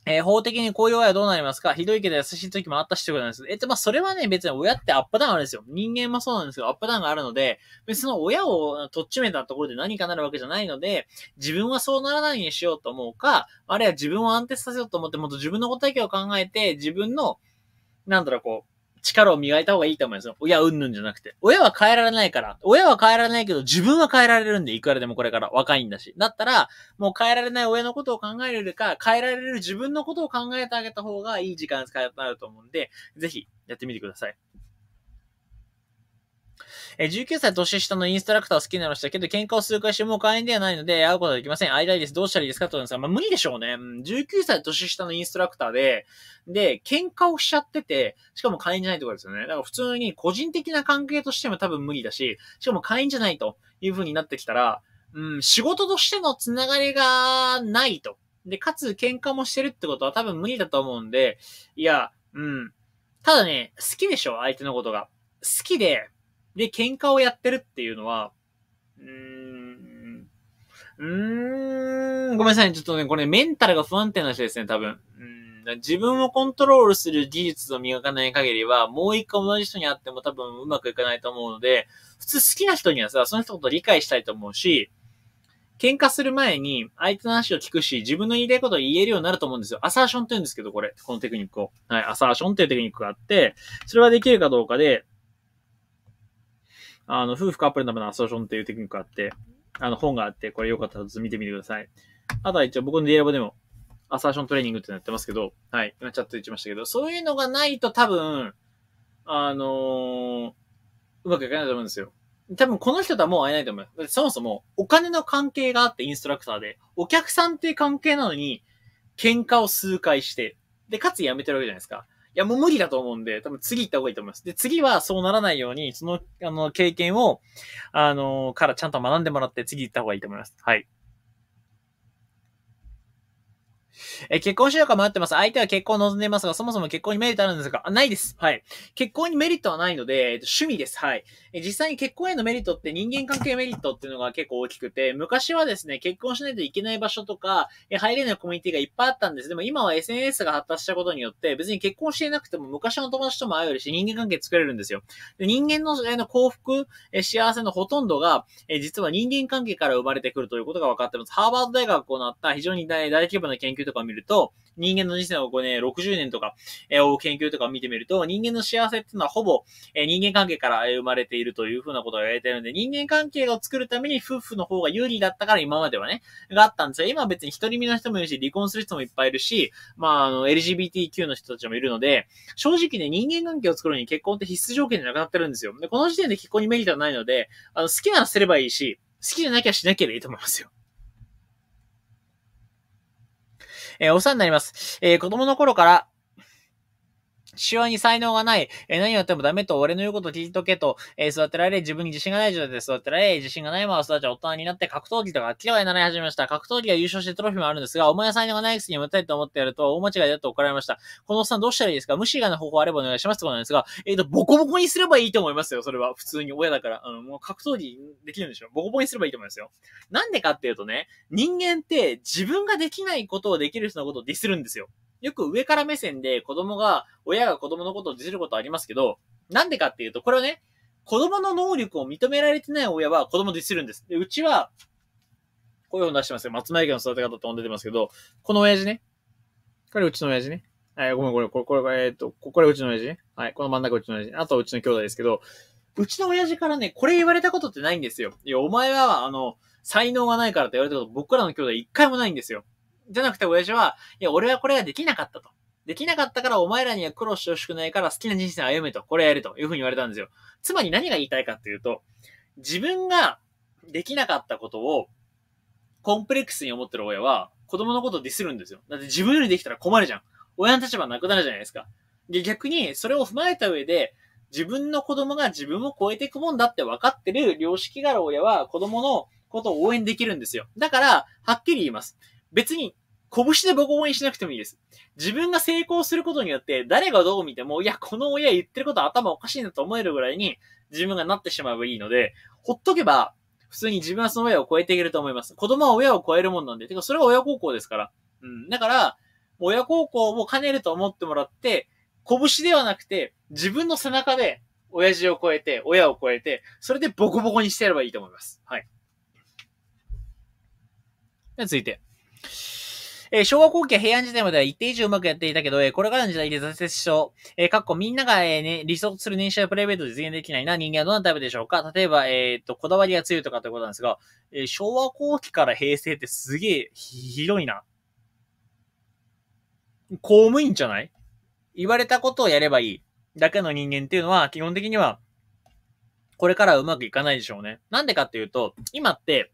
えー、法的にこういう親はどうなりますかひどいけど優しい時もあったしということなんですえっと、まあ、それはね、別に親ってアップダウンあるんですよ。人間もそうなんですけど、アップダウンがあるので、別の親をとっちめたところで何かなるわけじゃないので、自分はそうならないようにしようと思うか、あるいは自分を安定させようと思って、もっと自分の答えを考えて、自分の、なんだろう、こう、力を磨いた方がいいと思いますよ。親うんぬんじゃなくて。親は変えられないから。親は変えられないけど、自分は変えられるんで、いくらでもこれから若いんだし。だったら、もう変えられない親のことを考えるよりか、変えられる自分のことを考えてあげた方がいい時間使えになると思うんで、ぜひやってみてください。えー、19歳年下のインストラクターを好きになりましたけど、喧嘩を数回してもう会員ではないので、会うことはできません。会いたいです。どうしたらいいですかと言うんですが、まあ、無理でしょうね。19歳年下のインストラクターで、で、喧嘩をしちゃってて、しかも会員じゃないとかですよね。だから普通に個人的な関係としても多分無理だし、しかも会員じゃないという風になってきたら、うん、仕事としてのつながりがないと。で、かつ喧嘩もしてるってことは多分無理だと思うんで、いや、うん。ただね、好きでしょ相手のことが。好きで、で、喧嘩をやってるっていうのは、うーん、うーん、ごめんなさい、ちょっとね、これメンタルが不安定な人ですね、多分。うん自分をコントロールする技術を磨かない限りは、もう一回同じ人に会っても多分うまくいかないと思うので、普通好きな人にはさ、その人のこと理解したいと思うし、喧嘩する前に相手の話を聞くし、自分の言いたいことを言えるようになると思うんですよ。アサーションって言うんですけど、これ。このテクニックを。はい。アサーションっていうテクニックがあって、それはできるかどうかで、あの、夫婦カップルのためのアソーションっていうテクニックがあって、あの、本があって、これよかったらずっと見てみてください。あとは一応僕のディレでも、アサーショントレーニングってなってますけど、はい、今チャット言ってましたけど、そういうのがないと多分、あのー、うまくいかないと思うんですよ。多分この人とはもう会えないと思う。そもそもお金の関係があってインストラクターで、お客さんっていう関係なのに、喧嘩を数回して、で、かつ辞めてるわけじゃないですか。いや、もう無理だと思うんで、多分次行った方がいいと思います。で、次はそうならないように、その、あの、経験を、あの、からちゃんと学んでもらって次行った方がいいと思います。はい。え、結婚しようか迷ってます。相手は結婚を望んでいますが、そもそも結婚にメリットあるんですが、あないです。はい。結婚にメリットはないので、えっと、趣味です。はい。実際に結婚へのメリットって人間関係メリットっていうのが結構大きくて、昔はですね、結婚しないといけない場所とか、入れないコミュニティがいっぱいあったんです。でも今は SNS が発達したことによって、別に結婚していなくても昔の友達とも会えるし人間関係作れるんですよ。で人間のの幸福、幸せのほとんどが、実は人間関係から生まれてくるということが分かってます。ハーバード大学を行った非常に大規模な研究とかを見ると、人間の人生をこうね、60年とか、えー、研究とかを見てみると、人間の幸せっていうのはほぼ、えー、人間関係から生まれているというふうなことが言われているので、人間関係を作るために夫婦の方が有利だったから今まではね、があったんですよ。今別に一人身の人もいるし、離婚する人もいっぱいいるし、まあ、あの、LGBTQ の人たちもいるので、正直ね、人間関係を作るのに結婚って必須条件じゃなくなってるんですよ。で、この時点で結婚にメリットはないので、あの、好きならすればいいし、好きじゃなきゃしなければいいと思いますよ。えー、お世話になります。えー、子供の頃から、父親に才能がない、え何をやってもダメと、俺の言うこと聞いとけと、えー、育てられ、自分に自信がない状態で育てられ、自信がないまま育ち、大人になって格闘技とか嫌いになられ始めました。格闘技が優勝してトロフィーもあるんですが、お前は才能がないくせに持たいと思ってやると、大間違いだと怒られました。このおっさんどうしたらいいですか無視以外の方法あればお願いしますってことなんですが、えっ、ー、と、ボコボコにすればいいと思いますよ。それは、普通に親だから。あの、もう格闘技できるんでしょボコボコにすればいいと思いますよ。なんでかっていうとね、人間って自分ができないことをできる人のことをディスるんですよ。よく上から目線で子供が、親が子供のことをじることありますけど、なんでかっていうと、これはね、子供の能力を認められてない親は子供ディスるんです。で、うちは、こういう本出してますよ。松前家の育て方って本出てますけど、この親父ね。これうちの親父ね。えー、ごめん、これ、これ、これ、えー、っと、これうちの親父ね。はい、この真ん中うちの親父。あとうちの兄弟ですけど、うちの親父からね、これ言われたことってないんですよ。いや、お前は、あの、才能がないからって言われたこと、僕らの兄弟一回もないんですよ。じゃなくて親父は、いや、俺はこれができなかったと。できなかったからお前らには苦労してほしくないから好きな人生を歩めと、これやるというふうに言われたんですよ。つまり何が言いたいかっていうと、自分ができなかったことをコンプレックスに思ってる親は子供のことをディスるんですよ。だって自分よりできたら困るじゃん。親の立場なくなるじゃないですか。で、逆にそれを踏まえた上で、自分の子供が自分を超えていくもんだって分かってる良識がある親は子供のことを応援できるんですよ。だから、はっきり言います。別に拳で僕応援しなくてもいいです。自分が成功することによって、誰がどう見ても、いや、この親言ってること頭おかしいなと思えるぐらいに、自分がなってしまえばいいので、ほっとけば、普通に自分はその親を超えていけると思います。子供は親を超えるもんなんで。てか、それが親孝行ですから。うん。だから、親孝行も兼ねると思ってもらって、拳ではなくて、自分の背中で、親父を超えて、親を超えて、それでボコボコにしてやればいいと思います。はい。で続いて。えー、昭和後期は平安時代までは一定以上うまくやっていたけど、えー、これからの時代で挫折しそう。えー、かっこみんなが、えー、ね、理想とする年収やプライベートを実現できないな人間はどんなタイプでしょうか例えば、えっ、ー、と、こだわりが強いとかということなんですが、えー、昭和後期から平成ってすげえ広いな。公務員じゃない言われたことをやればいい。だけの人間っていうのは、基本的には、これからはうまくいかないでしょうね。なんでかっていうと、今って、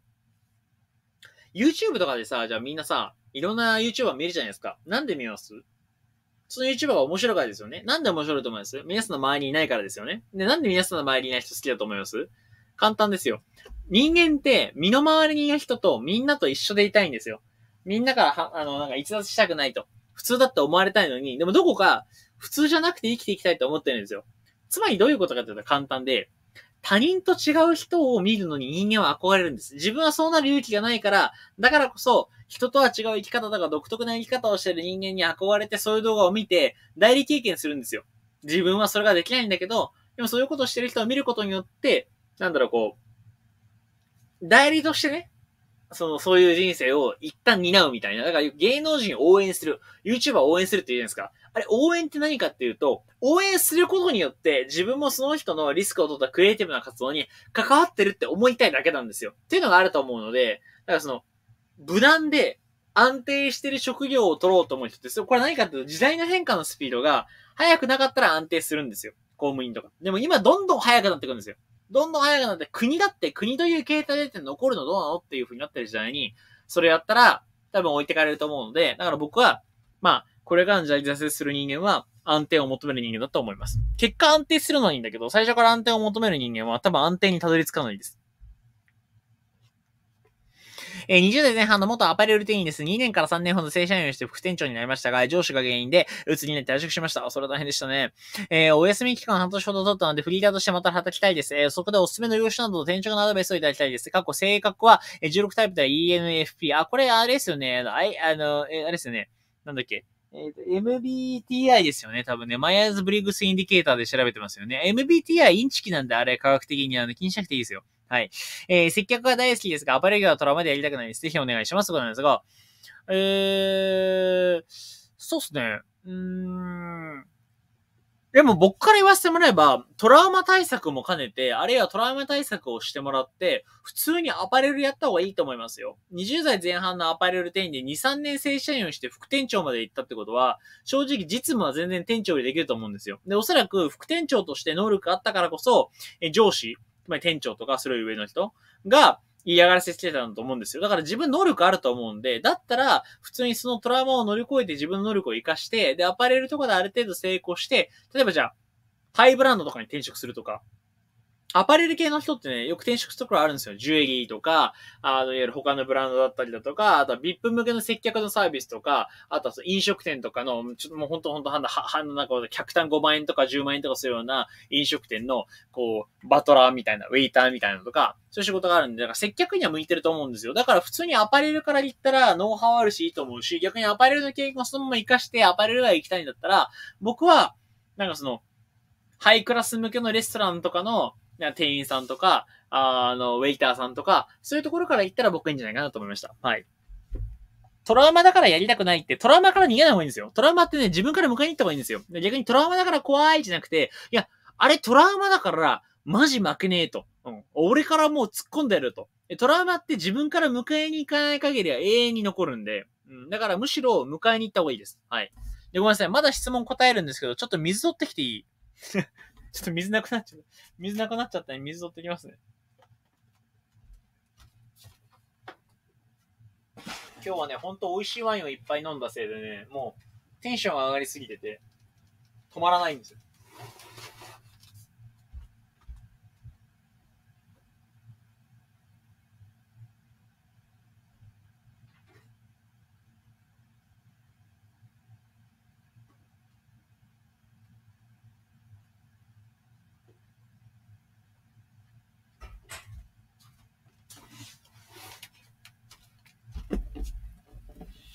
YouTube とかでさ、じゃあみんなさ、いろんな YouTuber 見るじゃないですか。なんで見ますその YouTuber が面白いからですよね。なんで面白いと思います皆さんの周りにいないからですよね。で、なんで皆さんの周りにいない人好きだと思います簡単ですよ。人間って身の回りにいる人とみんなと一緒でいたいんですよ。みんなからは、あの、なんか逸脱したくないと。普通だって思われたいのに、でもどこか普通じゃなくて生きていきたいと思ってるんですよ。つまりどういうことかというと簡単で、他人と違う人を見るのに人間は憧れるんです。自分はそうなる勇気がないから、だからこそ、人とは違う生き方とか独特な生き方をしている人間に憧れてそういう動画を見て、代理経験するんですよ。自分はそれができないんだけど、でもそういうことをしてる人を見ることによって、なんだろう、こう、代理としてね、その、そういう人生を一旦担うみたいな。だから芸能人応援する、YouTuber 応援するって言うじゃないですか。あれ、応援って何かっていうと、応援することによって自分もその人のリスクを取ったクリエイティブな活動に関わってるって思いたいだけなんですよ。っていうのがあると思うので、だからその、無難で安定してる職業を取ろうと思う人って、これ何かっていうと時代の変化のスピードが早くなかったら安定するんですよ。公務員とか。でも今どんどん早くなってくるんですよ。どんどん早くなって、国だって国という形態でって残るのどうなのっていう風になってる時代に、それやったら多分置いてかれると思うので、だから僕は、まあ、これからの時代に挫折する人間は安定を求める人間だと思います。結果安定するのはいいんだけど、最初から安定を求める人間は多分安定にたどり着かないです。えー、20代前半の元アパレル店員です。2年から3年ほど正社員をして副店長になりましたが、上司が原因で、うつになって退職しました。それは大変でしたね。えー、お休み期間半年ほど取ったので、フリーターとしてまた働きたいです。えー、そこでおすすめの業種など店長のアドバイスをいただきたいです。過去、性格は、え16タイプでは ENFP。あ、これ、あれですよね。ああの、えー、あれですよね。なんだっけ。えー、MBTI ですよね。多分ね。マイアーズ・ブリグス・インディケーターで調べてますよね。MBTI インチキなんで、あれ、科学的に、あの、気にしなくていいですよ。はい。えー、接客が大好きですが、アパレ業はトラウマでやりたくないです。ぜひお願いします。とうことなんですが、えー、そうっすね。うーん。でも僕から言わせてもらえば、トラウマ対策も兼ねて、あるいはトラウマ対策をしてもらって、普通にアパレルやった方がいいと思いますよ。20代前半のアパレル店員で2、3年正社員をして副店長まで行ったってことは、正直実務は全然店長よりできると思うんですよ。で、おそらく副店長として能力があったからこそ、え上司、つまり店長とかそれよ上の人が嫌がらせしてたんだと思うんですよ。だから自分能力あると思うんで、だったら普通にそのトラウマを乗り越えて自分の能力を活かして、で、アパレルとかである程度成功して、例えばじゃあ、ハイブランドとかに転職するとか、アパレル系の人ってね、よく転職するところあるんですよ。ジュエリーとか、あの、いわゆる他のブランドだったりだとか、あとは VIP 向けの接客のサービスとか、あとは飲食店とかの、ちょっともうほんとほんと半の、半の中で客単5万円とか10万円とかするような飲食店の、こう、バトラーみたいな、ウェイターみたいなのとか、そういう仕事があるんで、だから接客には向いてると思うんですよ。だから普通にアパレルから行ったら、ノウハウあるしいいと思うし、逆にアパレルの経験をそのまま活かしてアパレルが行きたいんだったら、僕は、なんかその、ハイクラス向けのレストランとかの、店員さんとか、あの、ウェイターさんとか、そういうところから行ったら僕いいんじゃないかなと思いました。はい。トラウマだからやりたくないって、トラウマから逃げない方がいいんですよ。トラウマってね、自分から迎えに行った方がいいんですよ。逆にトラウマだから怖いじゃなくて、いや、あれトラウマだから、マジ負けねえと。うん。俺からもう突っ込んでやると。トラウマって自分から迎えに行かない限りは永遠に残るんで、うん。だからむしろ迎えに行った方がいいです。はい。で、ごめんなさい。まだ質問答えるんですけど、ちょっと水取ってきていいちょっと水なくなっちゃった。水なくなっちゃったん、ね、で、水取ってきますね。今日はね、ほんと美味しいワインをいっぱい飲んだせいでね、もうテンションが上がりすぎてて、止まらないんですよ。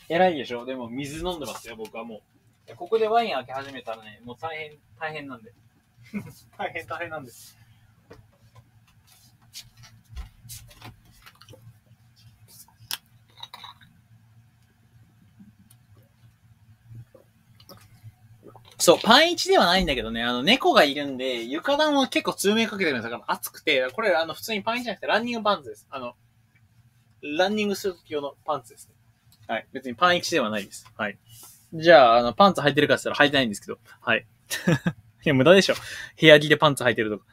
偉いでしょでも水飲んでますよ、僕はもう。ここでワイン開け始めたらね、もう大変、大変なんで。<laughs> 大変大変なんです。そう、パンチではないんだけどね、あの、猫がいるんで、床暖は結構通明かけてるんですだから暑くて、これ、あの、普通にパンチじゃなくてランニングパンツです。あの、ランニングする時用のパンツですね。はい。別にパン行きではないです。はい。じゃあ、あの、パンツ履いてるかって言ったら履いてないんですけど。はい。<laughs> いや、無駄でしょ。部屋着でパンツ履いてるとか。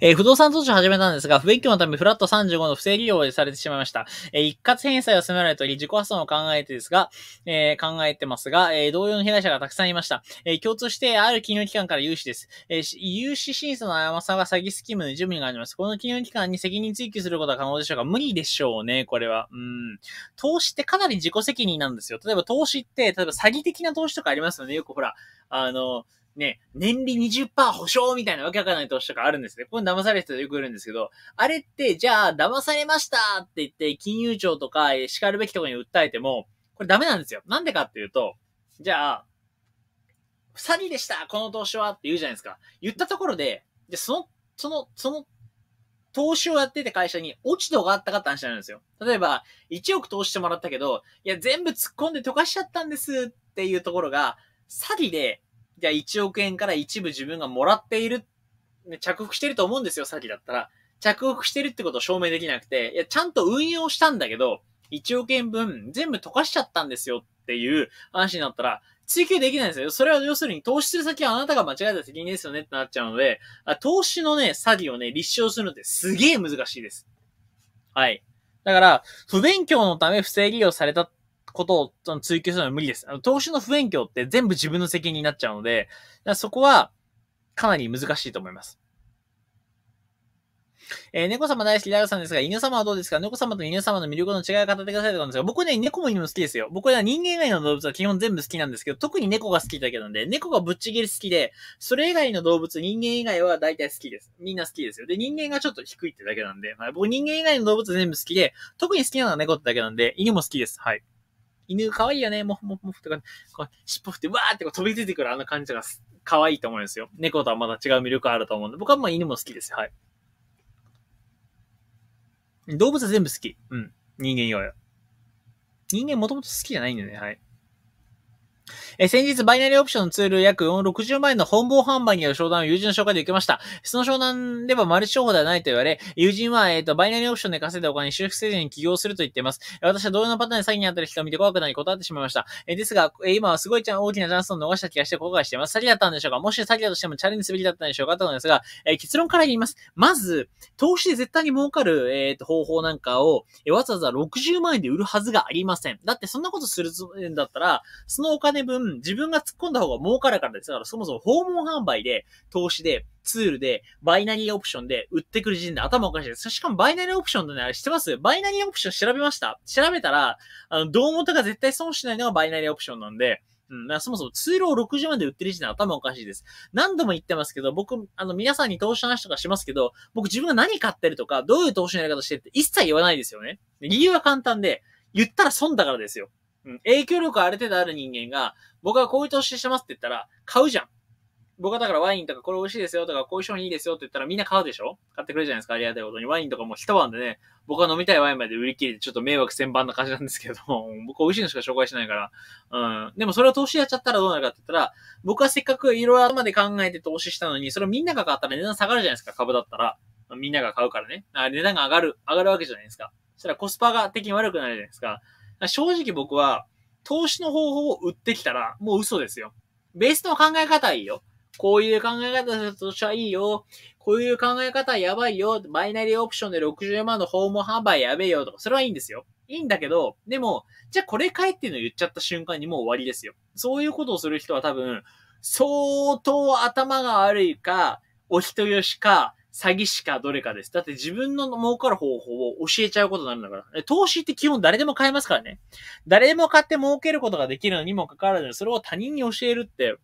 えー、不動産投資を始めたんですが、不勉強のためフラット35の不正利用をされてしまいました。えー、一括返済を迫られたり、自己破産を考えてですが、えー、考えてますが、え同様の被害者がたくさんいました。え共通して、ある金融機関から融資です。え融資審査の誤さは詐欺スキームの準備があります。この金融機関に責任追及することは可能でしょうか無理でしょうね、これは。うん。投資ってかなり自己責任なんですよ。例えば投資って、例えば詐欺的な投資とかありますよね。よくほら、あの、ね、年利20%保証みたいなわけわかんない投資とかあるんですね。これ騙されてよくいるんですけど、あれって、じゃあ、騙されましたって言って、金融庁とか、叱るべきところに訴えても、これダメなんですよ。なんでかっていうと、じゃあ、詐欺でしたこの投資はって言うじゃないですか。言ったところで、じゃその、その、その、投資をやってた会社に落ち度があったかって話なんですよ。例えば、1億投資してもらったけど、いや、全部突っ込んで溶かしちゃったんですっていうところが、詐欺でじゃあ1億円から一部自分がもらっている、着服してると思うんですよ、詐欺だったら。着服してるってことを証明できなくて、いや、ちゃんと運用したんだけど、1億円分全部溶かしちゃったんですよっていう話になったら、追求できないんですよ。それは要するに投資する先はあなたが間違えた責任ですよねってなっちゃうので、投資のね、詐欺をね、立証するのってすげえ難しいです。はい。だから、不勉強のため不正利用されたっことを追求するのは無理です。あの、投資の不勉強って全部自分の責任になっちゃうので、そこはかなり難しいと思います。えー、猫様大好き、ラルさんですが、犬様はどうですか猫様と犬様の魅力の違いを語ってくださいとかなんですが、僕ね、猫も犬も好きですよ。僕は人間以外の動物は基本全部好きなんですけど、特に猫が好きだけなんで、猫がぶっちぎり好きで、それ以外の動物、人間以外は大体好きです。みんな好きですよ。で、人間がちょっと低いってだけなんで、まあ、僕人間以外の動物全部好きで、特に好きなのは猫ってだけなんで、犬も好きです。はい。犬可愛いよね、もふもふもふとか、こう、尻尾振ってわーってこう飛び出てくるあの感じが可愛いと思うんですよ。猫とはまた違う魅力あると思うんで、僕はまあ犬も好きですはい。動物は全部好き。うん。人間よ人間もともと好きじゃないんだよね、はい。え先日、バイナリーオプションのツール約60万円の本望販売による商談を友人の紹介で受けました。その商談ではマルチ商法ではないと言われ、友人は、えっ、ー、と、バイナリーオプションで稼いだお金、修復せずに起業すると言っています。私は同様のパターンで詐欺にあったり人を見て怖くなり断ってしまいました。えですが、え今はすごいちゃん大きなチャンスを逃した気がして後悔しています。詐欺だったんでしょうかもし詐欺だとしてもチャレンジすべきだったんでしょうかとのですが、え結論から言います。まず、投資で絶対に儲かる、えっ、と、方法なんかを、えわざわざ60万円で売るはずがありません。だってそんなことするんだったら、そのお金分、自分が突っ込んだ方が儲かるからです。だからそもそも訪問販売で、投資で、ツールで、バイナリーオプションで売ってくる時点で頭おかしいです。しかもバイナリーオプションのね、あれ知ってますバイナリーオプション調べました調べたら、あの、どうもとか絶対損しないのがバイナリーオプションなんで、うん、そもそもツールを60万で売ってる時点で頭おかしいです。何度も言ってますけど、僕、あの、皆さんに投資の話とかしますけど、僕自分が何買ってるとか、どういう投資のやり方してるって一切言わないですよね。理由は簡単で、言ったら損だからですよ。うん、影響力ある程度ある人間が、僕がこういう投資してますって言ったら、買うじゃん。僕はだからワインとかこれ美味しいですよとか、こういう商品いいですよって言ったらみんな買うでしょ買ってくれるじゃないですか、ありがたいことに。ワインとかも一晩でね、僕は飲みたいワインまで売り切れてちょっと迷惑千番な感じなんですけど、<laughs> 僕は美味しいのしか紹介しないから。うん。でもそれを投資やっちゃったらどうなるかって言ったら、僕はせっかくいろいろ頭で考えて投資したのに、それをみんなが買ったら値段下がるじゃないですか、株だったら。みんなが買うからね。あ値段が上がる、上がるわけじゃないですか。そしたらコスパが的に悪くなるじゃないですか。か正直僕は、投資の方法を売ってきたら、もう嘘ですよ。ベースの考え方はいいよ。こういう考え方としてはいいよ。こういう考え方やばいよ。バイナリーオプションで60万の訪問販売やべえよとか、それはいいんですよ。いいんだけど、でも、じゃあこれ買えっていうのを言っちゃった瞬間にもう終わりですよ。そういうことをする人は多分、相当頭が悪いか、お人よしか、詐欺師かどれかです。だって自分の儲かる方法を教えちゃうことになるんだから。投資って基本誰でも買えますからね。誰でも買って儲けることができるのにもかかわらず、それを他人に教えるって、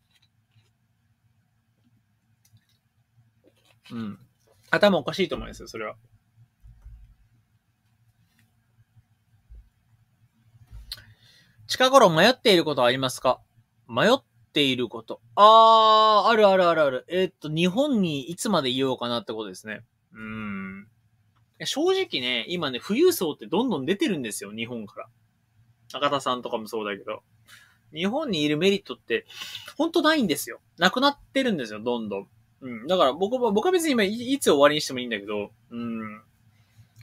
うん。頭おかしいと思いますよ、それは。近頃迷っていることはありますか迷っていること。あー、あるあるあるある。えー、っと、日本にいつまでいようかなってことですね。うん。正直ね、今ね、富裕層ってどんどん出てるんですよ、日本から。中田さんとかもそうだけど。日本にいるメリットって、ほんとないんですよ。なくなってるんですよ、どんどん。うん。だから僕は、僕は別に今い、いつ終わりにしてもいいんだけど、うん。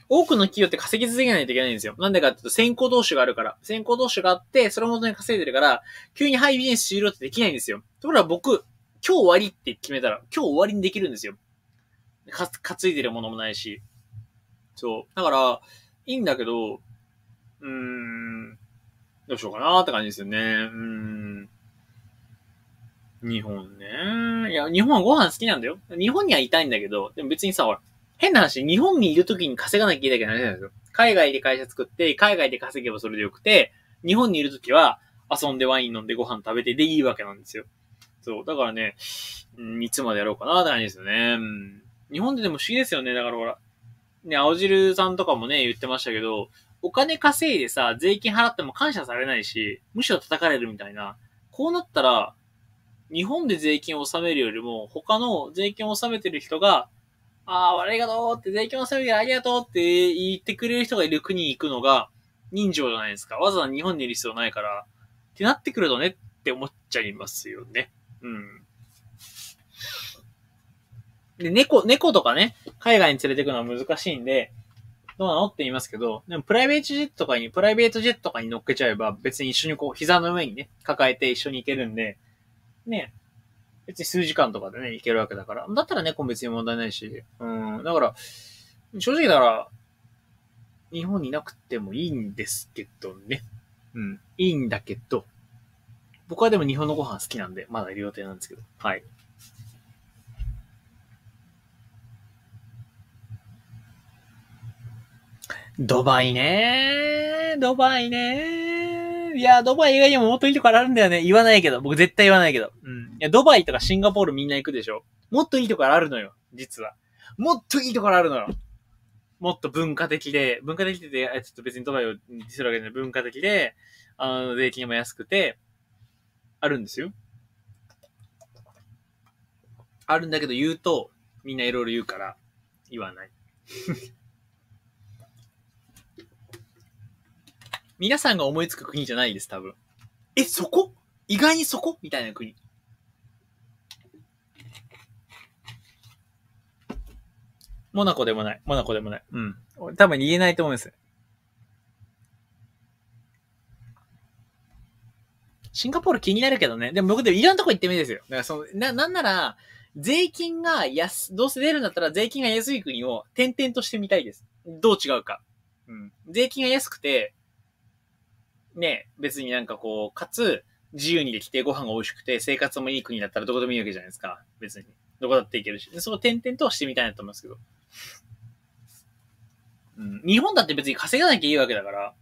多くの企業って稼ぎ続けないといけないんですよ。なんでかっていうと、先行投資があるから。先行投資があって、それ元に稼いでるから、急にハイビジネス終了ってできないんですよ。ところが僕、今日終わりって決めたら、今日終わりにできるんですよ。か、担いでるものもないし。そう。だから、いいんだけど、うーん、どうしようかなって感じですよね。うーん。日本ね。いや、日本はご飯好きなんだよ。日本にはいたいんだけど、でも別にさ、ほら、変な話、日本にいる時に稼がなきゃいけないけなんですよ。海外で会社作って、海外で稼げばそれでよくて、日本にいる時は遊んでワイン飲んでご飯食べてでいいわけなんですよ。そう。だからね、いつまでやろうかなって感じですよね。うん。日本ででも不思議ですよね。だからほら、ね、青汁さんとかもね、言ってましたけど、お金稼いでさ、税金払っても感謝されないし、むしろ叩かれるみたいな。こうなったら、日本で税金を納めるよりも、他の税金を納めてる人がああ、ありがとうって、税金のるいでありがとうって言ってくれる人がいる国に行くのが人情じゃないですか。わざわざ日本にいる必要ないから、ってなってくるとねって思っちゃいますよね。うん。で、猫、猫とかね、海外に連れてくのは難しいんで、どうなのって言いますけど、でもプライベートジェットとかに、プライベートジェットとかに乗っけちゃえば、別に一緒にこう、膝の上にね、抱えて一緒に行けるんで、ね、別に数時間とかでね、行けるわけだから。だったら猫、ね、別に問題ないし。うん。だから、正直なら、日本にいなくてもいいんですけどね。うん。いいんだけど。僕はでも日本のご飯好きなんで、まだいる予定なんですけど。はい。ドバイねドバイねいや、ドバイ以外にももっといいとこあるんだよね。言わないけど。僕絶対言わないけど。うん。いや、ドバイとかシンガポールみんな行くでしょ。もっといいとこあるのよ。実は。もっといいところあるのよ。もっと文化的で、文化的で、ちょっと別にドバイをにするわけじゃない。文化的で、あの、税金も安くて、あるんですよ。あるんだけど言うと、みんないろいろ言うから、言わない。皆さんが思いつく国じゃないです、多分。え、そこ意外にそこみたいな国。モナコでもない。モナコでもない。うん。多分言えないと思うんです。シンガポール気になるけどね。でも僕でもいろんなとこ行ってもいいですよ。だからその、な、なんなら、税金が安、どうせ出るんだったら税金が安い国を点々としてみたいです。どう違うか。うん。税金が安くて、ね、別になんかこう、かつ、自由にできて、ご飯が美味しくて、生活もいい国だったらどこでもいいわけじゃないですか。別に。どこだっていけるし。でその点々としてみたいなと思いますけど。うん。日本だって別に稼がなきゃいいわけだから、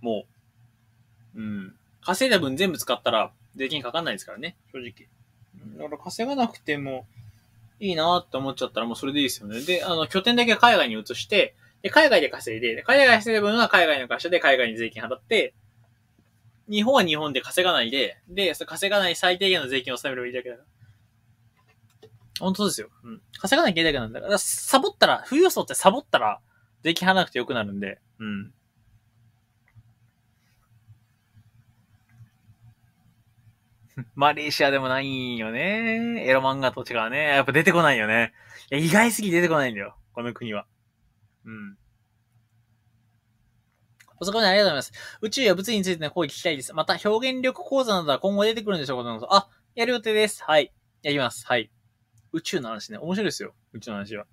もう。うん。稼いだ分全部使ったら、税金かかんないですからね、正直。だから稼がなくてもいいなって思っちゃったらもうそれでいいですよね。で、あの、拠点だけ海外に移して、で、海外で稼いで、海外で稼いだ分は海外の会社で海外に税金払って、日本は日本で稼がないで、で、そ稼がない最低限の税金を納めればいいだけだから。本当ですよ。うん。稼がなきゃいけないだけなんだから、サボったら、富裕層ってサボったら、税金払わなくてよくなるんで、うん。<laughs> マレーシアでもないよね。エロ漫画と違うね。やっぱ出てこないよね。いや、意外すぎ出てこないんだよ。この国は。うん。お疲れでありがとうございます。宇宙や物理についての講義聞きたいです。また、表現力講座などは今後出てくるんでしょうかあ、やる予定です。はい。やります。はい。宇宙の話ね。面白いですよ。宇宙の話は。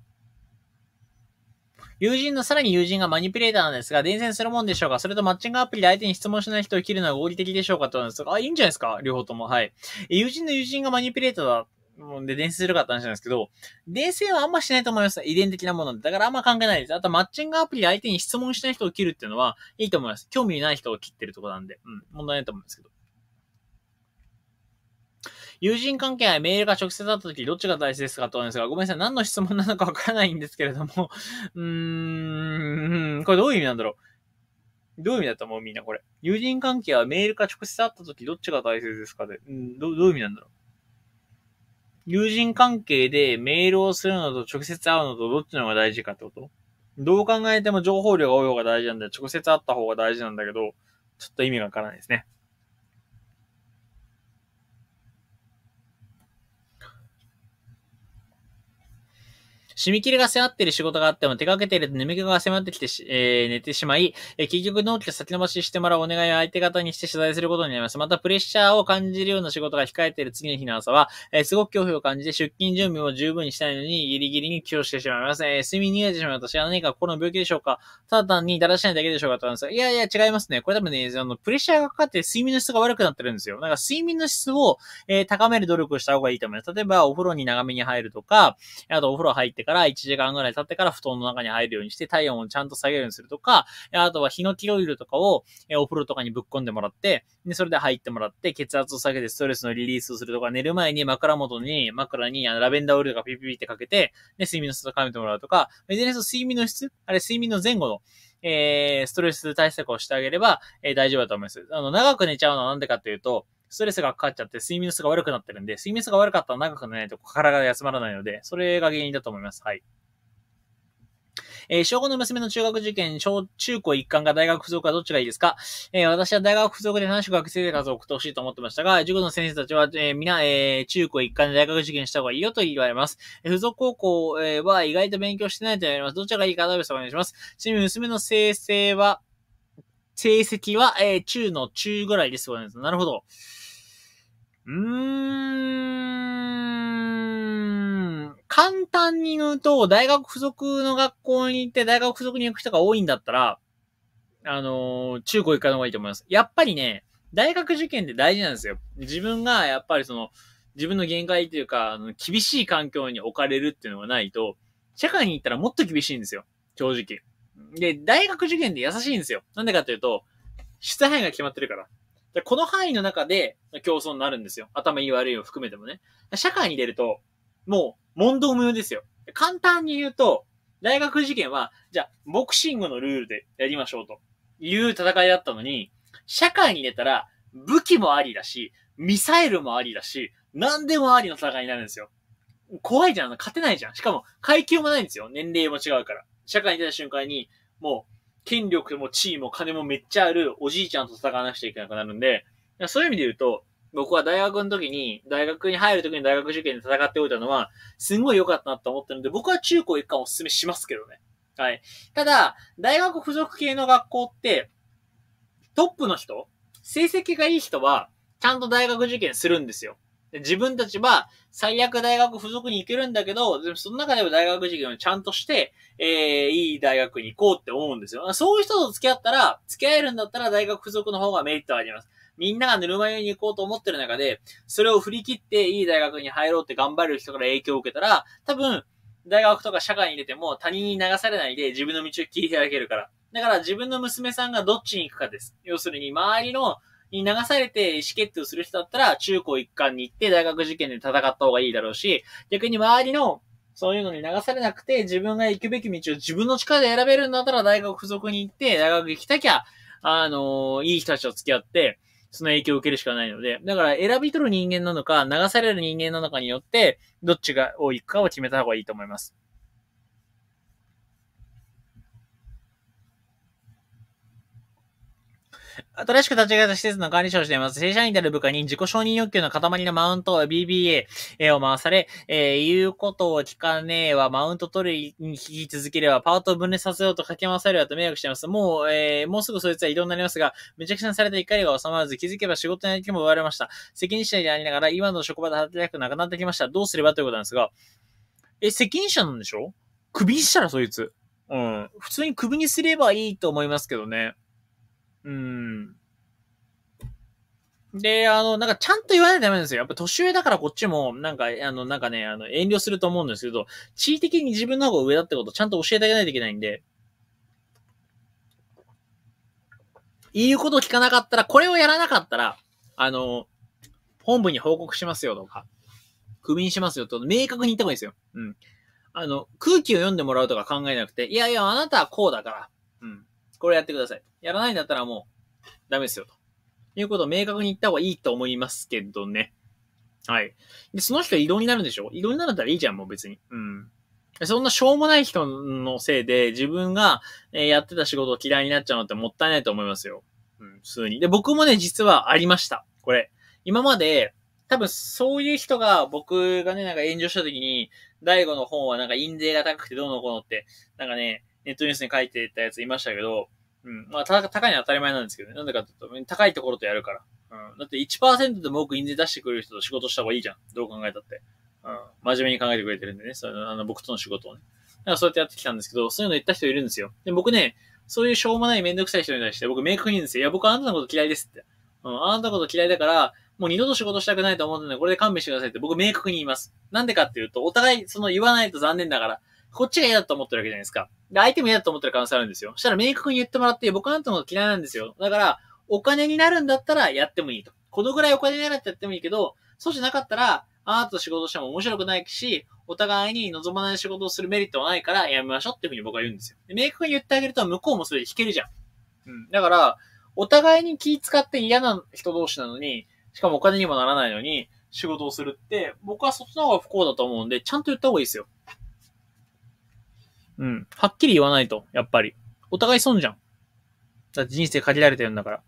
友人のさらに友人がマニピュレーターなんですが、伝染するもんでしょうかそれとマッチングアプリで相手に質問しない人を切るのは合理的でしょうかとなんですが、あ、いいんじゃないですか両方とも。はい。友人の友人がマニピュレーターだもで、伝説するかって話なんですけど、伝説はあんましないと思います。遺伝的なもので。だからあんま関係ないです。あと、マッチングアプリで相手に質問しない人を切るっていうのは、いいと思います。興味ない人を切ってるとこなんで、うん、問題ないと思うんですけど。友人関係やメールが直接あった時、どっちが大事ですかと思んですが、ごめんなさい。何の質問なのかわからないんですけれども、<laughs> うーん、これどういう意味なんだろう。どういう意味だと思うみんなこれ。友人関係はメールか直接会った時どっちが大切ですかで、うん、どどういう意味なんだろう友人関係でメールをするのと直接会うのとどっちの方が大事かってことどう考えても情報量が多い方が大事なんで、直接会った方が大事なんだけど、ちょっと意味がわからないですね。締め切りが迫っている仕事があっても、手掛けていると眠気が迫ってきてし、えー、寝てしまい、えー、結局納期が先延ばししてもらうお願いを相手方にして取材することになります。また、プレッシャーを感じるような仕事が控えている次の日の朝は、えー、すごく恐怖を感じて、出勤準備も十分にしたいのに、ギリギリに気をしてしまいます。えー、睡眠に逃げてしまう私は何か心の病気でしょうかただ単にだらしないだけでしょうかと思いますが、いやいや、違いますね。これ多分ね、あの、プレッシャーがかかって睡眠の質が悪くなってるんですよ。なんか、睡眠の質を、えー、高める努力をした方がいいと思います。例えば、お風呂に長めに入るとか、あとお風呂入ってから1時間ぐらい経ってから布団の中に入るようにして体温をちゃんと下げるようにするとか、あとはヒノキオイルとかをえお風呂とかにぶっ込んでもらって、で、それで入ってもらって、血圧を下げてストレスのリリースをするとか、寝る前に枕元に、枕にあのラベンダーオイルとかピピピってかけて、で、睡眠の質を高めてもらうとか、いずれにせよ睡眠の質あれ、睡眠の前後の、えー、ストレス対策をしてあげれば、えー、大丈夫だと思います。あの、長く寝ちゃうのはなんでかっていうと、ストレスがかかっちゃって睡眠の質が悪くなってるんで、睡眠質が悪かったら長くないと体が休まらないので、それが原因だと思います。はい。えー、小5の娘の中学受験、小、中高一貫か大学付属かどっちがいいですかえー、私は大学付属で何しく学生生活を送ってほしいと思ってましたが、塾の先生たちは、えー、皆、えー、中高一貫で大学受験した方がいいよと言われます。えー、付属高校、えー、は意外と勉強してないと言われます。どちらがいいかアドバイお願いします。ちなみに娘の生成は、成績は、えー、中の中ぐらいです。なるほど。うーん。簡単に言うと、大学付属の学校に行って大学付属に行く人が多いんだったら、あのー、中高行かの方がいいと思います。やっぱりね、大学受験って大事なんですよ。自分が、やっぱりその、自分の限界というか、あの厳しい環境に置かれるっていうのがないと、社会に行ったらもっと厳しいんですよ。正直。で、大学受験で優しいんですよ。なんでかというと、出題範囲が決まってるから。でこの範囲の中で競争になるんですよ。頭いい悪いを含めてもね。社会に出ると、もう問答無用ですよ。簡単に言うと、大学受験は、じゃあ、ボクシングのルールでやりましょうという戦いだったのに、社会に出たら、武器もありだし、ミサイルもありだし、何でもありの戦いになるんですよ。怖いじゃん、勝てないじゃん。しかも、階級もないんですよ。年齢も違うから。社会に出た瞬間に、もう、権力も地位も金もめっちゃあるおじいちゃんと戦わなくちゃいけなくなるんで、そういう意味で言うと、僕は大学の時に、大学に入る時に大学受験で戦っておいたのは、すんごい良かったなと思ってるので、僕は中高一貫お勧めしますけどね。はい。ただ、大学付属系の学校って、トップの人、成績がいい人は、ちゃんと大学受験するんですよ。自分たちは最悪大学付属に行けるんだけど、でもその中でも大学授業にちゃんとして、えー、いい大学に行こうって思うんですよ。そういう人と付き合ったら、付き合えるんだったら大学付属の方がメリットあります。みんながぬるま湯に行こうと思ってる中で、それを振り切っていい大学に入ろうって頑張る人から影響を受けたら、多分、大学とか社会に出ても他人に流されないで自分の道を切り開けるから。だから自分の娘さんがどっちに行くかです。要するに周りのに流されて意思決定をする人だったら、中高一貫に行って大学受験で戦った方がいいだろうし、逆に周りのそういうのに流されなくて、自分が行くべき道を自分の力で選べるんだったら大学付属に行って、大学行きたきゃ、あのー、いい人たちと付き合って、その影響を受けるしかないので、だから選び取る人間なのか、流される人間なのかによって、どっちが、多いかを決めた方がいいと思います。新しく立ち上げた施設の管理者をしています。正社員である部下に自己承認欲求の塊のマウント、BBA を回され、えー、言うことを聞かねえは、マウント取りに聞き続ければ、パートを分裂させようとかけ回されるわと迷惑しています。もう、えー、もうすぐそいつは異動になりますが、めちゃくちゃにされた怒りが収まらず、気づけば仕事のやる気も奪われました。責任者でありながら、今の職場で働くなくなってきました。どうすればということなんですが、え、責任者なんでしょクビにしたらそいつ。うん。普通にクビにすればいいと思いますけどね。うん。で、あの、なんかちゃんと言わないとダメですよ。やっぱ年上だからこっちも、なんか、あの、なんかね、あの、遠慮すると思うんですけど、地位的に自分の方が上だってことをちゃんと教えてあげないといけないんで、言うことを聞かなかったら、これをやらなかったら、あの、本部に報告しますよとか、クビにしますよと、明確に言った方がいいですよ。うん。あの、空気を読んでもらうとか考えなくて、いやいや、あなたはこうだから、これやってください。やらないんだったらもう、ダメですよ、ということを明確に言った方がいいと思いますけどね。はい。で、その人異動になるんでしょ異動になるんだったらいいじゃん、もう別に。うん。そんなしょうもない人のせいで自分がやってた仕事を嫌いになっちゃうのってもったいないと思いますよ。うん、普通に。で、僕もね、実はありました。これ。今まで、多分そういう人が僕がね、なんか炎上した時に、大悟の本はなんか印税が高くてどうのこうのって、なんかね、ネットニュースに書いてたやついましたけど、うん。まあ、た高いのは当たり前なんですけどね。なんでかって言うと、高いところとやるから。うん。だって1%でも多く印税出してくれる人と仕事した方がいいじゃん。どう考えたって。うん。真面目に考えてくれてるんでね。そのあの僕との仕事をね。だからそうやってやってきたんですけど、そういうの言った人いるんですよ。で、僕ね、そういうしょうもないめんどくさい人に対して、僕明確に言うんですよ。いや、僕はあなたのこと嫌いですって。うん。あなたのこと嫌いだから、もう二度と仕事したくないと思うので、これで勘弁してくださいって僕明確に言います。なんでかっていうと、お互いその言わないと残念だから、こっちが嫌だと思ってるわけじゃないですか。で、相手も嫌だと思ってる可能性あるんですよ。そしたら明確に言ってもらって、僕あなたのこと嫌いなんですよ。だから、お金になるんだったらやってもいいと。このぐらいお金になるってやってもいいけど、そうじゃなかったら、あなたと仕事しても面白くないし、お互いに望まない仕事をするメリットはないからやめましょうっていうふうに僕は言うんですよ。で明確に言ってあげると向こうもそれで弾けるじゃん。うん。だから、お互いに気使って嫌な人同士なのに、しかもお金にもならないのに仕事をするって、僕はそっちの方が不幸だと思うんで、ちゃんと言った方がいいですよ。うん。はっきり言わないと、やっぱり。お互い損じゃん。だって人生限られてるんだから。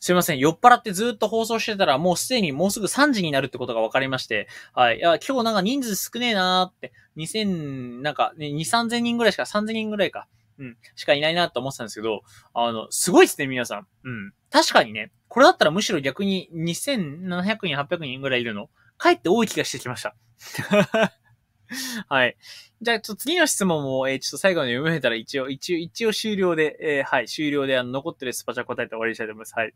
すいません。酔っ払ってずっと放送してたら、もうすでにもうすぐ3時になるってことが分かりまして、はい。いや、今日なんか人数少ねえなーって、2000、なんか、ね、2、3000人ぐらいしか、3000人ぐらいか、うん、しかいないなと思ってたんですけど、あの、すごいっすね、皆さん。うん。確かにね、これだったらむしろ逆に2700人、800人ぐらいいるの、かえって多い気がしてきました。<laughs> はい。じゃあ、ちょっと次の質問も、えー、ちょっと最後に読めたら一応、一応、一応終了で、えー、はい、終了で、あの、残ってるスパチャ答えて終わりにしたいと思います。はい。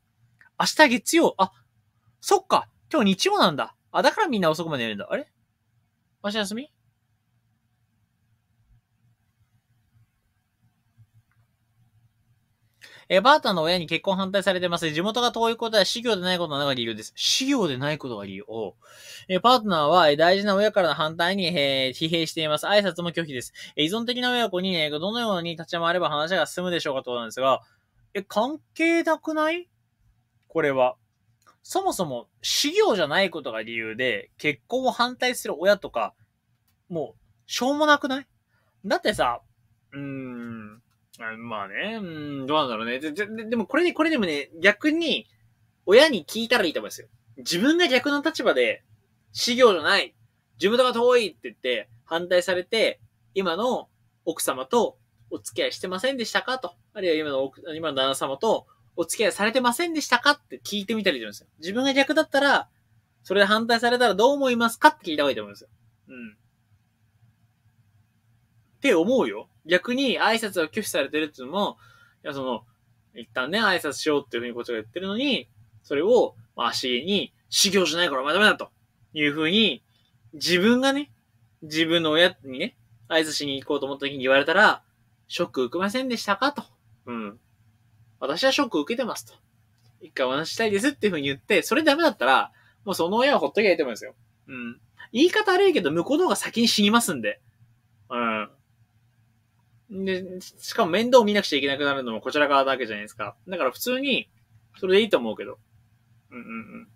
明日月曜、あ、そっか、今日日曜なんだ。あ、だからみんな遅くまで寝るんだ。あれ明日休みえー、バータの親に結婚反対されてます。地元が遠いことは修業でないことが理由です。修行でないことが理由。えー、パートナーは、大事な親からの反対に、えー、疲弊しています。挨拶も拒否です。えー、依存的な親子に、えー、どのように立ち回れば話が進むでしょうかとなんですが、え、関係なくないこれは。そもそも、修行じゃないことが理由で、結婚を反対する親とか、もう、しょうもなくないだってさ、うーん、まあね、うん、どうなんだろうね。でででもこれに、これでもね、逆に、親に聞いたらいいと思いますよ。自分が逆の立場で、資行じゃない、自分とか遠いって言って、反対されて、今の奥様とお付き合いしてませんでしたかと。あるいは今の奥、今の旦那様とお付き合いされてませんでしたかって聞いてみたらいいと思んですよ。自分が逆だったら、それで反対されたらどう思いますかって聞いた方がいいと思うんですよ。うん。って思うよ。逆に挨拶を拒否されてるっていうのも、いや、その、一旦ね、挨拶しようっていうふうにこっちが言ってるのに、それを、まあ、足毛に、修行しないからお前ダメだというふうに、自分がね、自分の親にね、挨拶しに行こうと思った時に言われたら、ショック受けませんでしたかと。うん。私はショック受けてますと。一回お話したいですっていうふうに言って、それダメだったら、もうその親はほっときゃいいと思いますよ。うん。言い方悪いけど、向こうの方が先に死にますんで。うん。で、しかも面倒を見なくちゃいけなくなるのもこちら側だけじゃないですか。だから普通に、それでいいと思うけど。うんうんうん。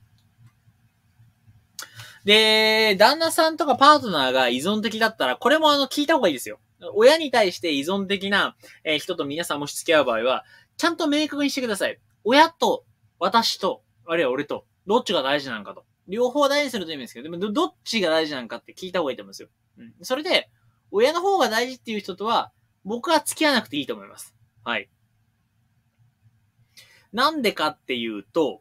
で、旦那さんとかパートナーが依存的だったら、これもあの、聞いた方がいいですよ。親に対して依存的な、え人と皆さんもし付き合う場合は、ちゃんと明確にしてください。親と、私と、あるいは俺と、どっちが大事なのかと。両方大事にするといいんですけど、でもどっちが大事なのかって聞いた方がいいと思うんですよ。うん。それで、親の方が大事っていう人とは、僕は付き合わなくていいと思います。はい。なんでかっていうと、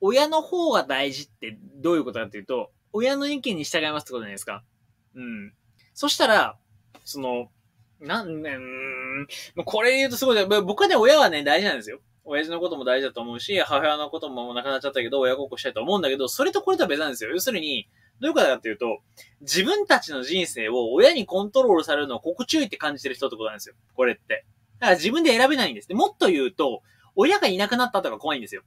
親の方が大事ってどういうことかっていうと、親の意見に従いますってことじゃないですか。うん。そしたら、その、なん、ね、ん、これ言うとすごい、僕はね、親はね、大事なんですよ。親父のことも大事だと思うし、母親のこともな亡くなっちゃったけど、親孝行したいと思うんだけど、それとこれとは別なんですよ。要するに、どういうことかっていうと、自分たちの人生を親にコントロールされるのは心注意って感じてる人ってことなんですよ。これって。だから自分で選べないんです。でもっと言うと、親がいなくなったとか怖いんですよ。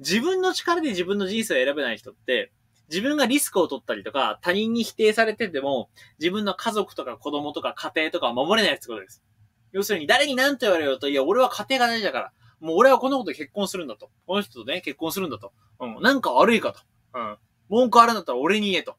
自分の力で自分の人生を選べない人って、自分がリスクを取ったりとか、他人に否定されてても、自分の家族とか子供とか家庭とかは守れないってことです。要するに誰に何と言われようと、いや、俺は家庭が大事だから、もう俺はこの子と結婚するんだと。この人とね、結婚するんだと。うん、なんか悪いかと。うん。文句あるんだったら俺に言えと。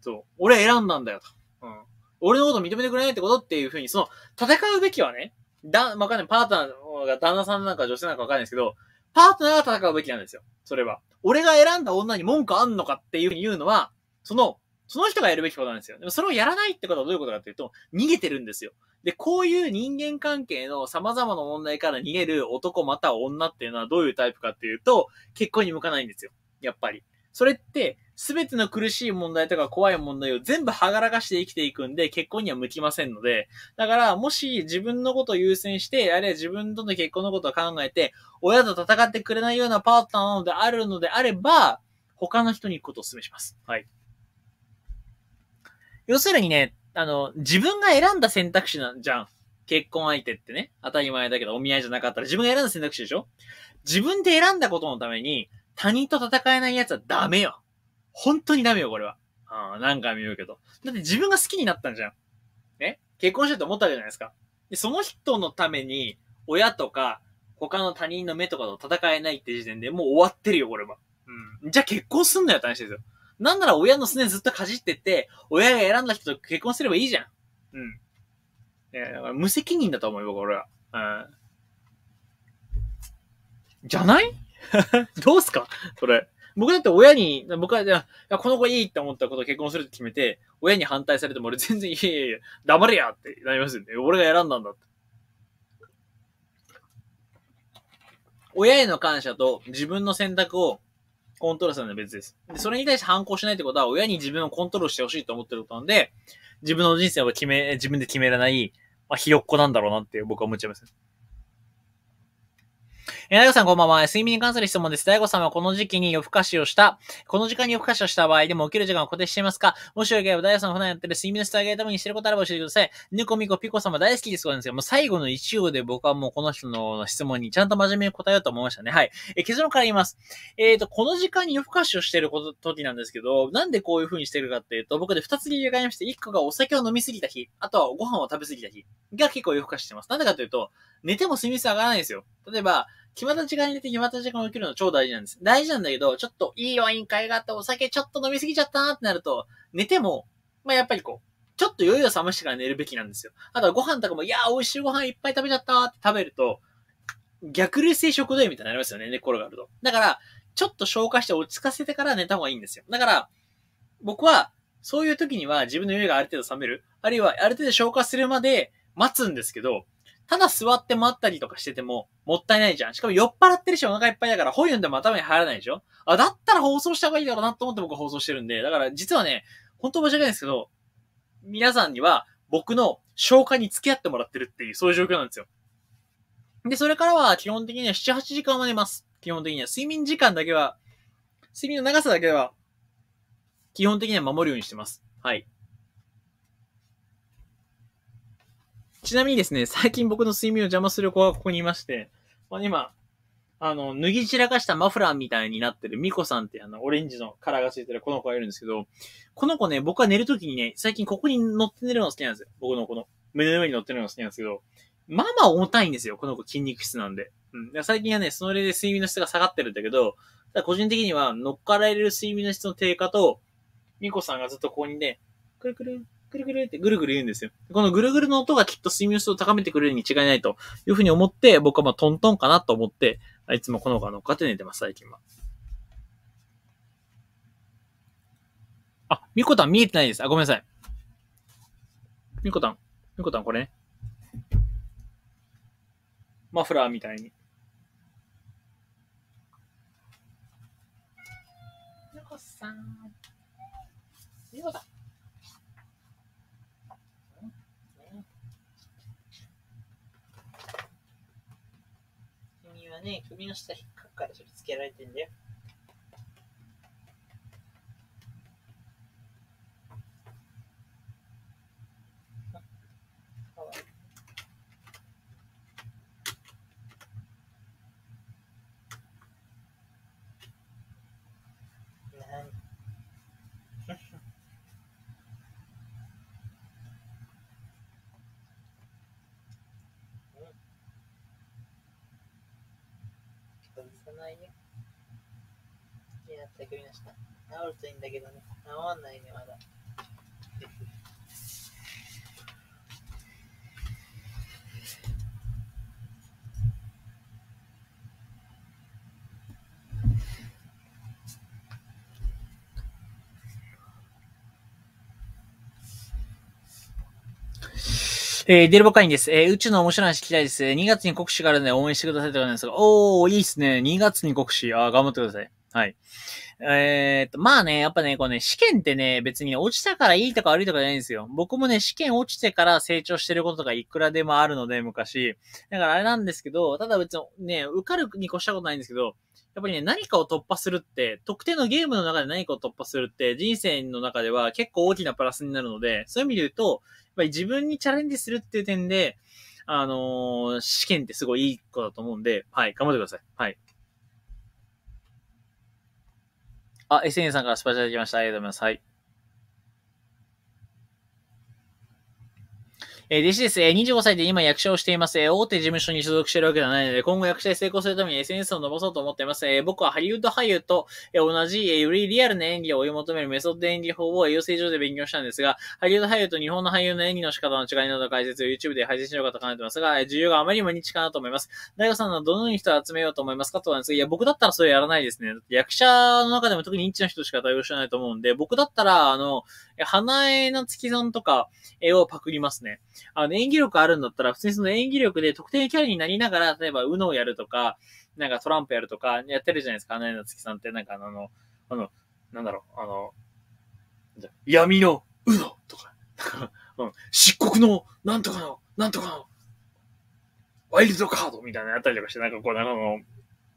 そう。俺選んだんだよと。うん。俺のこと認めてくれないってことっていうふうに、その、戦うべきはね、だ、わかんない。パートナーが旦那さんなんか女性なんかわかんないですけど、パートナーが戦うべきなんですよ。それは。俺が選んだ女に文句あんのかっていうふうに言うのは、その、その人がやるべきことなんですよ。でもそれをやらないってことはどういうことかっていうと、逃げてるんですよ。で、こういう人間関係の様々な問題から逃げる男または女っていうのはどういうタイプかっていうと、結婚に向かないんですよ。やっぱり。それって、すべての苦しい問題とか怖い問題を全部はがらかして生きていくんで、結婚には向きませんので、だから、もし自分のことを優先して、あるいは自分との結婚のことを考えて、親と戦ってくれないようなパートナーなのであるのであれば、他の人に行くことをお勧めします。はい。要するにね、あの、自分が選んだ選択肢なんじゃん。結婚相手ってね、当たり前だけど、お見合いじゃなかったら自分が選んだ選択肢でしょ自分で選んだことのために、他人と戦えない奴はダメよ。本当にダメよ、これは。うん、何回も言うけど。だって自分が好きになったんじゃん。ね結婚しようと思ったじゃないですか。で、その人のために、親とか、他の他人の目とかと戦えないって時点でもう終わってるよ、これは。うん。じゃあ結婚すんなよ、って話ですよ。なんなら親のすねずっとかじってて、親が選んだ人と結婚すればいいじゃん。うん。えだから無責任だと思うよ、僕、俺は。うん。じゃない <laughs> どうすかそれ。僕だって親に、僕は、いや、この子いいって思ったこと結婚するって決めて、親に反対されても俺全然、いやいやいや、黙れやってなりますよね。俺が選んだんだって。親への感謝と自分の選択をコントロールするのは別です。でそれに対して反抗しないってことは、親に自分をコントロールしてほしいと思ってることなんで、自分の人生を決め、自分で決められない、まあ、ひよっこなんだろうなって僕は思っちゃいます。えー、大悟さんこんばんは。睡眠に関する質問です。大悟さんはこの時期に夜更かしをした、この時間に夜更かしをした場合でも起きる時間を固定していますかもしよければ大悟さん普段やってる睡眠の質を上げるためにしてることあれば教えてください。ぬこみこピコ様大好きです。なんですけども、最後の一応で僕はもうこの人の質問にちゃんと真面目に答えようと思いましたね。はい。えー、結論から言います。えっ、ー、と、この時間に夜更かしをしてること、時なんですけど、なんでこういう風にしてるかっていうと、僕で二つ理由がありまして、一個がお酒を飲みすぎた日、あとはご飯を食べすぎた日が結構夜更かししてます。なんでかというと、寝ても睡眠数上がらないんですよ。例えば、決まった時間に寝て決まった時間を起きるの超大事なんです。大事なんだけど、ちょっといいワイン会があったお酒ちょっと飲みすぎちゃったなってなると、寝ても、まあやっぱりこう、ちょっと余裕を冷ましてから寝るべきなんですよ。あとはご飯とかも、いやー美味しいご飯いっぱい食べちゃったって食べると、逆流性食道炎みたいになりますよね、寝転がると。だから、ちょっと消化して落ち着かせてから寝た方がいいんですよ。だから、僕は、そういう時には自分の余裕がある程度冷める。あるいは、ある程度消化するまで待つんですけど、ただ座って待ったりとかしてても、もったいないじゃん。しかも酔っ払ってるし、お腹いっぱいだから、本読んでも頭に入らないでしょあ、だったら放送した方がいいだろうなと思って僕は放送してるんで、だから実はね、本当申し訳ないですけど、皆さんには僕の消化に付き合ってもらってるっていう、そういう状況なんですよ。で、それからは基本的には7、8時間は寝ます。基本的には。睡眠時間だけは、睡眠の長さだけは、基本的には守るようにしてます。はい。ちなみにですね、最近僕の睡眠を邪魔する子がここにいまして、まあ、今、あの、脱ぎ散らかしたマフラーみたいになってるミコさんってあの、オレンジの殻がついてるこの子がいるんですけど、この子ね、僕は寝るときにね、最近ここに乗って寝るの好きなんですよ。僕のこの、胸の上に乗ってるの好きなんですけど、まあまあ重たいんですよ、この子筋肉質なんで。うん。最近はね、その上で睡眠の質が下がってるんだけど、ただ個人的には乗っかられる睡眠の質の低下と、ミコさんがずっとここにね、くるくる、ぐるぐるってぐるぐる言うんですよ。このぐるぐるの音がきっと睡眠質を高めてくれるに違いないというふうに思って、僕はまあトントンかなと思って、いつもこの子が乗っかって寝てます、最近は。あ、みこたん見えてないです。あ、ごめんなさい。みこたん。みこたんこれね。マフラーみたいに。みこさん。みこたん。
ね、首の下引っかくからそれつけられてんだよ。叫びました。治るといいんだけどね。治らないね、まだ。
えー、デルボインです。えー、宇宙の面白い話聞きたいです。2月に国試があるので応援してくださいってことんですが、おー、いいっすね。2月に国試。あ頑張ってください。はい。えー、っと、まあね、やっぱね、こうね、試験ってね、別に落ちたからいいとか悪いとかじゃないんですよ。僕もね、試験落ちてから成長してることとかいくらでもあるので、昔。だからあれなんですけど、ただ別にね、受かるに越したことないんですけど、やっぱりね、何かを突破するって、特定のゲームの中で何かを突破するって、人生の中では結構大きなプラスになるので、そういう意味で言うと、やっぱり自分にチャレンジするっていう点で、あのー、試験ってすごいいい子だと思うんで、はい、頑張ってください。はい。あ、SN さんからスパチャできました。ありがとうございます。はい。え弟子です。え25歳で今役者をしています。え大手事務所に所属しているわけではないので、今後役者で成功するために SNS を伸ばそうと思っています。え僕はハリウッド俳優と、え同じ、えよりリアルな演技を追い求めるメソッド演技法を養成所で勉強したんですが、ハリウッド俳優と日本の俳優の演技の仕方の違いなど解説を YouTube で配信しようかと考えてますが、え需要があまりにも日かなと思います。大悟さんはどのように人を集めようと思いますかとはですが、いや、僕だったらそれやらないですね。役者の中でも特にニッチな人しか対応してないと思うんで、僕だったら、あの、花江夏樹さんとかをパクりますね。あの、演技力あるんだったら、普通にその演技力で特定キャラになりながら、例えば、UNO をやるとか、なんかトランプやるとか、やってるじゃないですか、花江夏樹さんって。なんかあの、あの、なんだろう、あの、闇の UNO とか、<laughs> うん、漆黒の、なんとかの、なんとかの、ワイルドカードみたいなのやったりとかして、なんかこう、なんかの、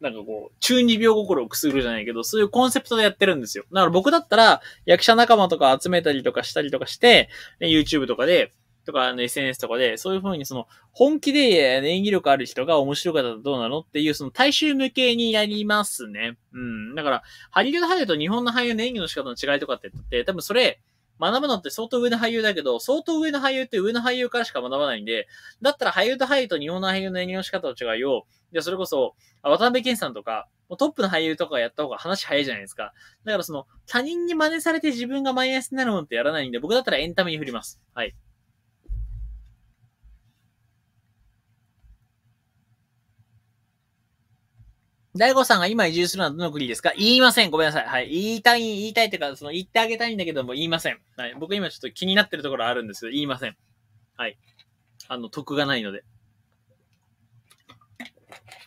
なんかこう、中二病心をくすぐるじゃないけど、そういうコンセプトでやってるんですよ。だから僕だったら、役者仲間とか集めたりとかしたりとかして、ね、YouTube とかで、とか、あの、SNS とかで、そういう風にその、本気で演技力ある人が面白かったらどうなのっていう、その、大衆向けにやりますね。うん。だから、ハリウッド俳優と日本の俳優の演技の仕方の違いとかって言って、多分それ、学ぶのって相当上の俳優だけど、相当上の俳優って上の俳優からしか学ばないんで、だったらハリウッド俳優と日本の俳優の演技の仕方の違いを、で、それこそ、渡辺謙さんとか、トップの俳優とかやった方が話早いじゃないですか。だからその、他人に真似されて自分がマイナスになるものってやらないんで、僕だったらエンタメに振ります。はい。大悟さんが今移住するのはどの国ですか言いません。ごめんなさい。はい。言いたい、言いたいっていうか、その言ってあげたいんだけども言いません。はい。僕今ちょっと気になってるところあるんですけど、言いません。はい。あの、得がないので。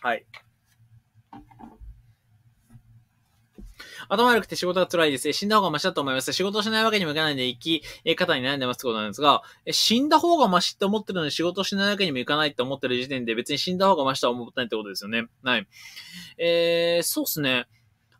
はい。頭悪くて仕事が辛いです。死んだ方がマシだと思います。仕事しないわけにもいかないんで、生き方に悩んでますってことなんですが、死んだ方がマシって思ってるのに仕事しないわけにもいかないって思ってる時点で別に死んだ方がマシとは思ってないってことですよね。はい。えー、そうっすね。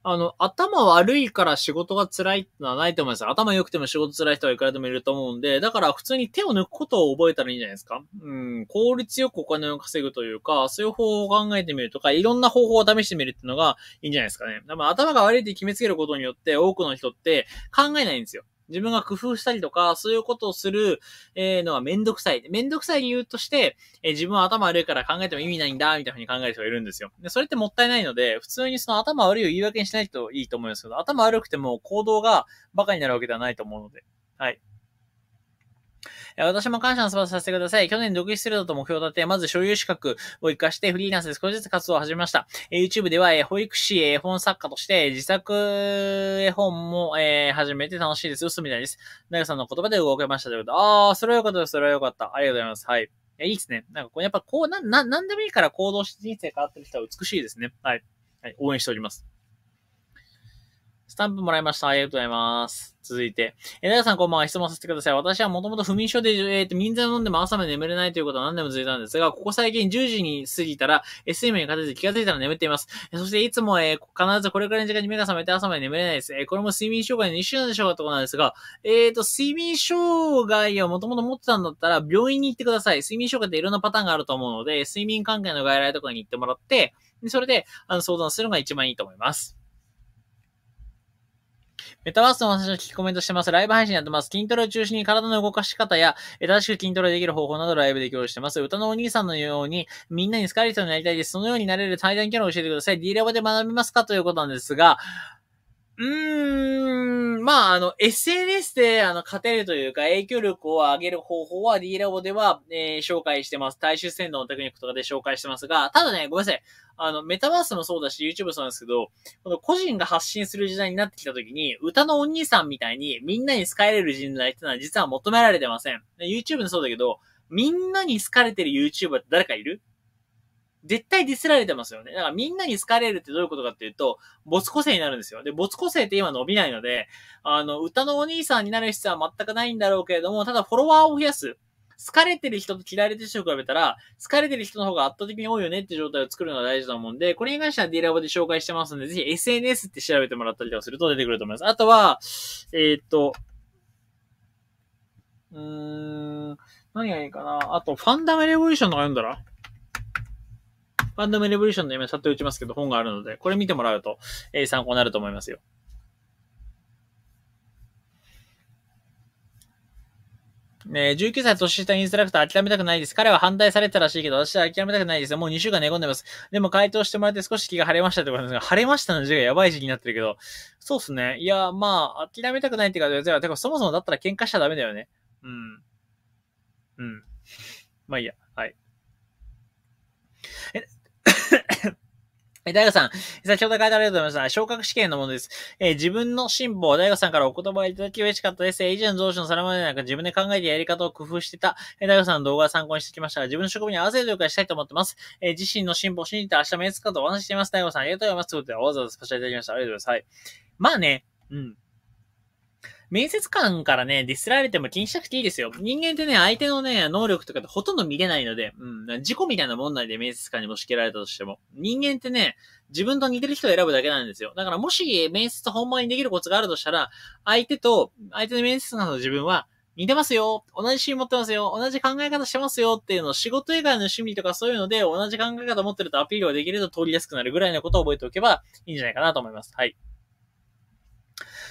あの、頭悪いから仕事が辛いってのはないと思います。頭良くても仕事辛い人はいくらでもいると思うんで、だから普通に手を抜くことを覚えたらいいんじゃないですか。うん、効率よくお金を稼ぐというか、そういう方法を考えてみるとか、いろんな方法を試してみるっていうのがいいんじゃないですかね。から頭が悪いって決めつけることによって多くの人って考えないんですよ。自分が工夫したりとか、そういうことをする、えー、のはめんどくさい。めんどくさい理由として、えー、自分は頭悪いから考えても意味ないんだ、みたいな風に考える人がいるんですよ。で、それってもったいないので、普通にその頭悪いを言い訳にしないといいと思うんですけど、頭悪くても行動がバカになるわけではないと思うので。はい。私も感謝のスパしさせてください。去年独立すると目標を立て、まず所有資格を活かしてフリーランスで少しずつ活動を始めました。え YouTube では、え保育士、絵本作家として自作絵本も、え始めて楽しいですよ。みたいです。なやさんの言葉で動けましたということ。ああ、それはよかったです。それはよかった。ありがとうございます。はい。いいですね。なんかこう、やっぱこう、な、な、なんでもいいから行動して人生変わってる人は美しいですね。はい。はい、応援しております。スタンプもらいました。ありがとうございます。続いて。え皆さんこんばんは。質問させてください。私はもともと不眠症で、えっ、ー、と、民剤を飲んでも朝まで眠れないということは何でも続いたんですが、ここ最近10時に過ぎたら、睡眠に勝て気がついたら眠っています。そしていつも、えー、必ずこれくらいの時間に目が覚めて朝まで眠れないです。えー、これも睡眠障害の一種なんでしょうかところなんですが、えっ、ー、と、睡眠障害をもともと持ってたんだったら、病院に行ってください。睡眠障害っていろんなパターンがあると思うので、睡眠関係の外来とかに行ってもらって、それで、あの、相談するのが一番いいと思います。メタバースの話の聞きコメントしてます。ライブ配信やってます。筋トレを中心に体の動かし方や、正しく筋トレできる方法などライブで共有してます。歌のお兄さんのように、みんなに好かれる人になりたいです。そのようになれる対談キャラを教えてください。D ラボで学びますかということなんですが、うーん、まあ、あの、SNS で、あの、勝てるというか、影響力を上げる方法は D ラボでは、えー、紹介してます。大衆戦動のテクニックとかで紹介してますが、ただね、ごめんなさい。あの、メタバースもそうだし、YouTube そうなんですけど、この個人が発信する時代になってきた時に、歌のお兄さんみたいに、みんなに好かれる人材ってのは実は求められてません。YouTube もそうだけど、みんなに好かれてる YouTuber って誰かいる絶対ディスられてますよね。だからみんなに好かれるってどういうことかっていうと、没個性になるんですよ。で、没個性って今伸びないので、あの、歌のお兄さんになる必要は全くないんだろうけれども、ただフォロワーを増やす。好かれてる人と嫌われてる人を比べたら、好かれてる人の方が圧倒的に多いよねって状態を作るのが大事だもんで、これに関しては D ラボで紹介してますので、ぜひ SNS って調べてもらったりとかすると出てくると思います。あとは、えー、っと、うーん、何がいいかな。あと、ファンダムレボリューションとか読んだらファンダムレボリューションの今、チャット打ちますけど、本があるので、これ見てもらうと、えー、参考になると思いますよ。ね、え19歳年下インストラクター諦めたくないです。彼は反対されたらしいけど、私は諦めたくないです。もう2週間寝込んでます。でも回答してもらって少し気が晴れましたってことですが、晴れましたの字がやばい時期になってるけど、そうっすね。いや、まあ、諦めたくないっていか、じゃてかそもそもだったら喧嘩しちゃダメだよね。
うん。うん。
まあいいや。はい。<coughs> 大悟さん、先ほど書いてありがとうございました。昇格試験のものです。えー、自分の辛抱、大悟さんからお言葉をいただき嬉しかったです。以前増司のさらまでなく自分で考えてやり方を工夫してた、えー、大悟さんの動画を参考にしてきましたが、自分の職務に合わせるといしたいと思ってます。え自身の辛抱を信じて明日やつかとお話しています。大悟さん、ありがとうございます。ということで、わざわざスパチャいただきました。ありがとうございます。はい。まあね、うん。面接官からね、ディスられても気にしなくていいですよ。人間ってね、相手のね、能力とかってほとんど見れないので、うん、事故みたいな問題で面接官にもし切られたとしても、人間ってね、自分と似てる人を選ぶだけなんですよ。だからもし面接本番にできるコツがあるとしたら、相手と、相手の面接官の自分は、似てますよ同じ趣味持ってますよ同じ考え方してますよっていうのを仕事以外の趣味とかそういうので同じ考え方持ってるとアピールができると通りやすくなるぐらいのことを覚えておけばいいんじゃないかなと思います。はい。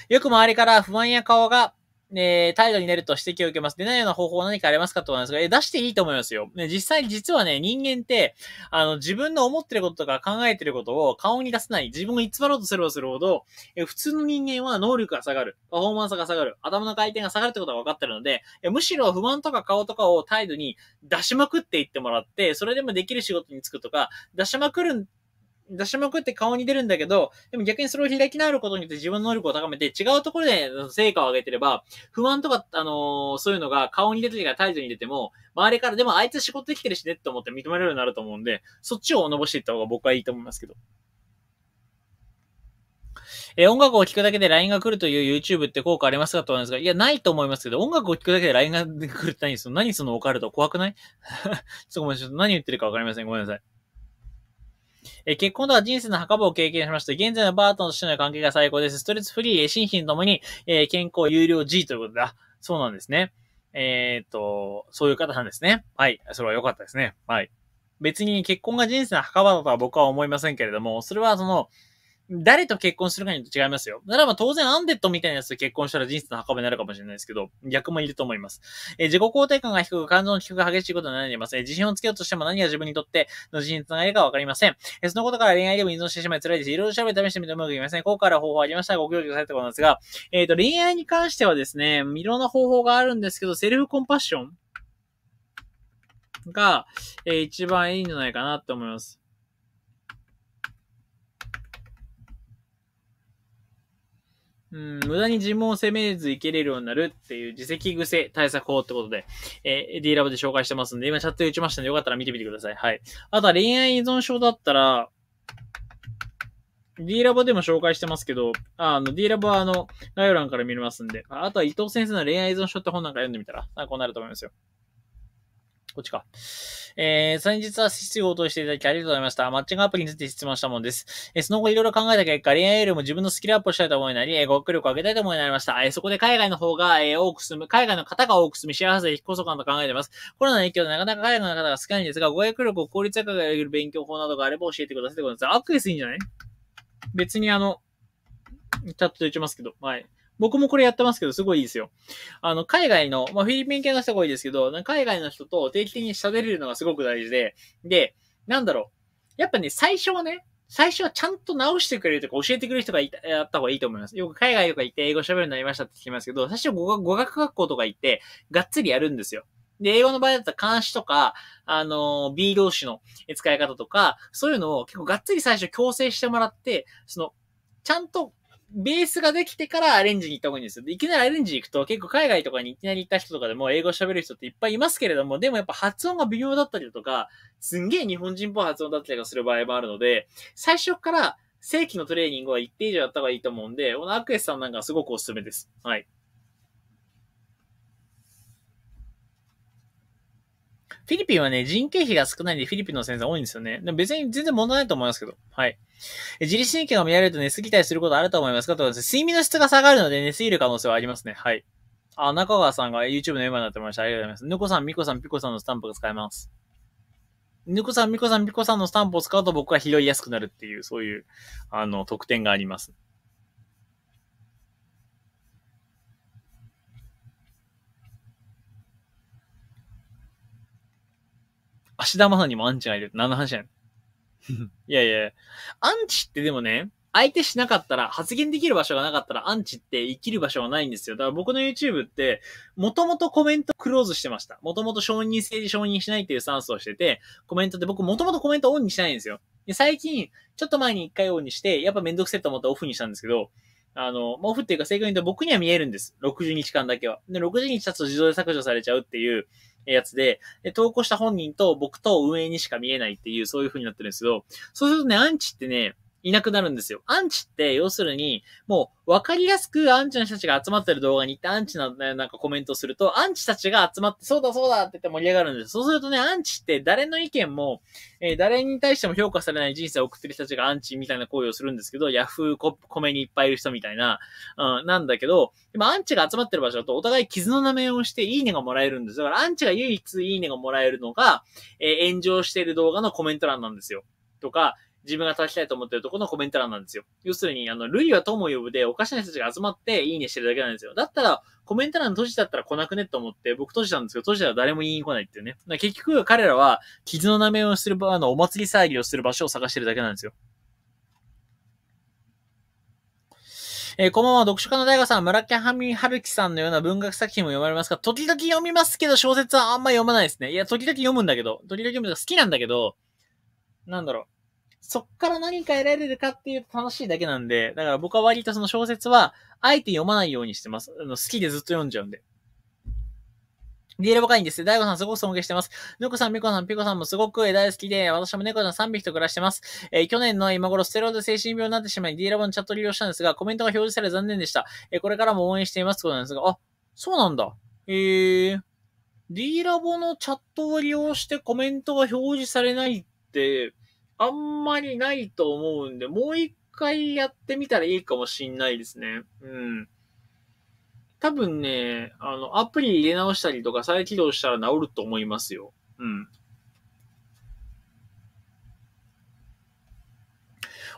よく周りから不安や顔が、えー、態度に出ると指摘を受けます。出ないような方法は何かありますかと思いますが、えー、出していいと思いますよ。ね、実際、実はね、人間って、あの、自分の思ってることとか考えてることを顔に出せない。自分を偽ろうとすればするほど、えー、普通の人間は能力が下がる。パフォーマンスが下がる。頭の回転が下がるってことが分かってるので、えー、むしろ不満とか顔とかを態度に出しまくっていってもらって、それでもできる仕事に就くとか、出しまくる出しまくって顔に出るんだけど、でも逆にそれを開き直ることによって自分の能力を高めて、違うところで成果を上げてれば、不安とか、あのー、そういうのが顔に出て時が態度に出ても、周りから、でもあいつ仕事できてるしねって思って認められるようになると思うんで、そっちをのぼしていった方が僕はいいと思いますけど。えー、音楽を聴くだけで LINE が来るという YouTube って効果ありますかと思いますが、いや、ないと思いますけど、音楽を聴くだけで LINE が来るって何その、何そのオカルト怖くない <laughs> ちょっとごめんなさい。何言ってるかわかりません。ごめんなさい。えー、結婚とは人生の墓場を経験しました。現在のバートンとしての関係が最高です。ストレスフリー、えー、心身ともに、えー、健康有料 G ということだ。そうなんですね。えー、っと、そういう方なんですね。はい。それは良かったですね。はい。別に結婚が人生の墓場だとは僕は思いませんけれども、それはその、誰と結婚するかによって違いますよ。ならば当然アンデッドみたいなやつと結婚したら人生の墓場になるかもしれないですけど、逆もいると思います。えー、自己肯定感が低く、感情の低く激しいことになります。えー、自信をつけようとしても何が自分にとっての自信につながるかわかりません。えー、そのことから恋愛でも依存してしまい辛いです。いろいろ調べ試してみてうまくいません、こ効果ある方法ありましたらご教授されたことなんですが、えっ、と、恋愛に関してはですね、いろんな方法があるんですけど、セルフコンパッションが、えー、一番いいんじゃないかなと思います。うん、無駄に自問を責めずいけれるようになるっていう自責癖対策法ってことで、えー、d ラボで紹介してますんで、今チャットで打ちましたんで、よかったら見てみてください。はい。あとは恋愛依存症だったら、D ラボでも紹介してますけど、あの、D ラボはあの、概要欄から見れますんで、あとは伊藤先生の恋愛依存症って本なんか読んでみたら参考になると思いますよ。こっちか。えー、先日は質疑応答していただきありがとうございました。マッチングアプリについて質問したものです。えー、その後いろいろ考えた結果、恋愛よりも自分のスキルアップをしたいと思いなり、えー、語学力を上げたいと思いになりました。えー、そこで海外の方が、えー、多く住む、海外の方が多く住み、幸せで引っ越そうかと考えています。コロナの影響でなかなか海外の方が少ないんですが、語学力を効率よく上げる勉強法などがあれば教えてくださいってことです。アクセスいいんじゃない別にあの、チャットで打ちますけど、はい。僕もこれやってますけど、すごいいいですよ。あの、海外の、まあ、フィリピン系の人が多いですけど、海外の人と定期的に喋れるのがすごく大事で、で、なんだろう。やっぱね、最初はね、最初はちゃんと直してくれるとか教えてくれる人がいた、やった方がいいと思います。よく海外とか行って英語喋るようになりましたって聞きますけど、最初語語学学校とか行って、がっつりやるんですよ。で、英語の場合だったら監視とか、あの、B 動詞の使い方とか、そういうのを結構がっつり最初強制してもらって、その、ちゃんとベースができてからアレンジに行った方がいいんですよ。いきなりアレンジ行くと結構海外とかにいきなり行った人とかでも英語喋る人っていっぱいいますけれども、でもやっぱ発音が微妙だったりだとか、すんげえ日本人っぽい発音だったりとかする場合もあるので、最初から正規のトレーニングは一定以上やった方がいいと思うんで、このアクエスさんなんかすごくおすすめです。はい。フィリピンはね、人件費が少ないんで、フィリピンの先生多いんですよね。でも別に全然問題ないと思いますけど。はい。自律神経が乱れると寝すぎたりすることあると思いますかと睡眠の質が下がるので寝すぎる可能性はありますね。はい。あ、中川さんが YouTube の M になってました。ありがとうございます。ぬこさん、みこさん、ピコさんのスタンプが使えます。ぬこさん、みこさん、ピコさんのスタンプを使うと僕は拾いやすくなるっていう、そういう、あの、特典があります。芦田愛菜にもアンチがいるって何の話やねん。<laughs> いやいや、アンチってでもね、相手しなかったら、発言できる場所がなかったら、アンチって生きる場所がないんですよ。だから僕の YouTube って、もともとコメントクローズしてました。もともと承認政治承認しないっていうスタンスをしてて、コメントって僕もともとコメントオンにしないんですよ。で最近、ちょっと前に一回オンにして、やっぱめんどくせえと思ってオフにしたんですけど、あの、オフっていうか正確に言うと僕には見えるんです。60日間だけは。で、60日経つと自動で削除されちゃうっていう、やつで、投稿した本人と僕と運営にしか見えないっていう、そういう風になってるんですけど、そうするとね、アンチってね、いなくなるんですよ。アンチって、要するに、もう、わかりやすくアンチの人たちが集まってる動画に行ってアンチのなんかコメントすると、アンチたちが集まって、そうだそうだって言って盛り上がるんですよ。そうするとね、アンチって誰の意見も、えー、誰に対しても評価されない人生を送ってる人たちがアンチみたいな行為をするんですけど、ヤフーココメにいっぱいいる人みたいな、うん、なんだけど、今アンチが集まってる場所だとお互い傷の名前をしていいねがもらえるんです。だからアンチが唯一いいねがもらえるのが、えー、炎上している動画のコメント欄なんですよ。とか、自分が正したいと思ってるところのコメント欄なんですよ。要するに、あの、類は友を呼ぶで、おかしな人たちが集まっていいねしてるだけなんですよ。だったら、コメント欄閉じたったら来なくねと思って、僕閉じたんですけど、閉じたら誰も言いに来ないっていうね。結局、彼らは、傷の舐めをする、あの、お祭り騒ぎをする場所を探してるだけなんですよ。えー、こんばんは、読書家の大河さん、村木上春樹さんのような文学作品も読まれますか時々読みますけど、小説はあんま読まないですね。いや、時々読むんだけど、時々読む好きなんだけど、なんだろう。そっから何か得られるかっていうと楽しいだけなんで、だから僕は割とその小説は、あえて読まないようにしてます。あの好きでずっと読んじゃうんで。d ラボカインです。大悟さんすごく尊敬してます。こさん、みこさん、ピコさんもすごく大好きで、私も猫ちゃん3匹と暮らしてます。えー、去年の今頃、ステロイド精神病になってしまい、d ラボのチャットを利用したんですが、コメントが表示され残念でした。えー、これからも応援していますってことなんですが、あ、そうなんだ。えー、D ラボのチャットを利用してコメントが表示されないって、あんまりないと思うんで、もう一回やってみたらいいかもしんないですね。うん。多分ね、あの、アプリ入れ直したりとか再起動したら治ると思いますよ。うん。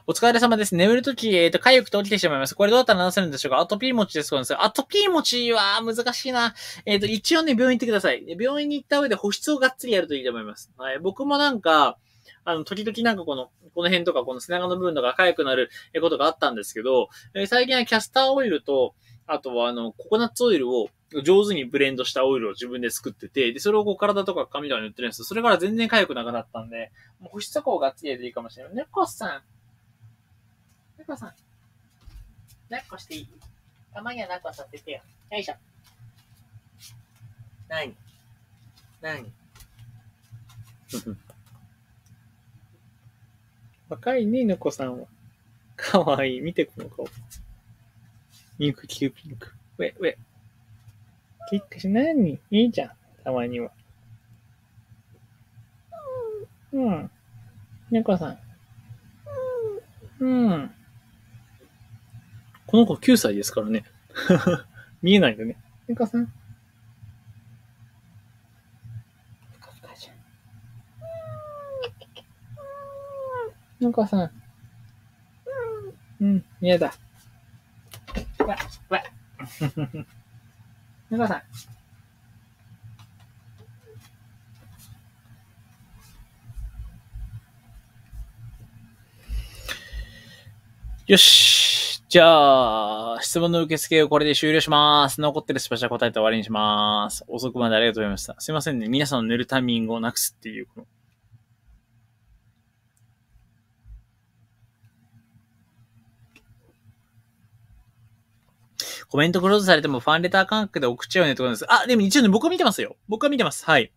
お疲れ様です。眠るとき、えっ、ー、と、痒くて起きてしまいます。これどうやったら治せるんでしょうかアトピー持ちです。後です。アトピー持ちは難しいな。えっ、ー、と、一応ね、病院行ってください。病院に行った上で保湿をがっつりやるといいと思います。はい。僕もなんか、あの、時々なんかこの、この辺とかこの背中の部分とか痒くなることがあったんですけど、え最近はキャスターオイルと、あとはあの、ココナッツオイルを上手にブレンドしたオイルを自分で作ってて、で、それをこう体とか髪とかに塗ってるんですそれから全然痒くなくなったんで、もう保湿加工がつりていいかもしれない。猫さん。猫さん。抱っこしていいたまには抱っこさせてよ。よいしょ。
何何
<laughs> 若いね、猫さんは。かわいい。見て、この顔。
ミンクキューピンク。ウェ、ウェ。キックしないに、いいじゃん。た
まには。うん。猫さん。うん。この子9歳ですからね。<laughs> 見えないんだね。猫さん。お母さん。うん、嫌だ。わ、わ。お母さん。よし。じゃあ、質問の受付をこれで終了します。残ってるスペシャル答えて終わりにします。遅くまでありがとうございました。すいませんね。皆さんの寝るタイミングをなくすっていう、コメントクローズされてもファンレター感覚で送っちゃうよねってことです。あ、でも一応ね、僕は見てますよ。僕は見てます。はい。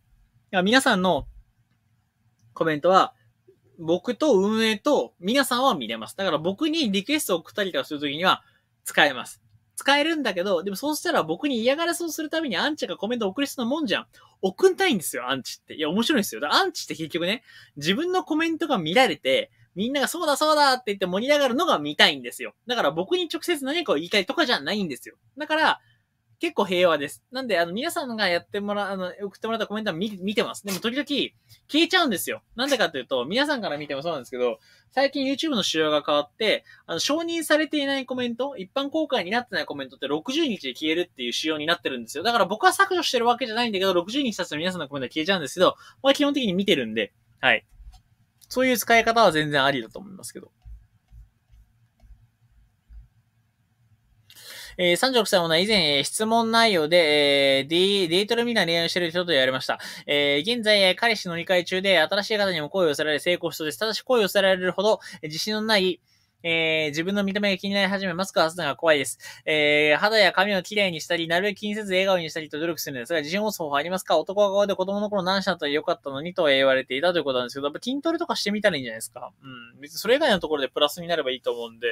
皆さんのコメントは、僕と運営と皆さんは見れます。だから僕にリクエストを送ったりとかするときには使えます。使えるんだけど、でもそうしたら僕に嫌がらせをするためにアンチがコメント送りそうなもんじゃん。送んたいんですよ、アンチって。いや、面白いんですよ。だからアンチって結局ね、自分のコメントが見られて、みんながそうだそうだって言って盛り上がるのが見たいんですよ。だから僕に直接何かを言いたいとかじゃないんですよ。だから、結構平和です。なんで、あの、皆さんがやってもら、あの、送ってもらったコメントは見見てます。でも、時々、消えちゃうんですよ。なんでかというと、皆さんから見てもそうなんですけど、最近 YouTube の仕様が変わって、あの、承認されていないコメント、一般公開になってないコメントって60日で消えるっていう仕様になってるんですよ。だから僕は削除してるわけじゃないんだけど、60日経つと皆さんのコメントは消えちゃうんですけど、まあ基本的に見てるんで、はい。そういう使い方は全然ありだと思いますけど。えー、36歳もな、以前、えー、質問内容で、えー、デデートルミナーに恋愛している人と言われました。えー、現在、えー、彼氏の理解中で、新しい方にも声を寄せられ、成功したです。ただし、声を寄せられるほど、えー、自信のない、えー、自分の見た目が気になり始め、マスクを外すのが怖いです。えー、肌や髪をきれいにしたり、なるべく気にせず笑顔にしたりと努力するのですが、自信を持つ方法ありますか男側で子供の頃何しなったら良かったのにと言われていたということなんですけど、やっぱ筋トレとかしてみたらいいんじゃないですか。うん。別にそれ以外のところでプラスになればいいと思うんで。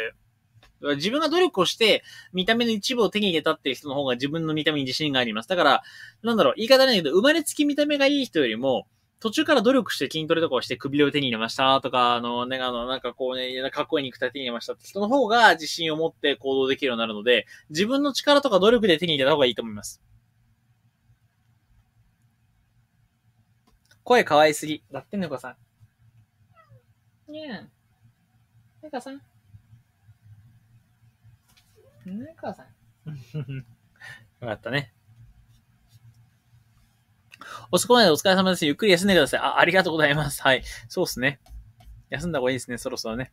自分が努力をして、見た目の一部を手に入れたっていう人の方が自分の見た目に自信があります。だから、なんだろう、言い方ないけど、生まれつき見た目がいい人よりも、途中から努力して筋トレとかをして首を手に入れましたとか、あの、ね、あの、なんかこうね、かっこいい肉体手に入れましたって人の方が自信を持って行動できるようになるので、自分の力とか努力で手に入れた方がいいと思います。声可愛すぎ。だってねこさ
ん。ねえ。ねこさん。ねさん。
よ <laughs> かったね。遅くまでお疲れ様です。ゆっくり休んでください。あ、ありがとうございます。はい。そうですね。休んだ方がいいですね、そろそろね。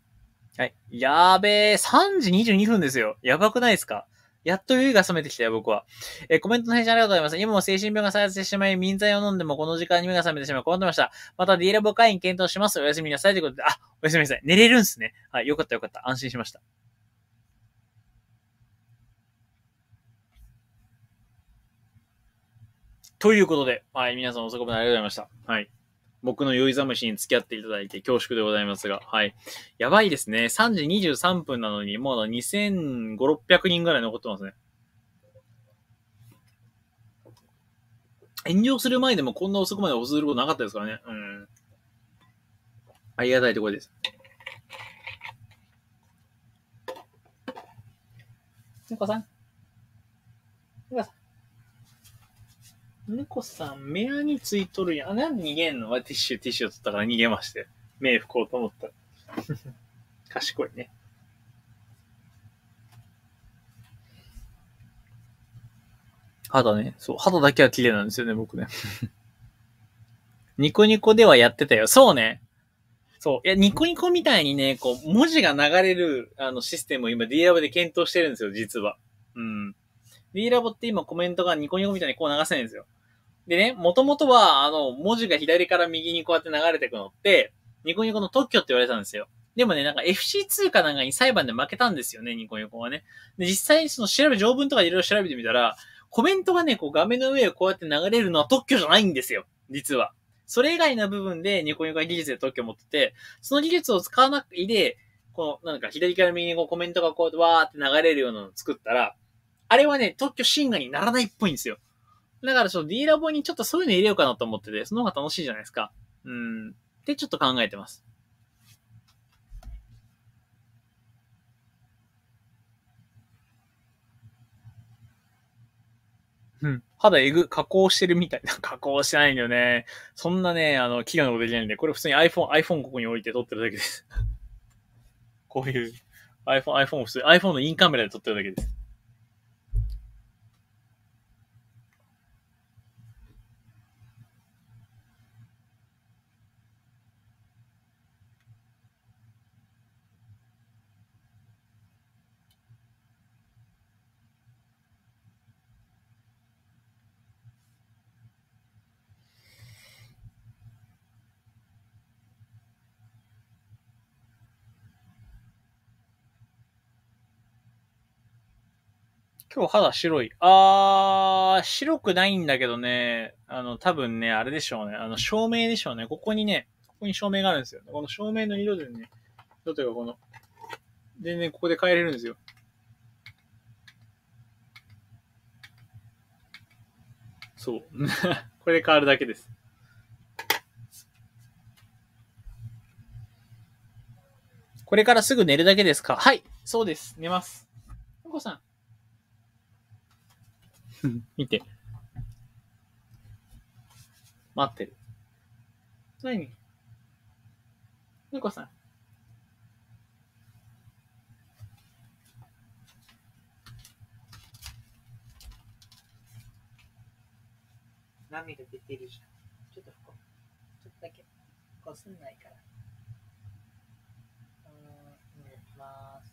はい。やーべー、3時22分ですよ。やばくないですかやっと余裕が覚めてきたよ、僕は。えー、コメントの返信ありがとうございます。今も精神病が再発してしまい、民剤を飲んでもこの時間に目が覚めてしまい、困ってました。また D ラボ会員検討します。おやすみなさい。ということで、あ、おやすみなさい。寝れるんすね。はい、よかったよかった。安心しました。ということで、はい、皆さん遅くまでありがとうございました。はい。僕の酔いざむしに付き合っていただいて恐縮でございますが、はい。やばいですね。3時23分なのに、もう2500、600人ぐらい残ってますね。炎上する前でもこんな遅くまで遅することなかったですからね。うん。ありがたいところです。猫さん。猫さん、目アについとるやん。あ、なんで逃げんのティッシュ、ティッシュを取ったから逃げまして。目拭こうと思った。<laughs> 賢いね。肌ね。そう、肌だけは綺麗なんですよね、僕ね。ニコニコではやってたよ。そうね。そう。いや、ニコニコみたいにね、こう、文字が流れる、あの、システムを今 D ラボで検討してるんですよ、実は。うん。D ラボって今コメントがニコニコみたいにこう流せないんですよ。でね、もともとは、あの、文字が左から右にこうやって流れてくのって、ニコニコの特許って言われたんですよ。でもね、なんか FC2 かなんかに裁判で負けたんですよね、ニコニコはね。で、実際にその調べ、条文とかいろいろ調べてみたら、コメントがね、こう画面の上をこうやって流れるのは特許じゃないんですよ、実は。それ以外の部分でニコニコは技術で特許を持ってて、その技術を使わないで、この、なんか左から右にこうコメントがこうわーって流れるようなのを作ったら、あれはね、特許侵害にならないっぽいんですよ。だからちょっと D ラボにちょっとそういうの入れようかなと思ってて、その方が楽しいじゃないですか。うん。ってちょっと考えてます。うん。肌えぐ、加工してるみたいな。<laughs> 加工してないんだよね。そんなね、あの、器業のことできないんで、これ普通に iPhone、iPhone ここに置いて撮ってるだけです。<laughs> こういう iPhone、iPhone 普通、iPhone のインカメラで撮ってるだけです。今日肌白い。あー、白くないんだけどね、あの、多分ね、あれでしょうね。あの、照明でしょうね。ここにね、ここに照明があるんですよ。この照明の色でね、色というかこの、全然、ね、ここで変えれるんですよ。そう。<laughs> これで変わるだけです。これからすぐ寝るだけですかはい、そうです。寝ます。ここさん。
<laughs> 見て。待ってる。
何猫さん。
涙出てるじゃん。ちょっと拭こう。ちょっとだけ。こすんないから。うん、寝ます。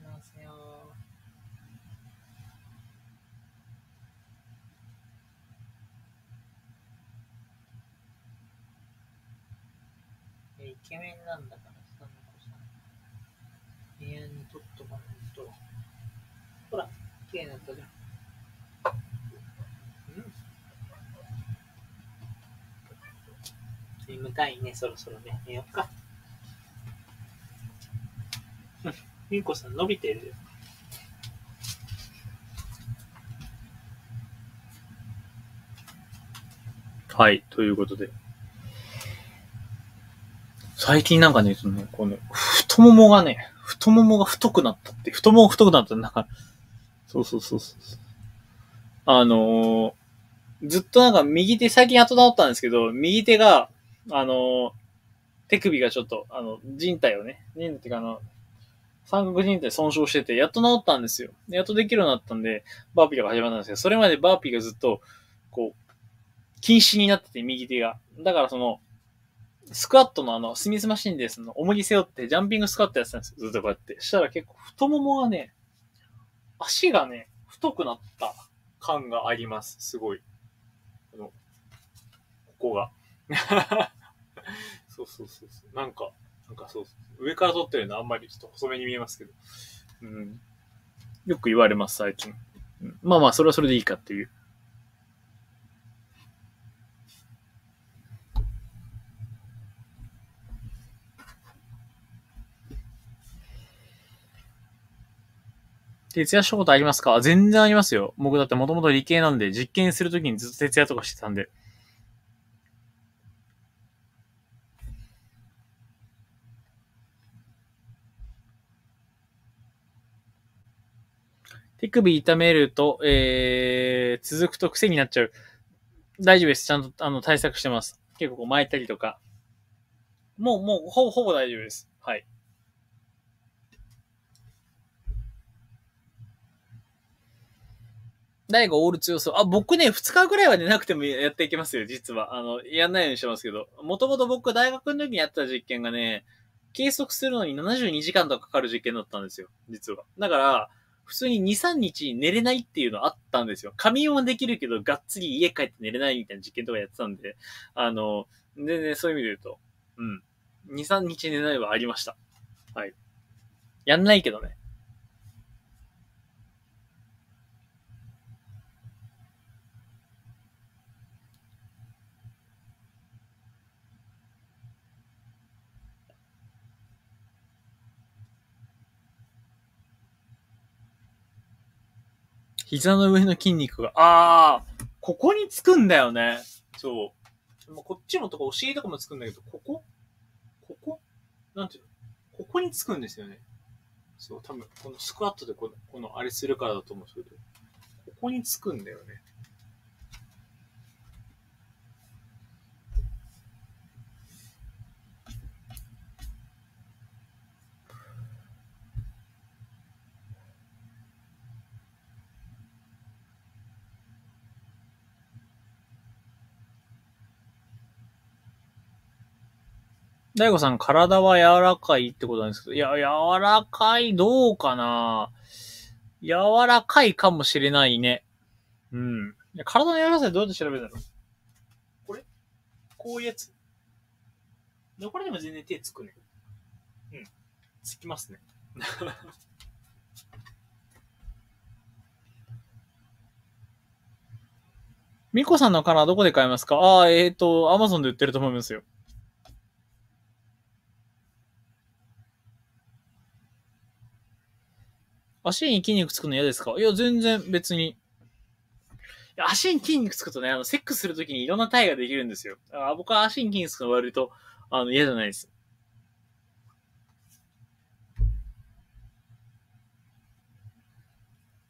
寝ますよイケメンなんだからさ、部屋に取っとかないと。ほら、綺麗になったじゃん。うん。眠たいね、そろそろね。寝よっか。<laughs> ゆうこさん伸びてるよ。
はい、ということで。最近なんかね、その、この、太ももがね、太ももが太くなったって、太もも太くなったなんか、そうそうそうそう。あのー、ずっとなんか右手、最近やっと治ったんですけど、右手が、あのー、手首がちょっと、あの、人体をね、人体っていうかあの、三角人体損傷してて、やっと治ったんですよ。やっとできるようになったんで、バーピーが始まったんですけど、それまでバーピーがずっと、こう、禁止になってて、右手が。だからその、スクワットのあの、スミスマシンでその、重り背負ってジャンピングスクワットやってたんですよ。ずっとこうやって。したら結構太ももがね、足がね、太くなった感があります。すごい。あの、ここが。<laughs> そうそうそうそう。なんか、なんかそうそう上から撮ってるのあんまりちょっと細めに見えますけど。うん。よく言われます、最近。うん、まあまあ、それはそれでいいかっていう。徹夜したことありますか全然ありますよ。僕だってもともと理系なんで、実験するときにずっと徹夜とかしてたんで。手首痛めると、えー、続くと癖になっちゃう。大丈夫です。ちゃんと、あの、対策してます。結構巻いたりとか。もう、もう、ほぼ、ほぼ大丈夫です。はい。大悟オール強そう。あ、僕ね、2日ぐらいは寝なくてもやっていきますよ、実は。あの、やんないようにしてますけど。もともと僕、大学の時にやった実験がね、計測するのに72時間とかかかる実験だったんですよ、実は。だから、普通に2、3日寝れないっていうのあったんですよ。仮眠はできるけど、がっつり家帰って寝れないみたいな実験とかやってたんで、あの、全然そういう意味で言うと、
う
ん。2、3日寝ないはありました。はい。やんないけどね。膝の上の筋肉が、あー、ここにつくんだよね。そう。こっちもとかお尻とかもつくんだけど、ここここなんていうのここにつくんですよね。そう、多分、このスクワットでこの、このあれするからだと思うんですけど、ここにつくんだよね。大悟さん、体は柔らかいってことなんですけど、いや、柔らかい、どうかな柔らかいかもしれないね。うん。体の柔らかさどうやって調べるんだろうこれこういうやつ。で、これでも全然手つくね。うん。つきますね。<laughs> ミコさんのカラーどこで買えますかああ、えっ、ー、と、アマゾンで売ってると思いますよ。足に筋肉つくの嫌ですかいや、全然別に。足に筋肉つくとね、あの、セックスするときにいろんな体ができるんですよ。あ僕は足に筋肉つくの割と、あの、嫌じゃないです。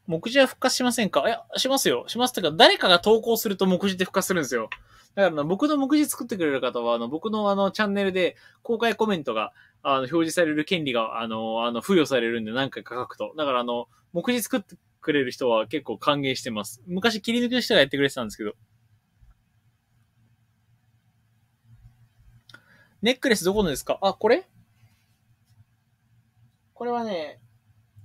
目次は復活しませんかいや、しますよ。します。ってか、誰かが投稿すると目次って復活するんですよ。だから僕の目次作ってくれる方は、あの、僕のあの、チャンネルで公開コメントが、あの、表示される権利が、あの、あの、付与されるんで何回か書くと。だからあの、目次作ってくれる人は結構歓迎してます。昔切り抜きの人がやってくれてたんですけど。ネックレスどこのですかあ、これこれはね、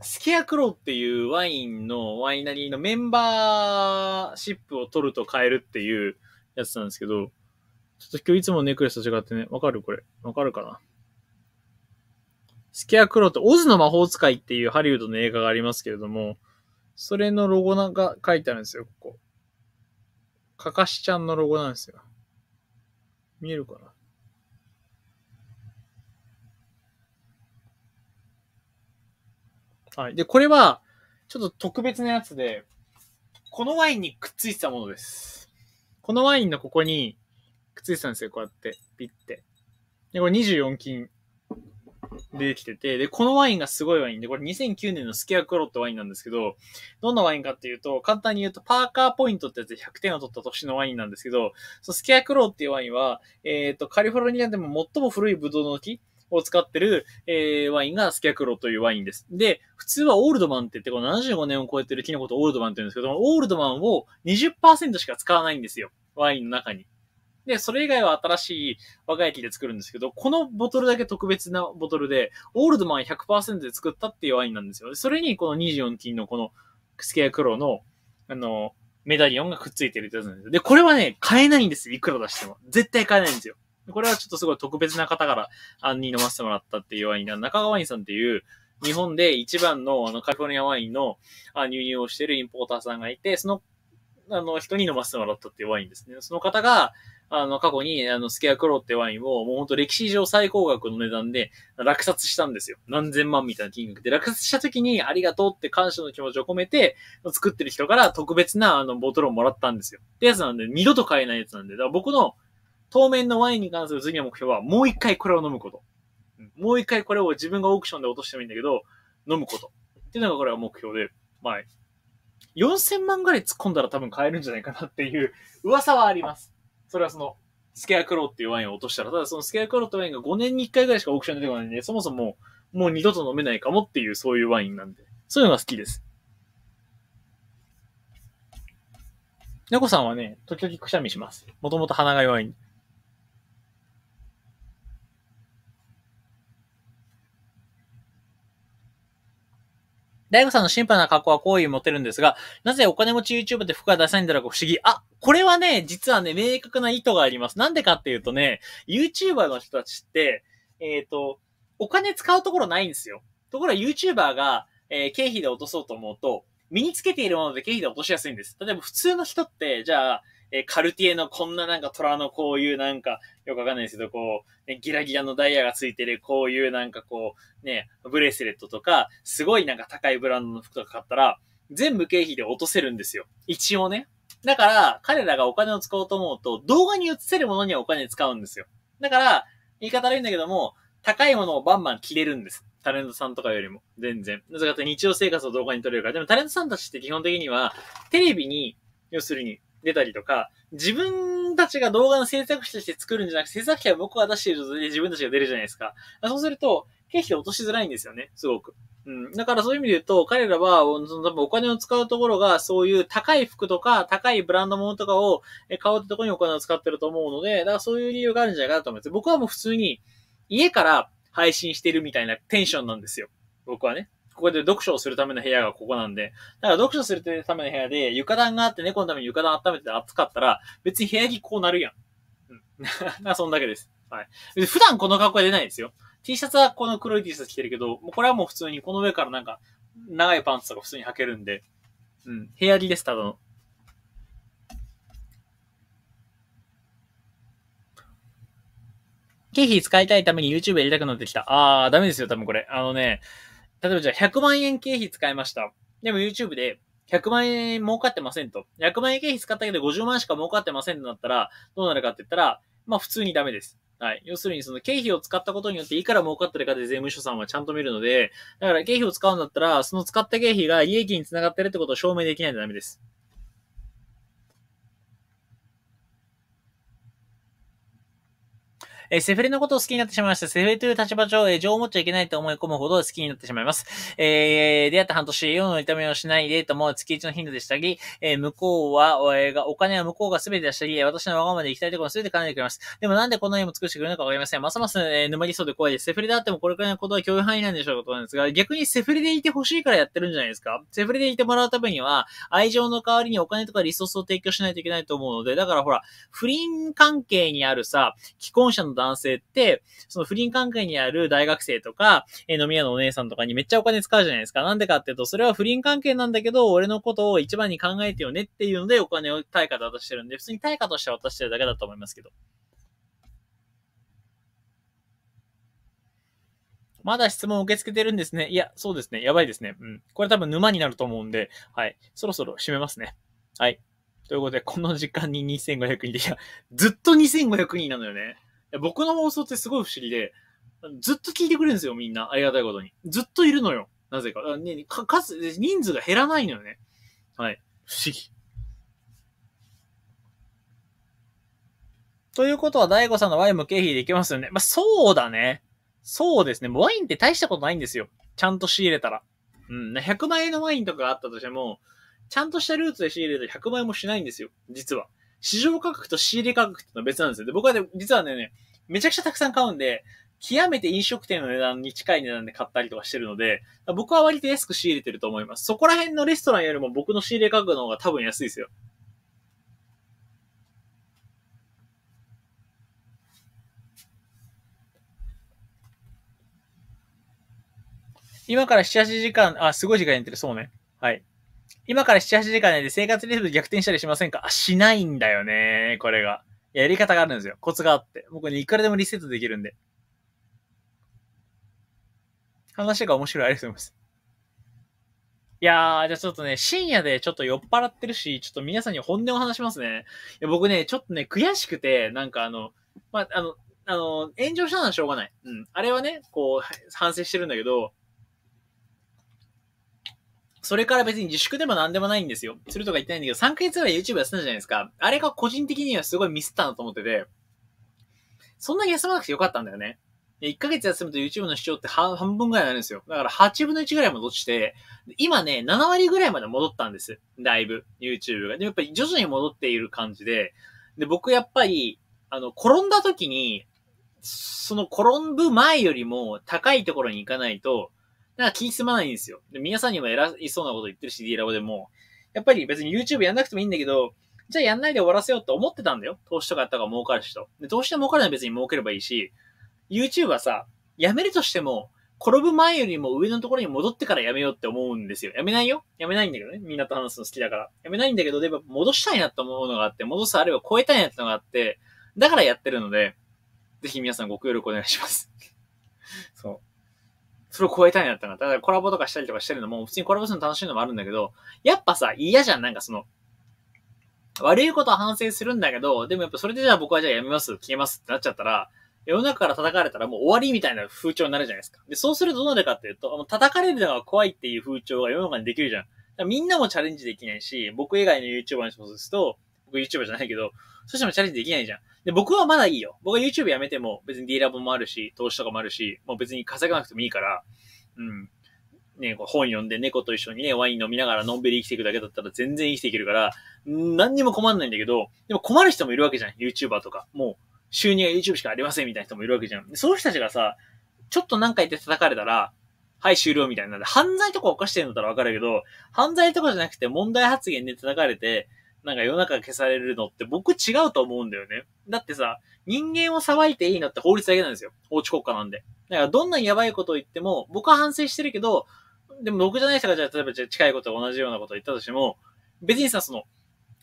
スケアクローっていうワインのワイナリーのメンバーシップを取ると買えるっていう、やつなんですけど、ちょっと今日いつもネックレスと違ってね、わかるこれ。わかるかなスケアクローと、オズの魔法使いっていうハリウッドの映画がありますけれども、それのロゴなんか書いてあるんですよ、ここ。かかしちゃんのロゴなんですよ。見えるかなはい。で、これは、ちょっと特別なやつで、このワインにくっついてたものです。このワインのここにくっついてたんですよ、こうやって、ピッて。で、これ24金でできてて、で、このワインがすごいワインで、これ2009年のスケアクロってワインなんですけど、どんなワインかっていうと、簡単に言うと、パーカーポイントってやつで100点を取った年のワインなんですけど、そのスケアクロっていうワインは、えっ、ー、と、カリフォルニアでも最も古いブドウの木を使ってる、えー、ワインがスキャクロというワインです。で、普通はオールドマンって言って、この75年を超えてるキノコとオールドマンって言うんですけど、オールドマンを20%しか使わないんですよ。ワインの中に。で、それ以外は新しい若い木で作るんですけど、このボトルだけ特別なボトルで、オールドマン100%で作ったっていうワインなんですよ。それにこの24金のこのスケアクロの、あの、メダリオンがくっついてるってやつなんですよ。で、これはね、買えないんですよ。いくら出しても。絶対買えないんですよ。これはちょっとすごい特別な方から、に飲ませてもらったっていうワインが、中川ワインさんっていう、日本で一番のあのカリフォルニアワインのあ輸入をしているインポーターさんがいて、その、あの、人に飲ませてもらったっていうワインですね。その方が、あの、過去に、あの、スケアクローってワインを、もうほんと歴史上最高額の値段で落札したんですよ。何千万みたいな金額で。落札した時にありがとうって感謝の気持ちを込めて、作ってる人から特別なあの、ボトルをもらったんですよ。ってやつなんで、二度と買えないやつなんで、だから僕の当面のワインに関する次の目標は、もう一回これを飲むこと。もう一回これを自分がオークションで落としてもいいんだけど、飲むこと。っていうのがこれが目標で、まあ、4000万ぐらい突っ込んだら多分買えるんじゃないかなっていう噂はあります。それはその、スケアクローっていうワインを落としたら、ただそのスケアクローってワインが5年に1回ぐらいしかオークション出てこないんで、そもそももう二度と飲めないかもっていうそういうワインなんで、そういうのが好きです。猫さんはね、時々くしゃみします。もともと鼻が弱いんで。大悟さんのシンプルな格好は好意を持てるんですが、なぜお金持ち YouTuber で服が出さないんだろうか不思議。あ、これはね、実はね、明確な意図があります。なんでかっていうとね、YouTuber の人たちって、えっ、ー、と、お金使うところないんですよ。ところが YouTuber が、えー、経費で落とそうと思うと、身につけているもので経費で落としやすいんです。例えば普通の人って、じゃあ、えー、カルティエのこんななんか虎のこういうなんか、よくわかんないですけど、こう、ね、ギラギラのダイヤがついてる、こういうなんかこう、ね、ブレスレットとか、すごいなんか高いブランドの服とか買ったら、全部経費で落とせるんですよ。一応ね。だから、彼らがお金を使おうと思うと、動画に映せるものにはお金使うんですよ。だから、言い方悪いんだけども、高いものをバンバン着れるんです。タレントさんとかよりも、全然。なぜかって日常生活を動画に撮れるから。でもタレントさんたちって基本的には、テレビに、要するに、出たりとか、自分たちが動画の制作者として作るんじゃなくて、制作者は僕が出している状態で自分たちが出るじゃないですか。そうすると、経費を落としづらいんですよね、すごく。うん。だからそういう意味で言うと、彼らは、その多分お金を使うところが、そういう高い服とか、高いブランド物とかを買うってところにお金を使ってると思うので、だからそういう理由があるんじゃないかなと思います。僕はもう普通に、家から配信してるみたいなテンションなんですよ。僕はね。ここで読書をするための部屋がここなんで、だから読書するための部屋で床暖があって猫のために床暖温めて暑かったら、別に部屋着こうなるやん。うん。<laughs> なそんだけです。はい。普段この格好は出ないですよ。T シャツはこの黒い T シャツ着てるけど、これはもう普通にこの上からなんか、長いパンツとか普通に履けるんで、うん、部屋着です、ただの。経費使いたいために YouTube やりたくなってきた。あー、ダメですよ、多分これ。あのね、例えばじゃあ100万円経費使いました。でも YouTube で100万円儲かってませんと。100万円経費使ったけど50万しか儲かってませんとなったら、どうなるかって言ったら、まあ普通にダメです。はい。要するにその経費を使ったことによっていくら儲かってるかで税務署さんはちゃんと見るので、だから経費を使うんだったら、その使った経費が利益につながってるってことを証明できないとダメです。えー、セフレのことを好きになってしまいました。セフレという立場上、えー、情を持っちゃいけないと思い込むほど好きになってしまいます。えー、出会った半年、世の痛みをしないデートも月一の頻度でしたり、えー、向こうは、えー、お金は向こうが全てでしたり、私のわがままで行きたいところすべて叶えてくれます。でもなんでこんなにも尽くしてくれるのかわかりません。ますます、えー、沼りそうで怖いです。セフレであってもこれくらいのことは共有範囲なんでしょうことなんですが、逆にセフレでいて欲しいからやってるんじゃないですかセフレでいてもらうためには、愛情の代わりにお金とかリソースを提供しないといけないと思うので、だからほら、不倫関係にあるさ、既婚者の男性って、その不倫関係にある大学生とか、え飲み屋のお姉さんとかにめっちゃお金使うじゃないですか。なんでかっていうと、それは不倫関係なんだけど、俺のことを一番に考えてよねっていうので、お金を対価で渡してるんで、普通に対価として渡してるだけだと思いますけど。まだ質問受け付けてるんですね。いや、そうですね。やばいですね。うん。これ多分沼になると思うんで、はい。そろそろ締めますね。はい。ということで、この時間に2500人で、いや、ずっと2500人なのよね。僕の放送ってすごい不思議で、ずっと聞いてくれるんですよ、みんな。ありがたいことに。ずっといるのよ。なぜか。ね、か、人数が減らないのよね。はい。不思議。ということは、大悟さんのワインも経費でいけますよね。まあ、そうだね。そうですね。ワインって大したことないんですよ。ちゃんと仕入れたら。うん。100万円のワインとかあったとしても、ちゃんとしたルーツで仕入れると100万円もしないんですよ。実は。市場価格と仕入れ価格ってのは別なんですよ。で、僕はね、実はね、めちゃくちゃたくさん買うんで、極めて飲食店の値段に近い値段で買ったりとかしてるので、僕は割と安く仕入れてると思います。そこら辺のレストランよりも僕の仕入れ価格の方が多分安いですよ。今から7、8時間、あ、すごい時間やってる、そうね。はい。今から7、8時間で生活リズム逆転したりしませんかあ、しないんだよね、これが。やり方があるんですよ。コツがあって。僕にね、いくらでもリセットできるんで。話が面白い。ありがとうございます。いやー、じゃあちょっとね、深夜でちょっと酔っ払ってるし、ちょっと皆さんに本音を話しますね。いや僕ね、ちょっとね、悔しくて、なんかあの、まあ、あの、あの、炎上したのはしょうがない。うん。あれはね、こう、反省してるんだけど、それから別に自粛でも何でもないんですよ。するとか言ってないんだけど、3ヶ月ぐらい YouTube やってたじゃないですか。あれが個人的にはすごいミスったなと思ってて、そんなに休まなくてよかったんだよね。1ヶ月休むと YouTube の視聴って半分ぐらいになるんですよ。だから8分の1ぐらい戻して、今ね、7割ぐらいまで戻ったんです。だいぶ、YouTube が。でもやっぱり徐々に戻っている感じで、で、僕やっぱり、あの、転んだ時に、その転ぶ前よりも高いところに行かないと、なんか気にすまないんですよ。で、皆さんにも偉いそうなこと言ってるし、D ラボでも、やっぱり別に YouTube やんなくてもいいんだけど、じゃあやんないで終わらせようって思ってたんだよ。投資とかやったから儲かる人。で、投資で儲かるのは別に儲ければいいし、YouTube はさ、やめるとしても、転ぶ前よりも上のところに戻ってからやめようって思うんですよ。やめないよやめないんだけどね。みんなと話すの好きだから。やめないんだけど、でも戻したいなと思うのがあって、戻すあるいは超えたいなってのがあって、だからやってるので、ぜひ皆さんご協力お願いします。<laughs> そう。それを超えたいんやったら、だからコラボとかしたりとかしてるのも、普通にコラボするの楽しいのもあるんだけど、やっぱさ、嫌じゃん、なんかその、悪いことは反省するんだけど、でもやっぱそれでじゃあ僕はじゃあやめます、消えますってなっちゃったら、世の中から叩かれたらもう終わりみたいな風潮になるじゃないですか。で、そうするとどうなるかっていうと、もう叩かれるのが怖いっていう風潮が世の中にできるじゃん。みんなもチャレンジできないし、僕以外の YouTuber にしますと、僕 YouTuber じゃないけど、そしてもチャレンジできないじゃん。で、僕はまだいいよ。僕は YouTube やめても別に D ラボもあるし、投資とかもあるし、もう別に稼がなくてもいいから、うん。ね、こう本読んで猫と一緒にね、ワイン飲みながらのんびり生きていくだけだったら全然生きていけるから、何にも困んないんだけど、でも困る人もいるわけじゃん。YouTuber とか。もう、収入が YouTube しかありませんみたいな人もいるわけじゃん。そういう人たちがさ、ちょっと何回って叩かれたら、はい、終了みたいなんで、犯罪とか犯してるんだったらわかるけど、犯罪とかじゃなくて問題発言で叩かれて、なんか世の中が消されるのって僕違うと思うんだよね。だってさ、人間を裁いていいのって法律だけなんですよ。法治国家なんで。だからどんなにやばいことを言っても、僕は反省してるけど、でも僕じゃない人がじゃあ例えば近いこと同じようなことを言ったとしても、別にさ、その、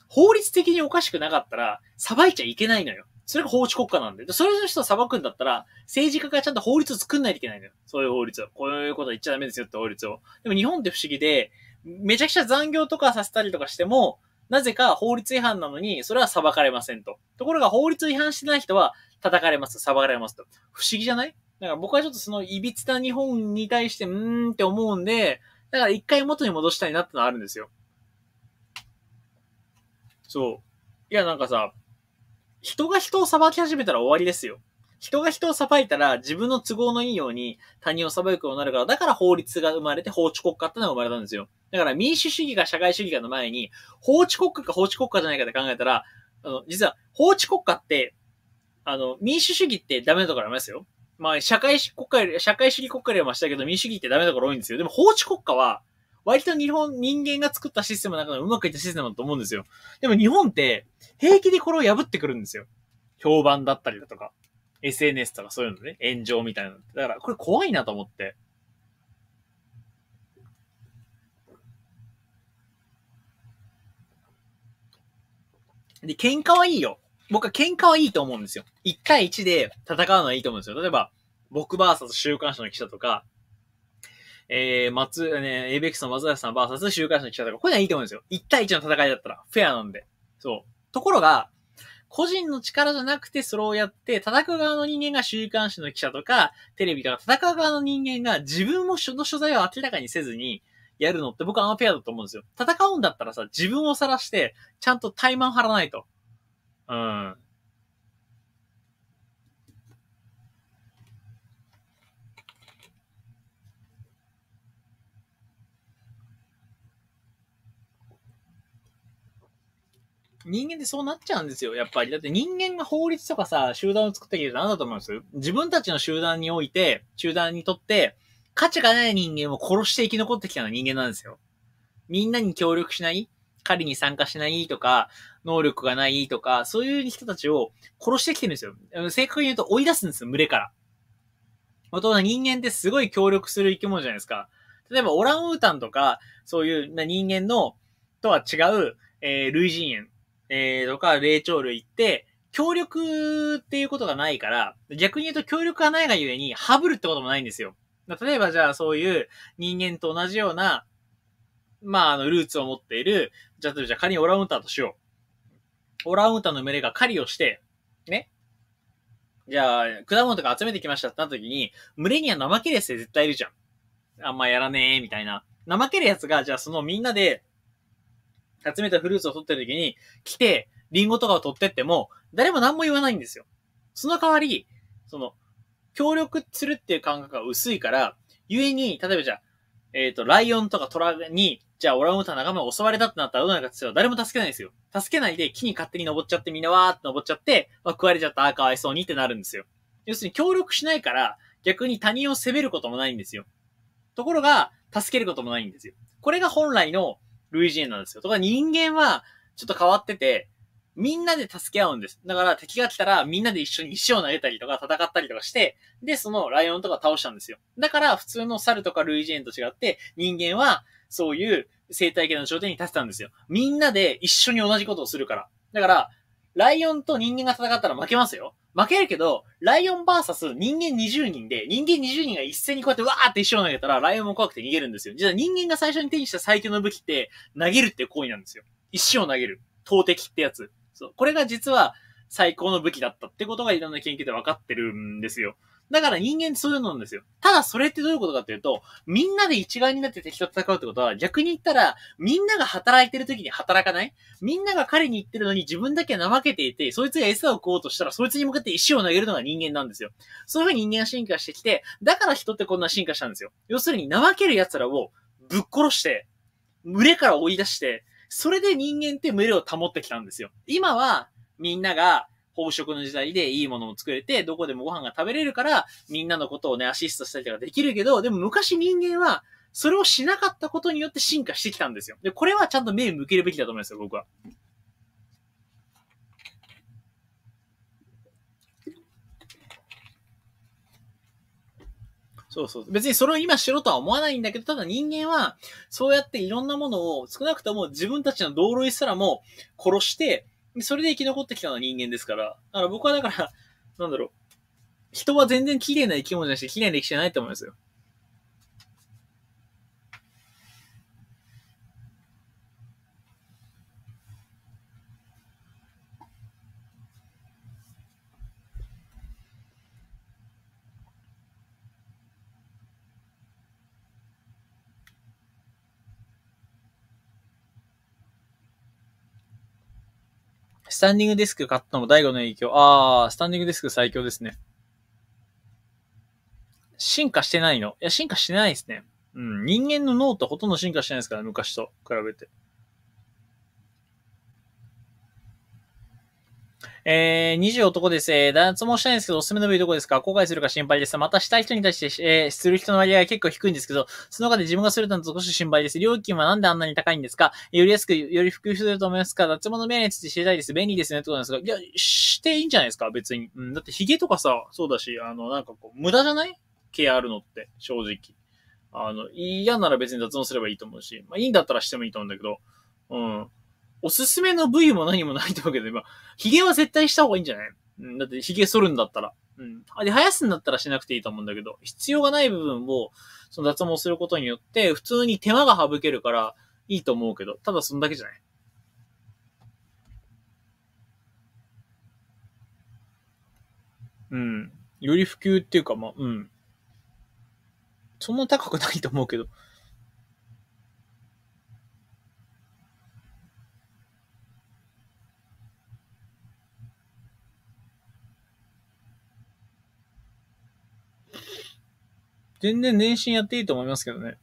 法律的におかしくなかったら、裁いちゃいけないのよ。それが法治国家なんで。それの人を裁くんだったら、政治家がちゃんと法律を作んないといけないのよ。そういう法律を。こういうこと言っちゃダメですよって法律を。でも日本って不思議で、めちゃくちゃ残業とかさせたりとかしても、なぜか法律違反なのに、それは裁かれませんと。ところが法律違反してない人は叩かれます、裁かれますと。不思議じゃないだから僕はちょっとその歪な日本に対して、うーんって思うんで、だから一回元に戻したいなってのはあるんですよ。そう。いや、なんかさ、人が人を裁き始めたら終わりですよ。人が人を裁いたら自分の都合のいいように他人を裁くようになるから、だから法律が生まれて法治国家ってのが生まれたんですよ。だから民主主義か社会主義かの前に、法治国家か法治国家じゃないかって考えたら、あの、実は法治国家って、あの、民主主義ってダメなところありますよ。まあ、社会国家より、社会主義国家よりはましたけど、民主主義ってダメなところ多いんですよ。でも法治国家は、割と日本、人間が作ったシステムの中でうまくいったシステムだと思うんですよ。でも日本って、平気でこれを破ってくるんですよ。評判だったりだとか、SNS とかそういうのね、炎上みたいなの。だから、これ怖いなと思って。で、喧嘩はいいよ。僕は喧嘩はいいと思うんですよ。1対1で戦うのはいいと思うんですよ。例えば、僕 VS 週刊誌の記者とか、えー、松、ね、エイベックスの松田さん VS 週刊誌の記者とか、これはいいと思うんですよ。1対1の戦いだったら、フェアなんで。そう。ところが、個人の力じゃなくてそれをやって、叩く側の人間が週刊誌の記者とか、テレビとか、叩く側の人間が自分もその所在を明らかにせずに、やるのって僕はアンフェアだと思うんですよ。戦うんだったらさ、自分を晒して、ちゃんと怠慢張らないと。うん。人間ってそうなっちゃうんですよ、やっぱり。だって人間が法律とかさ、集団を作ってきて何だと思います自分たちの集団において、集団にとって、価値がない人間を殺して生き残ってきたのは人間なんですよ。みんなに協力しない狩りに参加しないとか、能力がないとか、そういう人たちを殺してきてるんですよ。正確に言うと追い出すんですよ、群れから。元人間ってすごい協力する生き物じゃないですか。例えばオランウータンとか、そういう人間の、とは違う、えー、類人猿、えー、とか霊長類って、協力っていうことがないから、逆に言うと協力がないがゆえに、ハブるってこともないんですよ。例えばじゃあそういう人間と同じような、まあ、あの、ルーツを持っている、じゃあ、例えばじゃあ仮にオラウンタンとしよう。オラウンタンの群れが狩りをして、ね。じゃあ、果物とか集めてきましたってなった時に、群れには怠けるやつで絶対いるじゃん。あんまやらねえ、みたいな。怠けるやつが、じゃあそのみんなで、集めたフルーツを取ってる時に、来て、リンゴとかを取ってっても、誰も何も言わないんですよ。その代わり、その、協力するっていう感覚が薄いから、故に、例えばじゃあ、えっ、ー、と、ライオンとかトラに、じゃあ、オラウータン仲間が襲われたってなったらどうなるかって言ったら誰も助けないんですよ。助けないで木に勝手に登っちゃってみんなわーって登っちゃって、まあ、食われちゃったあかわいそうにってなるんですよ。要するに協力しないから、逆に他人を責めることもないんですよ。ところが、助けることもないんですよ。これが本来の類人なんですよ。とか人間は、ちょっと変わってて、みんなで助け合うんです。だから敵が来たらみんなで一緒に石を投げたりとか戦ったりとかして、で、そのライオンとか倒したんですよ。だから普通の猿とか類人猿と違って人間はそういう生態系の頂点に立てたんですよ。みんなで一緒に同じことをするから。だから、ライオンと人間が戦ったら負けますよ。負けるけど、ライオンバーサス人間20人で、人間20人が一斉にこうやってわーって石を投げたら、ライオンも怖くて逃げるんですよ。実は人間が最初に手にした最強の武器って、投げるって行為なんですよ。石を投げる。投擲ってやつ。そうこれが実は最高の武器だったってことがいろんな研究で分かってるんですよ。だから人間ってそういうのなんですよ。ただそれってどういうことかっていうと、みんなで一丸になって敵と戦うってことは、逆に言ったら、みんなが働いてる時に働かないみんなが彼に言ってるのに自分だけ怠けていて、そいつが餌を食おうとしたら、そいつに向かって石を投げるのが人間なんですよ。そういう風に人間が進化してきて、だから人ってこんな進化したんですよ。要するに、怠ける奴らをぶっ殺して、群れから追い出して、それで人間って群れを保ってきたんですよ。今はみんなが飽食の時代でいいものも作れて、どこでもご飯が食べれるから、みんなのことをね、アシストしたりとかできるけど、でも昔人間は、それをしなかったことによって進化してきたんですよ。で、これはちゃんと目向けるべきだと思いますよ、僕は。そうそう。別にそれを今しろとは思わないんだけど、ただ人間は、そうやっていろんなものを、少なくとも自分たちの同類すらも殺して、それで生き残ってきたのは人間ですから。だから僕はだから、なんだろう。人は全然綺麗な生き物じゃなくて、綺麗な歴史じゃないと思いますよ。タンディングディスク買ったのも大悟の影響。ああ、スタンディングディスク最強ですね。進化してないのいや、進化してないですね。うん。人間の脳とほとんど進化してないですから、昔と比べて。えー、20男です。えー、脱毛したいんですけど、おすすめの部位どこですか後悔するか心配です。またしたい人に対して、えー、する人の割合は結構低いんですけど、その中で自分がすると少し心配です。料金はなんであんなに高いんですかより安く、より普及すると思いますか脱毛の面について知りたいです。便利ですね。ってことなんですが、いや、していいんじゃないですか別に。うん、だって髭とかさ、そうだし、あの、なんかこう、無駄じゃないケアあるのって、正直。あの、嫌なら別に脱毛すればいいと思うし、まあ、いいんだったらしてもいいと思うんだけど、うん。おすすめの部位も何もないと思うけど、ヒ髭は絶対した方がいいんじゃないうん、だって髭剃るんだったら。うん。あ、で、生やすんだったらしなくていいと思うんだけど、必要がない部分を、その脱毛することによって、普通に手間が省けるから、いいと思うけど、ただそんだけじゃないうん。より普及っていうか、まあ、うん。そんな高くないと思うけど。全然年薪やっていいと思いますけどね。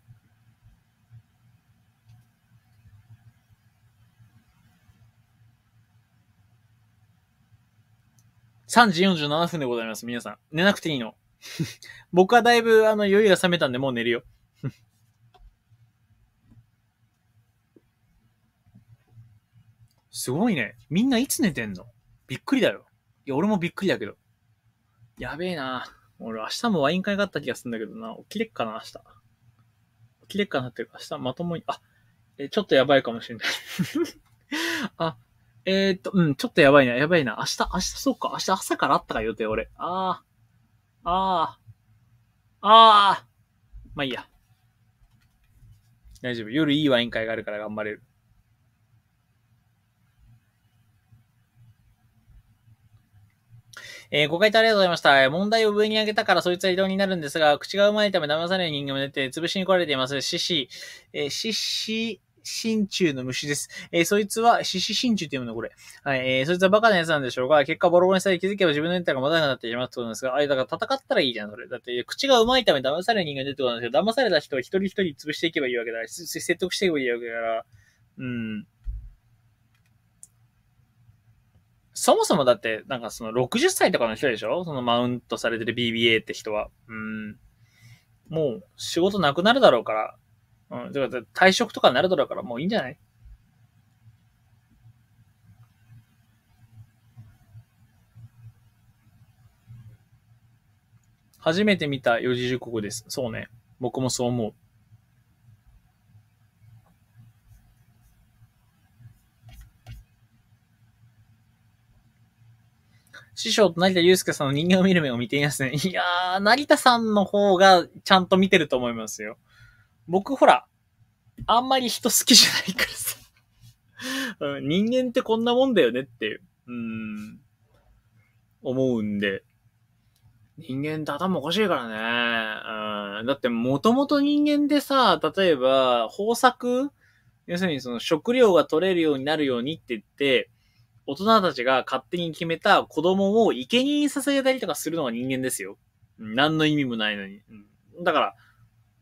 3時47分でございます、皆さん。寝なくていいの。<laughs> 僕はだいぶ、あの、酔いが覚めたんで、もう寝るよ。<laughs> すごいね。みんないつ寝てんのびっくりだよ。いや、俺もびっくりだけど。やべえな。俺明日もワイン会があった気がするんだけどな。起きれっかな、明日。起きれっかなっていうか、明日まともに、あ、え、ちょっとやばいかもしれない <laughs> あ、えー、っと、うん、ちょっとやばいな、やばいな。明日、明日、そうか、明日朝からあったか予定、俺。ああ、ああ、ああ、まあいいや。大丈夫。夜いいワイン会があるから頑張れる。えー、ご回答ありがとうございました。問題を上に上げたからそいつは異動になるんですが、口がうまいため騙される人間も出て、潰しに来られています。獅子、えー、獅子、心中の虫です。えー、そいつは、獅子心中って読むの、これ。はい、えー、そいつはバカな奴なんでしょうが、結果ボロボロにされ気づけば自分のネタが持たなくなってしまうってことなんですが、あれ、だから戦ったらいいじゃん、それ。だって、口がうまいため騙される人間出てことなんですけど、騙された人を一人一人潰していけばいいわけだ。説得していけばいいわけだから、うん。そもそもだって、なんかその60歳とかの人でしょそのマウントされてる BBA って人は。うん。もう仕事なくなるだろうから。うん。だか退職とかになるだろうから、もういいんじゃない初めて見た四字熟語です。そうね。僕もそう思う。師匠と成田祐介さんの人間を見る目を見ていますね。<laughs> いやー、成田さんの方がちゃんと見てると思いますよ。僕ほら、あんまり人好きじゃないからさ。<laughs> うん、人間ってこんなもんだよねっていう、うん、思うんで。人間って頭おかしいからね。うん、だって元々人間でさ、例えば、豊作要するにその食料が取れるようになるようにって言って、大人たちが勝手に決めた子供を生贄に捧げたりとかするのが人間ですよ。何の意味もないのに。だから、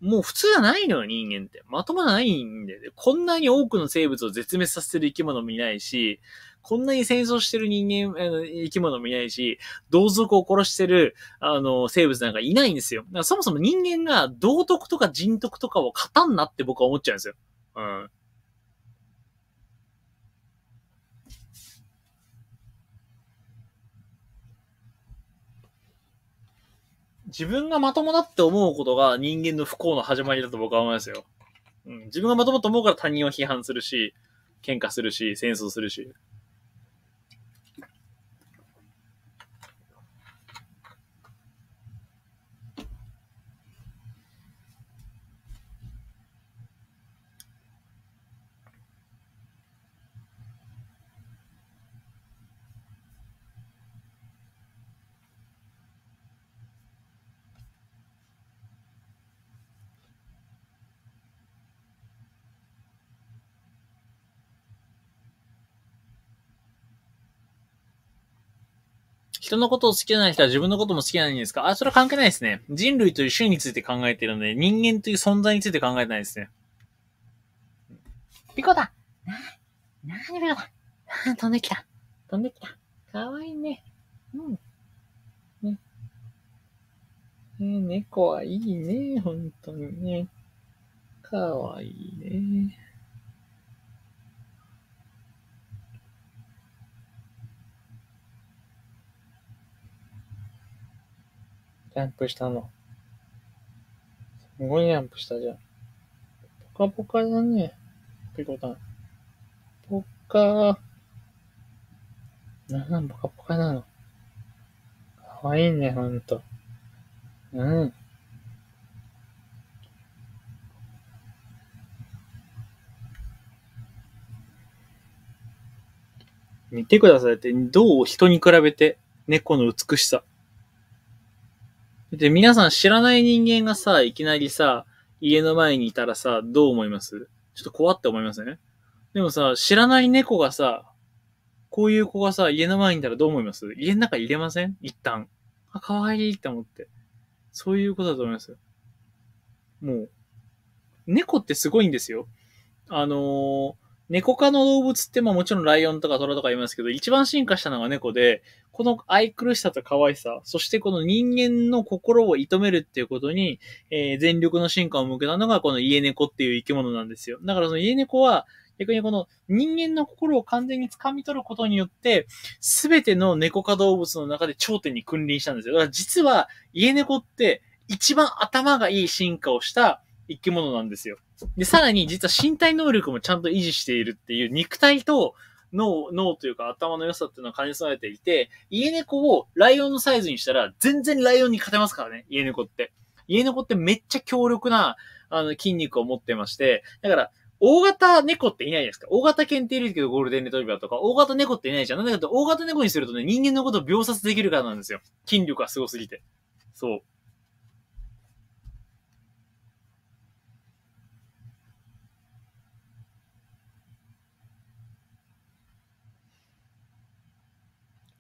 もう普通じゃないのよ、人間って。まともじゃないんだよ、ね。こんなに多くの生物を絶滅させてる生き物もいないし、こんなに戦争してる人間、の生き物もいないし、同族を殺してる、あの、生物なんかいないんですよ。そもそも人間が道徳とか人徳とかを語んなって僕は思っちゃうんですよ。うん。自分がまともだって思うことが人間の不幸の始まりだと僕は思いますよ。うん、自分がまともと思うから他人を批判するし、喧嘩するし、戦争するし。人のことを好きじゃない人は自分のことも好きじゃないんですかあ、それは関係ないですね。人類という種について考えているので、人間という存在について考えてないですね。ピコだな、なにピコだ飛んできた。飛んできた。かわいいね。うん。ね。
ね猫はいいね、本当にね。かわいいね。アンプしたの。すごいアンプしたじゃん。
ぽかぽかだね。ピコタン。ぽっか
ー。なんなんぽかぽかなの。かわいいね、ほんと。うん。
見てくださいって、どう人に比べて猫の美しさ。で、皆さん知らない人間がさ、いきなりさ、家の前にいたらさ、どう思いますちょっと怖って思いますね。でもさ、知らない猫がさ、こういう子がさ、家の前にいたらどう思います家の中入れません一旦。あ、可愛いって思って。そういうことだと思いますもう、猫ってすごいんですよ。あのー猫科の動物ってまあもちろんライオンとかトラとかいますけど、一番進化したのが猫で、この愛くるしさと可愛さ、そしてこの人間の心を射止めるっていうことに、えー、全力の進化を向けたのがこの家猫っていう生き物なんですよ。だからその家猫は、逆にこの人間の心を完全に掴み取ることによって、すべての猫科動物の中で頂点に君臨したんですよ。だから実は、家猫って一番頭がいい進化をした生き物なんですよ。で、さらに実は身体能力もちゃんと維持しているっていう肉体と脳、脳というか頭の良さっていうのを兼ね備えていて、家猫をライオンのサイズにしたら全然ライオンに勝てますからね、家猫って。家猫ってめっちゃ強力な、あの、筋肉を持ってまして、だから、大型猫っていないじゃないですか。大型犬っているけどゴールデンレトリバーとか、大型猫っていないじゃん。なんだけど、大型猫にするとね、人間のことを秒殺できるからなんですよ。筋力がすごすぎて。そう。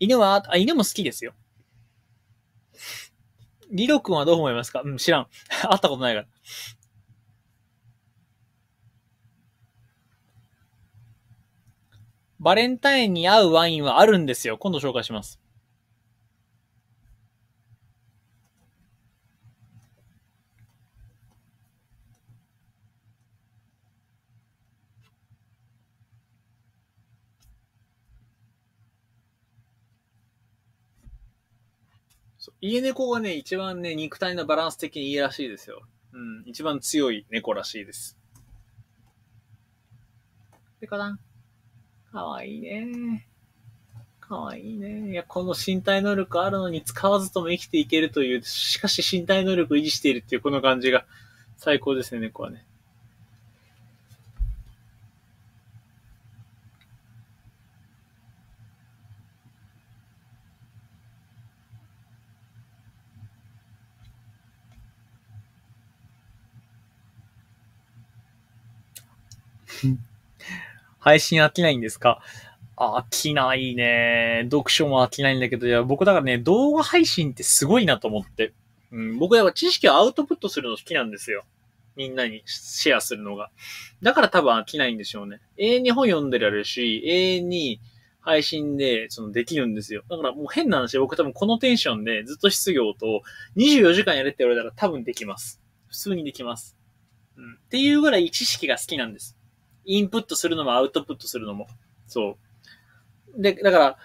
犬は、あ、犬も好きですよ。リロ君はどう思いますかうん、知らん。<laughs> 会ったことないから。バレンタインに合うワインはあるんですよ。今度紹介します。家猫がね、一番ね、肉体のバランス的にいいらしいですよ。うん、一番強い猫らしいです。ペカダン。かわいいね。かわいいね。いや、この身体能力あるのに使わずとも生きていけるという、しかし身体能力を維持しているっていうこの感じが最高ですね、猫はね。配信飽きないんですか飽きないね。読書も飽きないんだけど、いや、僕だからね、動画配信ってすごいなと思って。うん、僕やっぱ知識をアウトプットするの好きなんですよ。みんなにシェアするのが。だから多分飽きないんでしょうね。永遠に本読んでられるし、永遠に配信で、その、できるんですよ。だからもう変な話、僕多分このテンションでずっと失業と24時間やれって言われたら多分できます。普通にできます。うん。っていうぐらい知識が好きなんです。インプットするのもアウトプットするのも。そう。で、だから、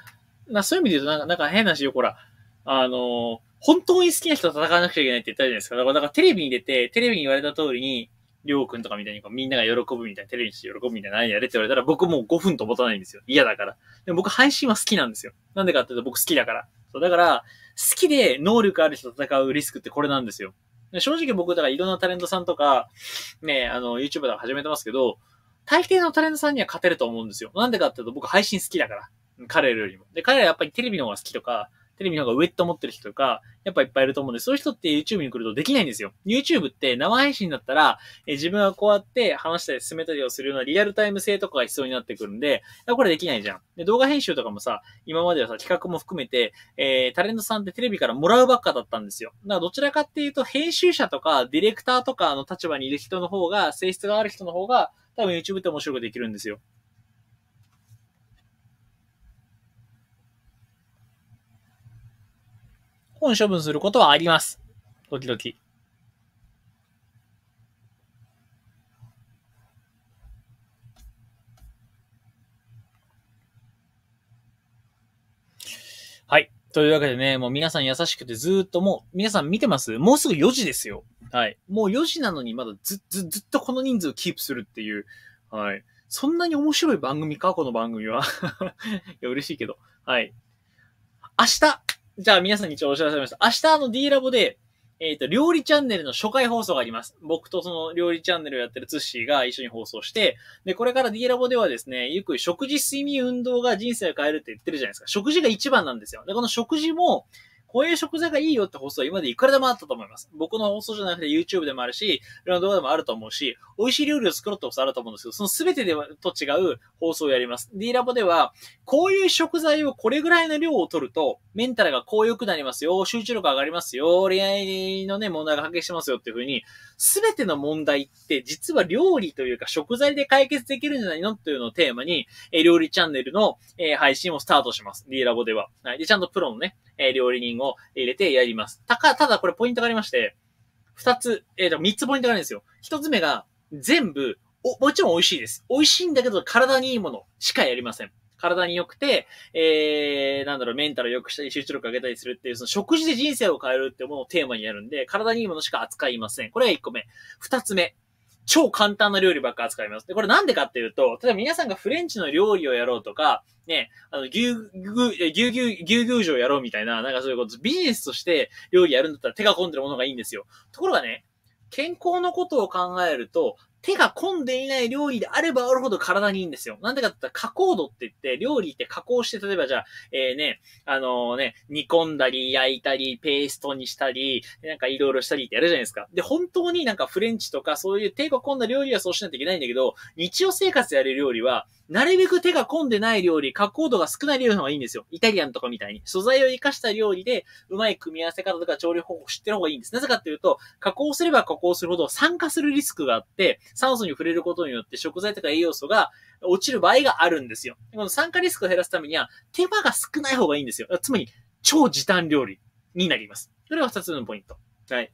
なそういう意味で言うとなんか、なんか変な話よ、ほら、あの、本当に好きな人と戦わなくちゃいけないって言ったじゃないですか。だから、からテレビに出て、テレビに言われた通りに、りょうくんとかみたいにこうみんなが喜ぶみたいな、テレビにして喜ぶみたいな、何やれって言われたら、僕もう5分と持たないんですよ。嫌だから。でも僕配信は好きなんですよ。なんでかって言うと僕好きだから。そう、だから、好きで能力ある人と戦うリスクってこれなんですよ。正直僕、だからいろんなタレントさんとか、ね、あの、YouTuber とか始めてますけど、大抵のタレントさんには勝てると思うんですよ。なんでかっていうと僕配信好きだから。彼らよりも。で、彼らやっぱりテレビの方が好きとか、テレビの方が上って思ってる人とか、やっぱいっぱいいると思うんで、そういう人って YouTube に来るとできないんですよ。YouTube って生配信だったら、え自分はこうやって話したり進めたりをするようなリアルタイム性とかが必要になってくるんで、これできないじゃん。で、動画編集とかもさ、今まではさ、企画も含めて、えー、タレントさんってテレビからもらうばっかだったんですよ。だからどちらかっていうと、編集者とかディレクターとかの立場にいる人の方が、性質がある人の方が、多分 YouTube って面白くできるんですよ。本処分することはあります。時々。というわけでね、もう皆さん優しくてずっともう、皆さん見てますもうすぐ4時ですよ。はい。もう4時なのにまだず、ず、ずっとこの人数をキープするっていう。はい。そんなに面白い番組かこの番組は。<laughs> いや、嬉しいけど。はい。明日じゃあ皆さんに一応お知らせしました。明日の D ラボで、えっ、ー、と、料理チャンネルの初回放送があります。僕とその料理チャンネルをやってるツッシーが一緒に放送して、で、これから D ラボではですね、よく食事、睡眠、運動が人生を変えるって言ってるじゃないですか。食事が一番なんですよ。で、この食事も、こういう食材がいいよって放送は今までいくらでもあったと思います。僕の放送じゃなくて YouTube でもあるし、いろんな動画でもあると思うし、美味しい料理を作ろうって放送あると思うんですけど、その全てでと違う放送をやります。D ラボでは、こういう食材をこれぐらいの量を取ると、メンタルが高良くなりますよ、集中力上がりますよ、恋愛のね、問題が発見してますよっていうふうに、すべての問題って実は料理というか食材で解決できるんじゃないのっていうのをテーマに、え料理チャンネルの、え配信をスタートします。D ラボでは。はい。で、ちゃんとプロのね、え料理人を入れてやります。たか、ただこれポイントがありまして、二つ、えっ、ー、と、三つポイントがあるんですよ。一つ目が、全部、お、もちろん美味しいです。美味しいんだけど、体にいいものしかやりません。体に良くて、えー、なんだろう、メンタル良くしたり、集中力上げたりするっていう、その食事で人生を変えるってものをテーマにやるんで、体にいいものしか扱いません。これが1個目。2つ目。超簡単な料理ばっか扱います。で、これなんでかっていうと、例えば皆さんがフレンチの料理をやろうとか、ね、あの、牛、牛、牛、牛、牛牛場やろうみたいな、なんかそういうこと、ビジネスとして料理やるんだったら手が込んでるものがいいんですよ。ところがね、健康のことを考えると、手が込んでいない料理であればあるほど体にいいんですよ。なんでかって言ったら加工度って言って、料理って加工して、例えばじゃあ、えー、ね、あのー、ね、煮込んだり、焼いたり、ペーストにしたり、なんかいろいろしたりってやるじゃないですか。で、本当になんかフレンチとかそういう手が込んだ料理はそうしないといけないんだけど、日常生活やる料理は、なるべく手が込んでない料理、加工度が少ない料理の方がいいんですよ。イタリアンとかみたいに。素材を活かした料理で、うまい組み合わせ方とか調理方法を知ってる方がいいんです。なぜかっていうと、加工すれば加工するほど酸化するリスクがあって、酸素に触れることによって食材とか栄養素が落ちる場合があるんですよ。この酸化リスクを減らすためには、手間が少ない方がいいんですよ。つまり、超時短料理になります。それは二つ目のポイント。はい。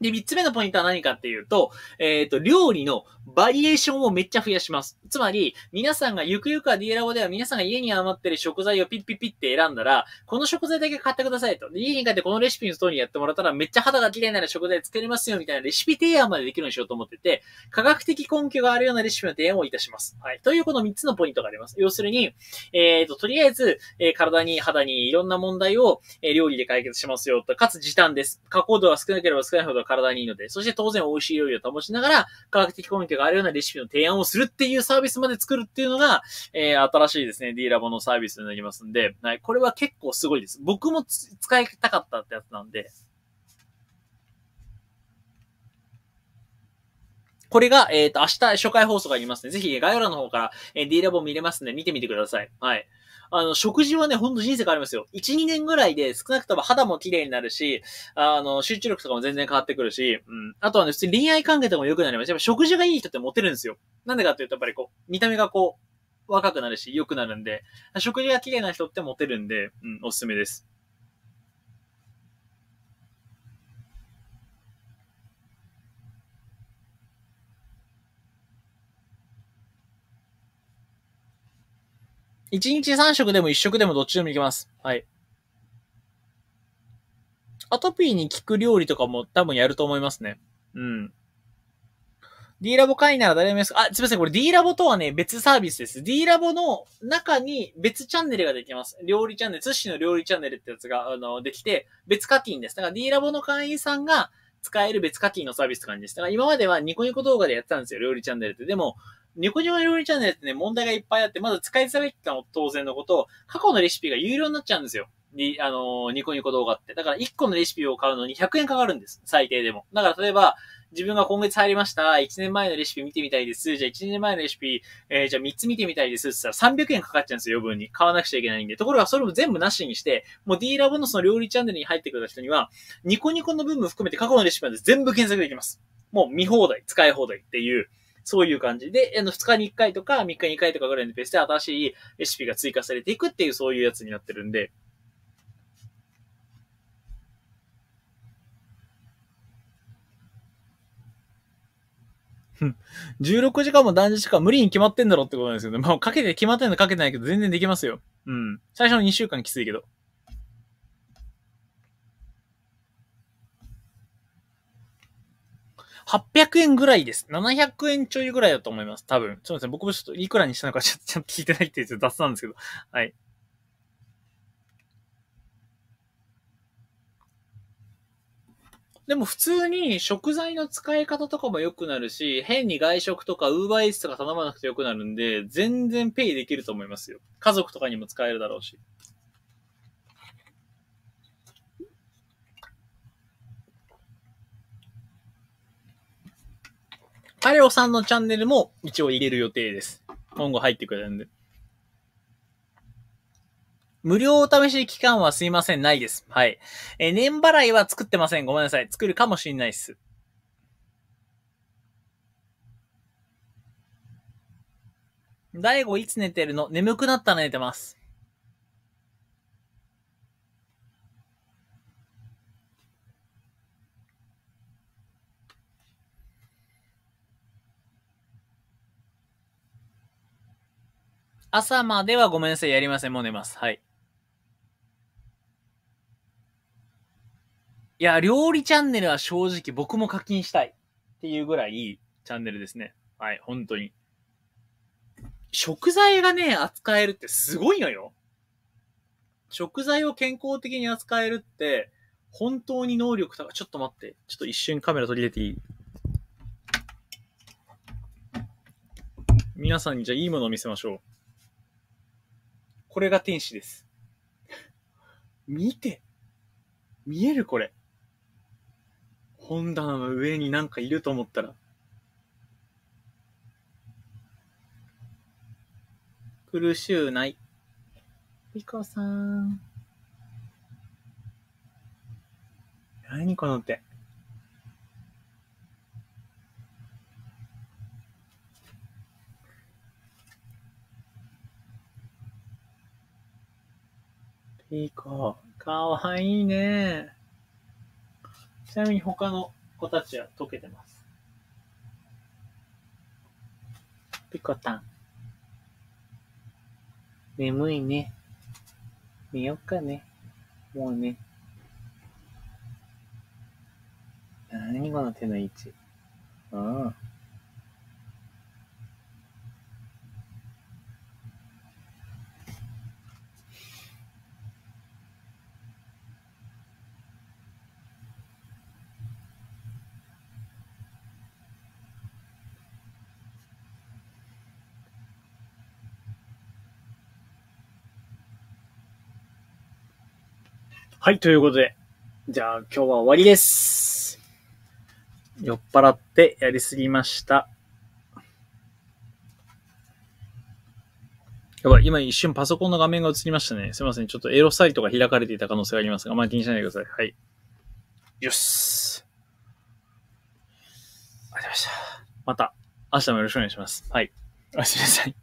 で、三つ目のポイントは何かっていうと、えっ、ー、と、料理のバリエーションをめっちゃ増やします。つまり、皆さんが、ゆくゆくは D ラボでは皆さんが家に余ってる食材をピッピッピッって選んだら、この食材だけ買ってくださいと。で家に帰ってこのレシピの通りにやってもらったら、めっちゃ肌が綺麗な食材作れますよ、みたいなレシピ提案までできるようにしようと思ってて、科学的根拠があるようなレシピの提案をいたします。はい。というこの三つのポイントがあります。要するに、えっ、ー、と、とりあえず、えー、体に、肌にいろんな問題を、え料理で解決しますよと。かつ時短です。加工度が少なければ少ないほど体にいいので、そして当然美味しい料理を保ちながら、科学的根拠があるようなレシピの提案をするっていうサービスまで作るっていうのが、えー、新しいですね、D ラボのサービスになりますんで、はい、これは結構すごいです。僕も使いたかったってやつなんで、これが、えっ、ー、と、明日初回放送がありますね。ぜひ、概要欄の方から、えー、D ラボ見れますんで、見てみてください。はい。あの、食事はね、ほんと人生変わりますよ。1、2年ぐらいで少なくとも肌も綺麗になるし、あの、集中力とかも全然変わってくるし、うん。あとはね、普通に恋愛関係とかも良くなります。やっぱ食事がいい人ってモテるんですよ。なんでかっていうと、やっぱりこう、見た目がこう、若くなるし、良くなるんで、食事が綺麗な人ってモテるんで、うん、おすすめです。1日3食でも1食でもどっちでもいけます。はい。アトピーに効く料理とかも多分やると思いますね。うん。D ラボ会員なら誰でもやすあ、すいません。これ D ラボとはね、別サービスです。D ラボの中に別チャンネルができます。料理チャンネル、寿司の料理チャンネルってやつが、あの、できて、別課金です。だから D ラボの会員さんが使える別課金のサービスって感じです。だから今まではニコニコ動画でやってたんですよ。料理チャンネルって。でも、ニコニコ料理チャンネルってね、問題がいっぱいあって、まず使いづらいってのは当然のこと、過去のレシピが有料になっちゃうんですよ。に、あのー、ニコニコ動画って。だから1個のレシピを買うのに100円かかるんです。最低でも。だから例えば、自分が今月入りました。1年前のレシピ見てみたいです。じゃあ1年前のレシピ、えー、じゃあ3つ見てみたいです。つったら300円かかっちゃうんですよ、余分に。買わなくちゃいけないんで。ところがそれも全部なしにして、もう D ラボのその料理チャンネルに入ってくれた人には、ニコニコの部分含めて過去のレシピまで全部検索できます。もう見放題、使い放題っていう。そういう感じで、あの、2日に1回とか3日に1回とかぐらいのペースで新しいレシピが追加されていくっていう、そういうやつになってるんで、16時間も断食か無理に決まってんだろってことなんですけど、ね、まあ、かけて決まってんのかけてないけど全然できますよ。うん。最初の2週間きついけど。800円ぐらいです。700円ちょいぐらいだと思います。多分。すみません。僕もちょっといくらにしたのかちょっとちゃんと聞いてないって言う雑なんですけど。はい。でも普通に食材の使い方とかも良くなるし、変に外食とかウーバーイーツとか頼まなくて良くなるんで、全然ペイできると思いますよ。家族とかにも使えるだろうし。パレオさんのチャンネルも一応入れる予定です。今後入ってくれるんで。無料お試し期間はすいません、ないです。はい。え年払いは作ってません。ごめんなさい。作るかもしんないっす。大悟いつ寝てるの眠くなったら寝てます。朝まではごめんなさい、やりません。もう寝ます。はい。いや、料理チャンネルは正直僕も課金したいっていうぐらいチャンネルですね。はい、本当に。食材がね、扱えるってすごいのよ。食材を健康的に扱えるって、本当に能力高い。ちょっと待って。ちょっと一瞬カメラ取り入れていい皆さんにじゃあいいものを見せましょう。これが天使です。見て見えるこれ。本棚の上になんかいると思ったら。苦しゅうない。リコさん。何この手。いい子。かわいいね。ちなみに他の子たちは溶けてます。ピコタン。眠いね。寝よっかね。もうね。何この手の位置。うん。はい、ということで。じゃあ今日は終わりです。酔っ払ってやりすぎました。やばい、今一瞬パソコンの画面が映りましたね。すいません。ちょっとエロサイトが開かれていた可能性がありますが、まあ気にしないでください。はい。よし。ありがとうございました。また、明日もよろしくお願いします。はい。おやすみなさい。